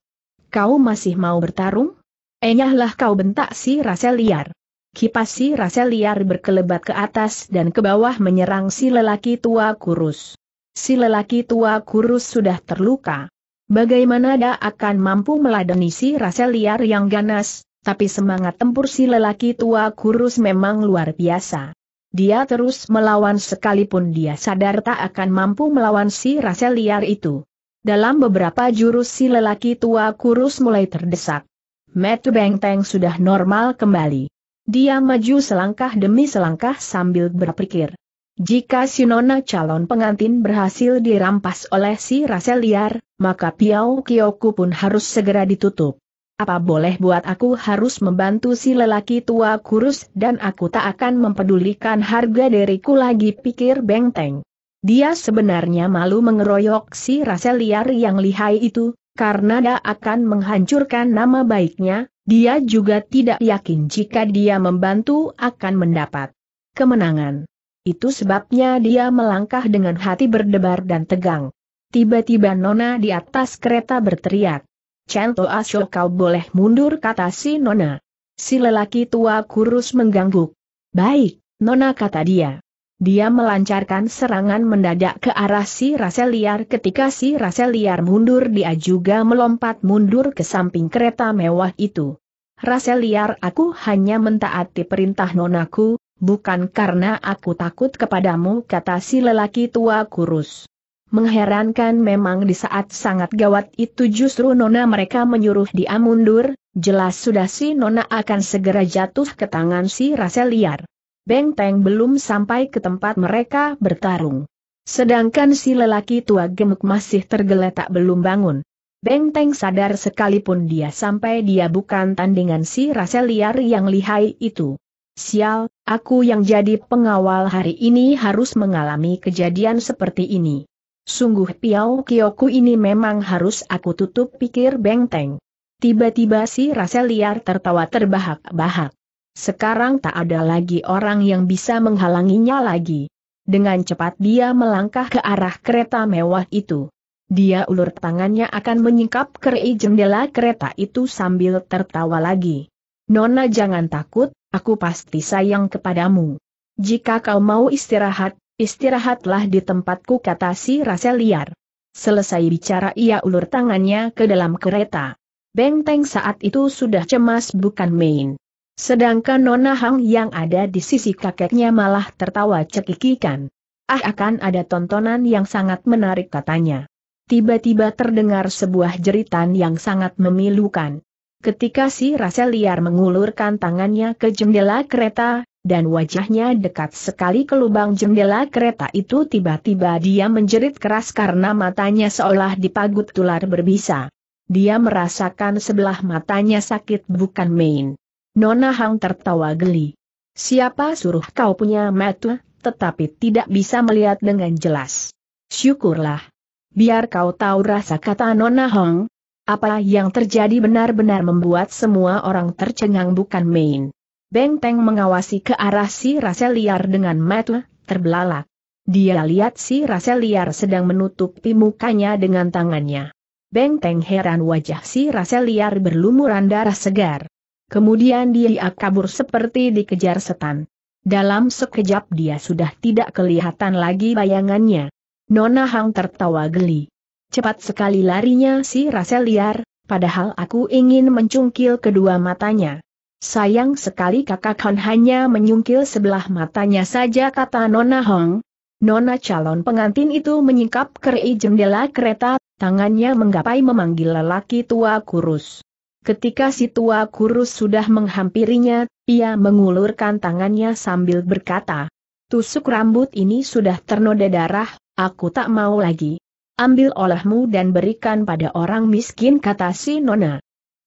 Kau masih mau bertarung? Enyahlah kau bentak si Rasel liar. Kipas si rasa liar berkelebat ke atas dan ke bawah menyerang si lelaki tua kurus. Si lelaki tua kurus sudah terluka. Bagaimana dia akan mampu meladeni si rasa liar yang ganas, tapi semangat tempur si lelaki tua kurus memang luar biasa. Dia terus melawan sekalipun dia sadar tak akan mampu melawan si rasa liar itu. Dalam beberapa jurus si lelaki tua kurus mulai terdesak. Metu Bengteng sudah normal kembali. Dia maju selangkah demi selangkah sambil berpikir. Jika si nona calon pengantin berhasil dirampas oleh si rasa liar, maka Piau Kioku pun harus segera ditutup. Apa boleh buat aku harus membantu si lelaki tua kurus dan aku tak akan mempedulikan harga diriku lagi pikir Bengteng. Dia sebenarnya malu mengeroyok si rasa liar yang lihai itu, karena dia akan menghancurkan nama baiknya, dia juga tidak yakin jika dia membantu akan mendapat kemenangan. Itu sebabnya dia melangkah dengan hati berdebar dan tegang. Tiba-tiba Nona di atas kereta berteriak. Chanto Asyo kau boleh mundur kata si Nona. Si lelaki tua kurus mengganggu. Baik, Nona kata dia. Dia melancarkan serangan mendadak ke arah si Rasel liar ketika si Rasel liar mundur dia juga melompat mundur ke samping kereta mewah itu. Rasel liar aku hanya mentaati perintah nonaku, bukan karena aku takut kepadamu kata si lelaki tua kurus. Mengherankan memang di saat sangat gawat itu justru nona mereka menyuruh dia mundur, jelas sudah si nona akan segera jatuh ke tangan si Rasel liar. Beng Teng belum sampai ke tempat mereka bertarung. Sedangkan si lelaki tua gemuk masih tergeletak belum bangun. Beng Teng sadar sekalipun dia sampai dia bukan tandingan si rasa liar yang lihai itu. Sial, aku yang jadi pengawal hari ini harus mengalami kejadian seperti ini. Sungguh piau kioku ini memang harus aku tutup pikir Beng Teng. Tiba-tiba si rasa liar tertawa terbahak-bahak. Sekarang tak ada lagi orang yang bisa menghalanginya lagi. Dengan cepat dia melangkah ke arah kereta mewah itu. Dia ulur tangannya akan menyingkap keri jendela kereta itu sambil tertawa lagi. Nona jangan takut, aku pasti sayang kepadamu. Jika kau mau istirahat, istirahatlah di tempatku kata si Rasa liar. Selesai bicara ia ulur tangannya ke dalam kereta. Benteng saat itu sudah cemas bukan main. Sedangkan Nona Hang yang ada di sisi kakeknya malah tertawa cekikikan. Ah akan ada tontonan yang sangat menarik katanya. Tiba-tiba terdengar sebuah jeritan yang sangat memilukan. Ketika si Rasel liar mengulurkan tangannya ke jendela kereta, dan wajahnya dekat sekali ke lubang jendela kereta itu tiba-tiba dia menjerit keras karena matanya seolah dipagut tular berbisa. Dia merasakan sebelah matanya sakit bukan main. Nona Hang tertawa geli. Siapa suruh kau punya mata, tetapi tidak bisa melihat dengan jelas. Syukurlah. Biar kau tahu rasa kata Nona Hong. Apa yang terjadi benar-benar membuat semua orang tercengang bukan main. Beng Teng mengawasi ke arah si rasel liar dengan mata, terbelalak. Dia lihat si rasel liar sedang menutupi mukanya dengan tangannya. Beng Teng heran wajah si rasel liar berlumuran darah segar. Kemudian dia kabur seperti dikejar setan. Dalam sekejap dia sudah tidak kelihatan lagi bayangannya. Nona Hang tertawa geli. Cepat sekali larinya si Rasel liar, padahal aku ingin mencungkil kedua matanya. Sayang sekali kakak Han hanya menyungkil sebelah matanya saja kata Nona Hong. Nona calon pengantin itu menyingkap keri jendela kereta, tangannya menggapai memanggil lelaki tua kurus. Ketika si tua kurus sudah menghampirinya, ia mengulurkan tangannya sambil berkata, Tusuk rambut ini sudah ternoda darah, aku tak mau lagi. Ambil olehmu dan berikan pada orang miskin kata si Nona.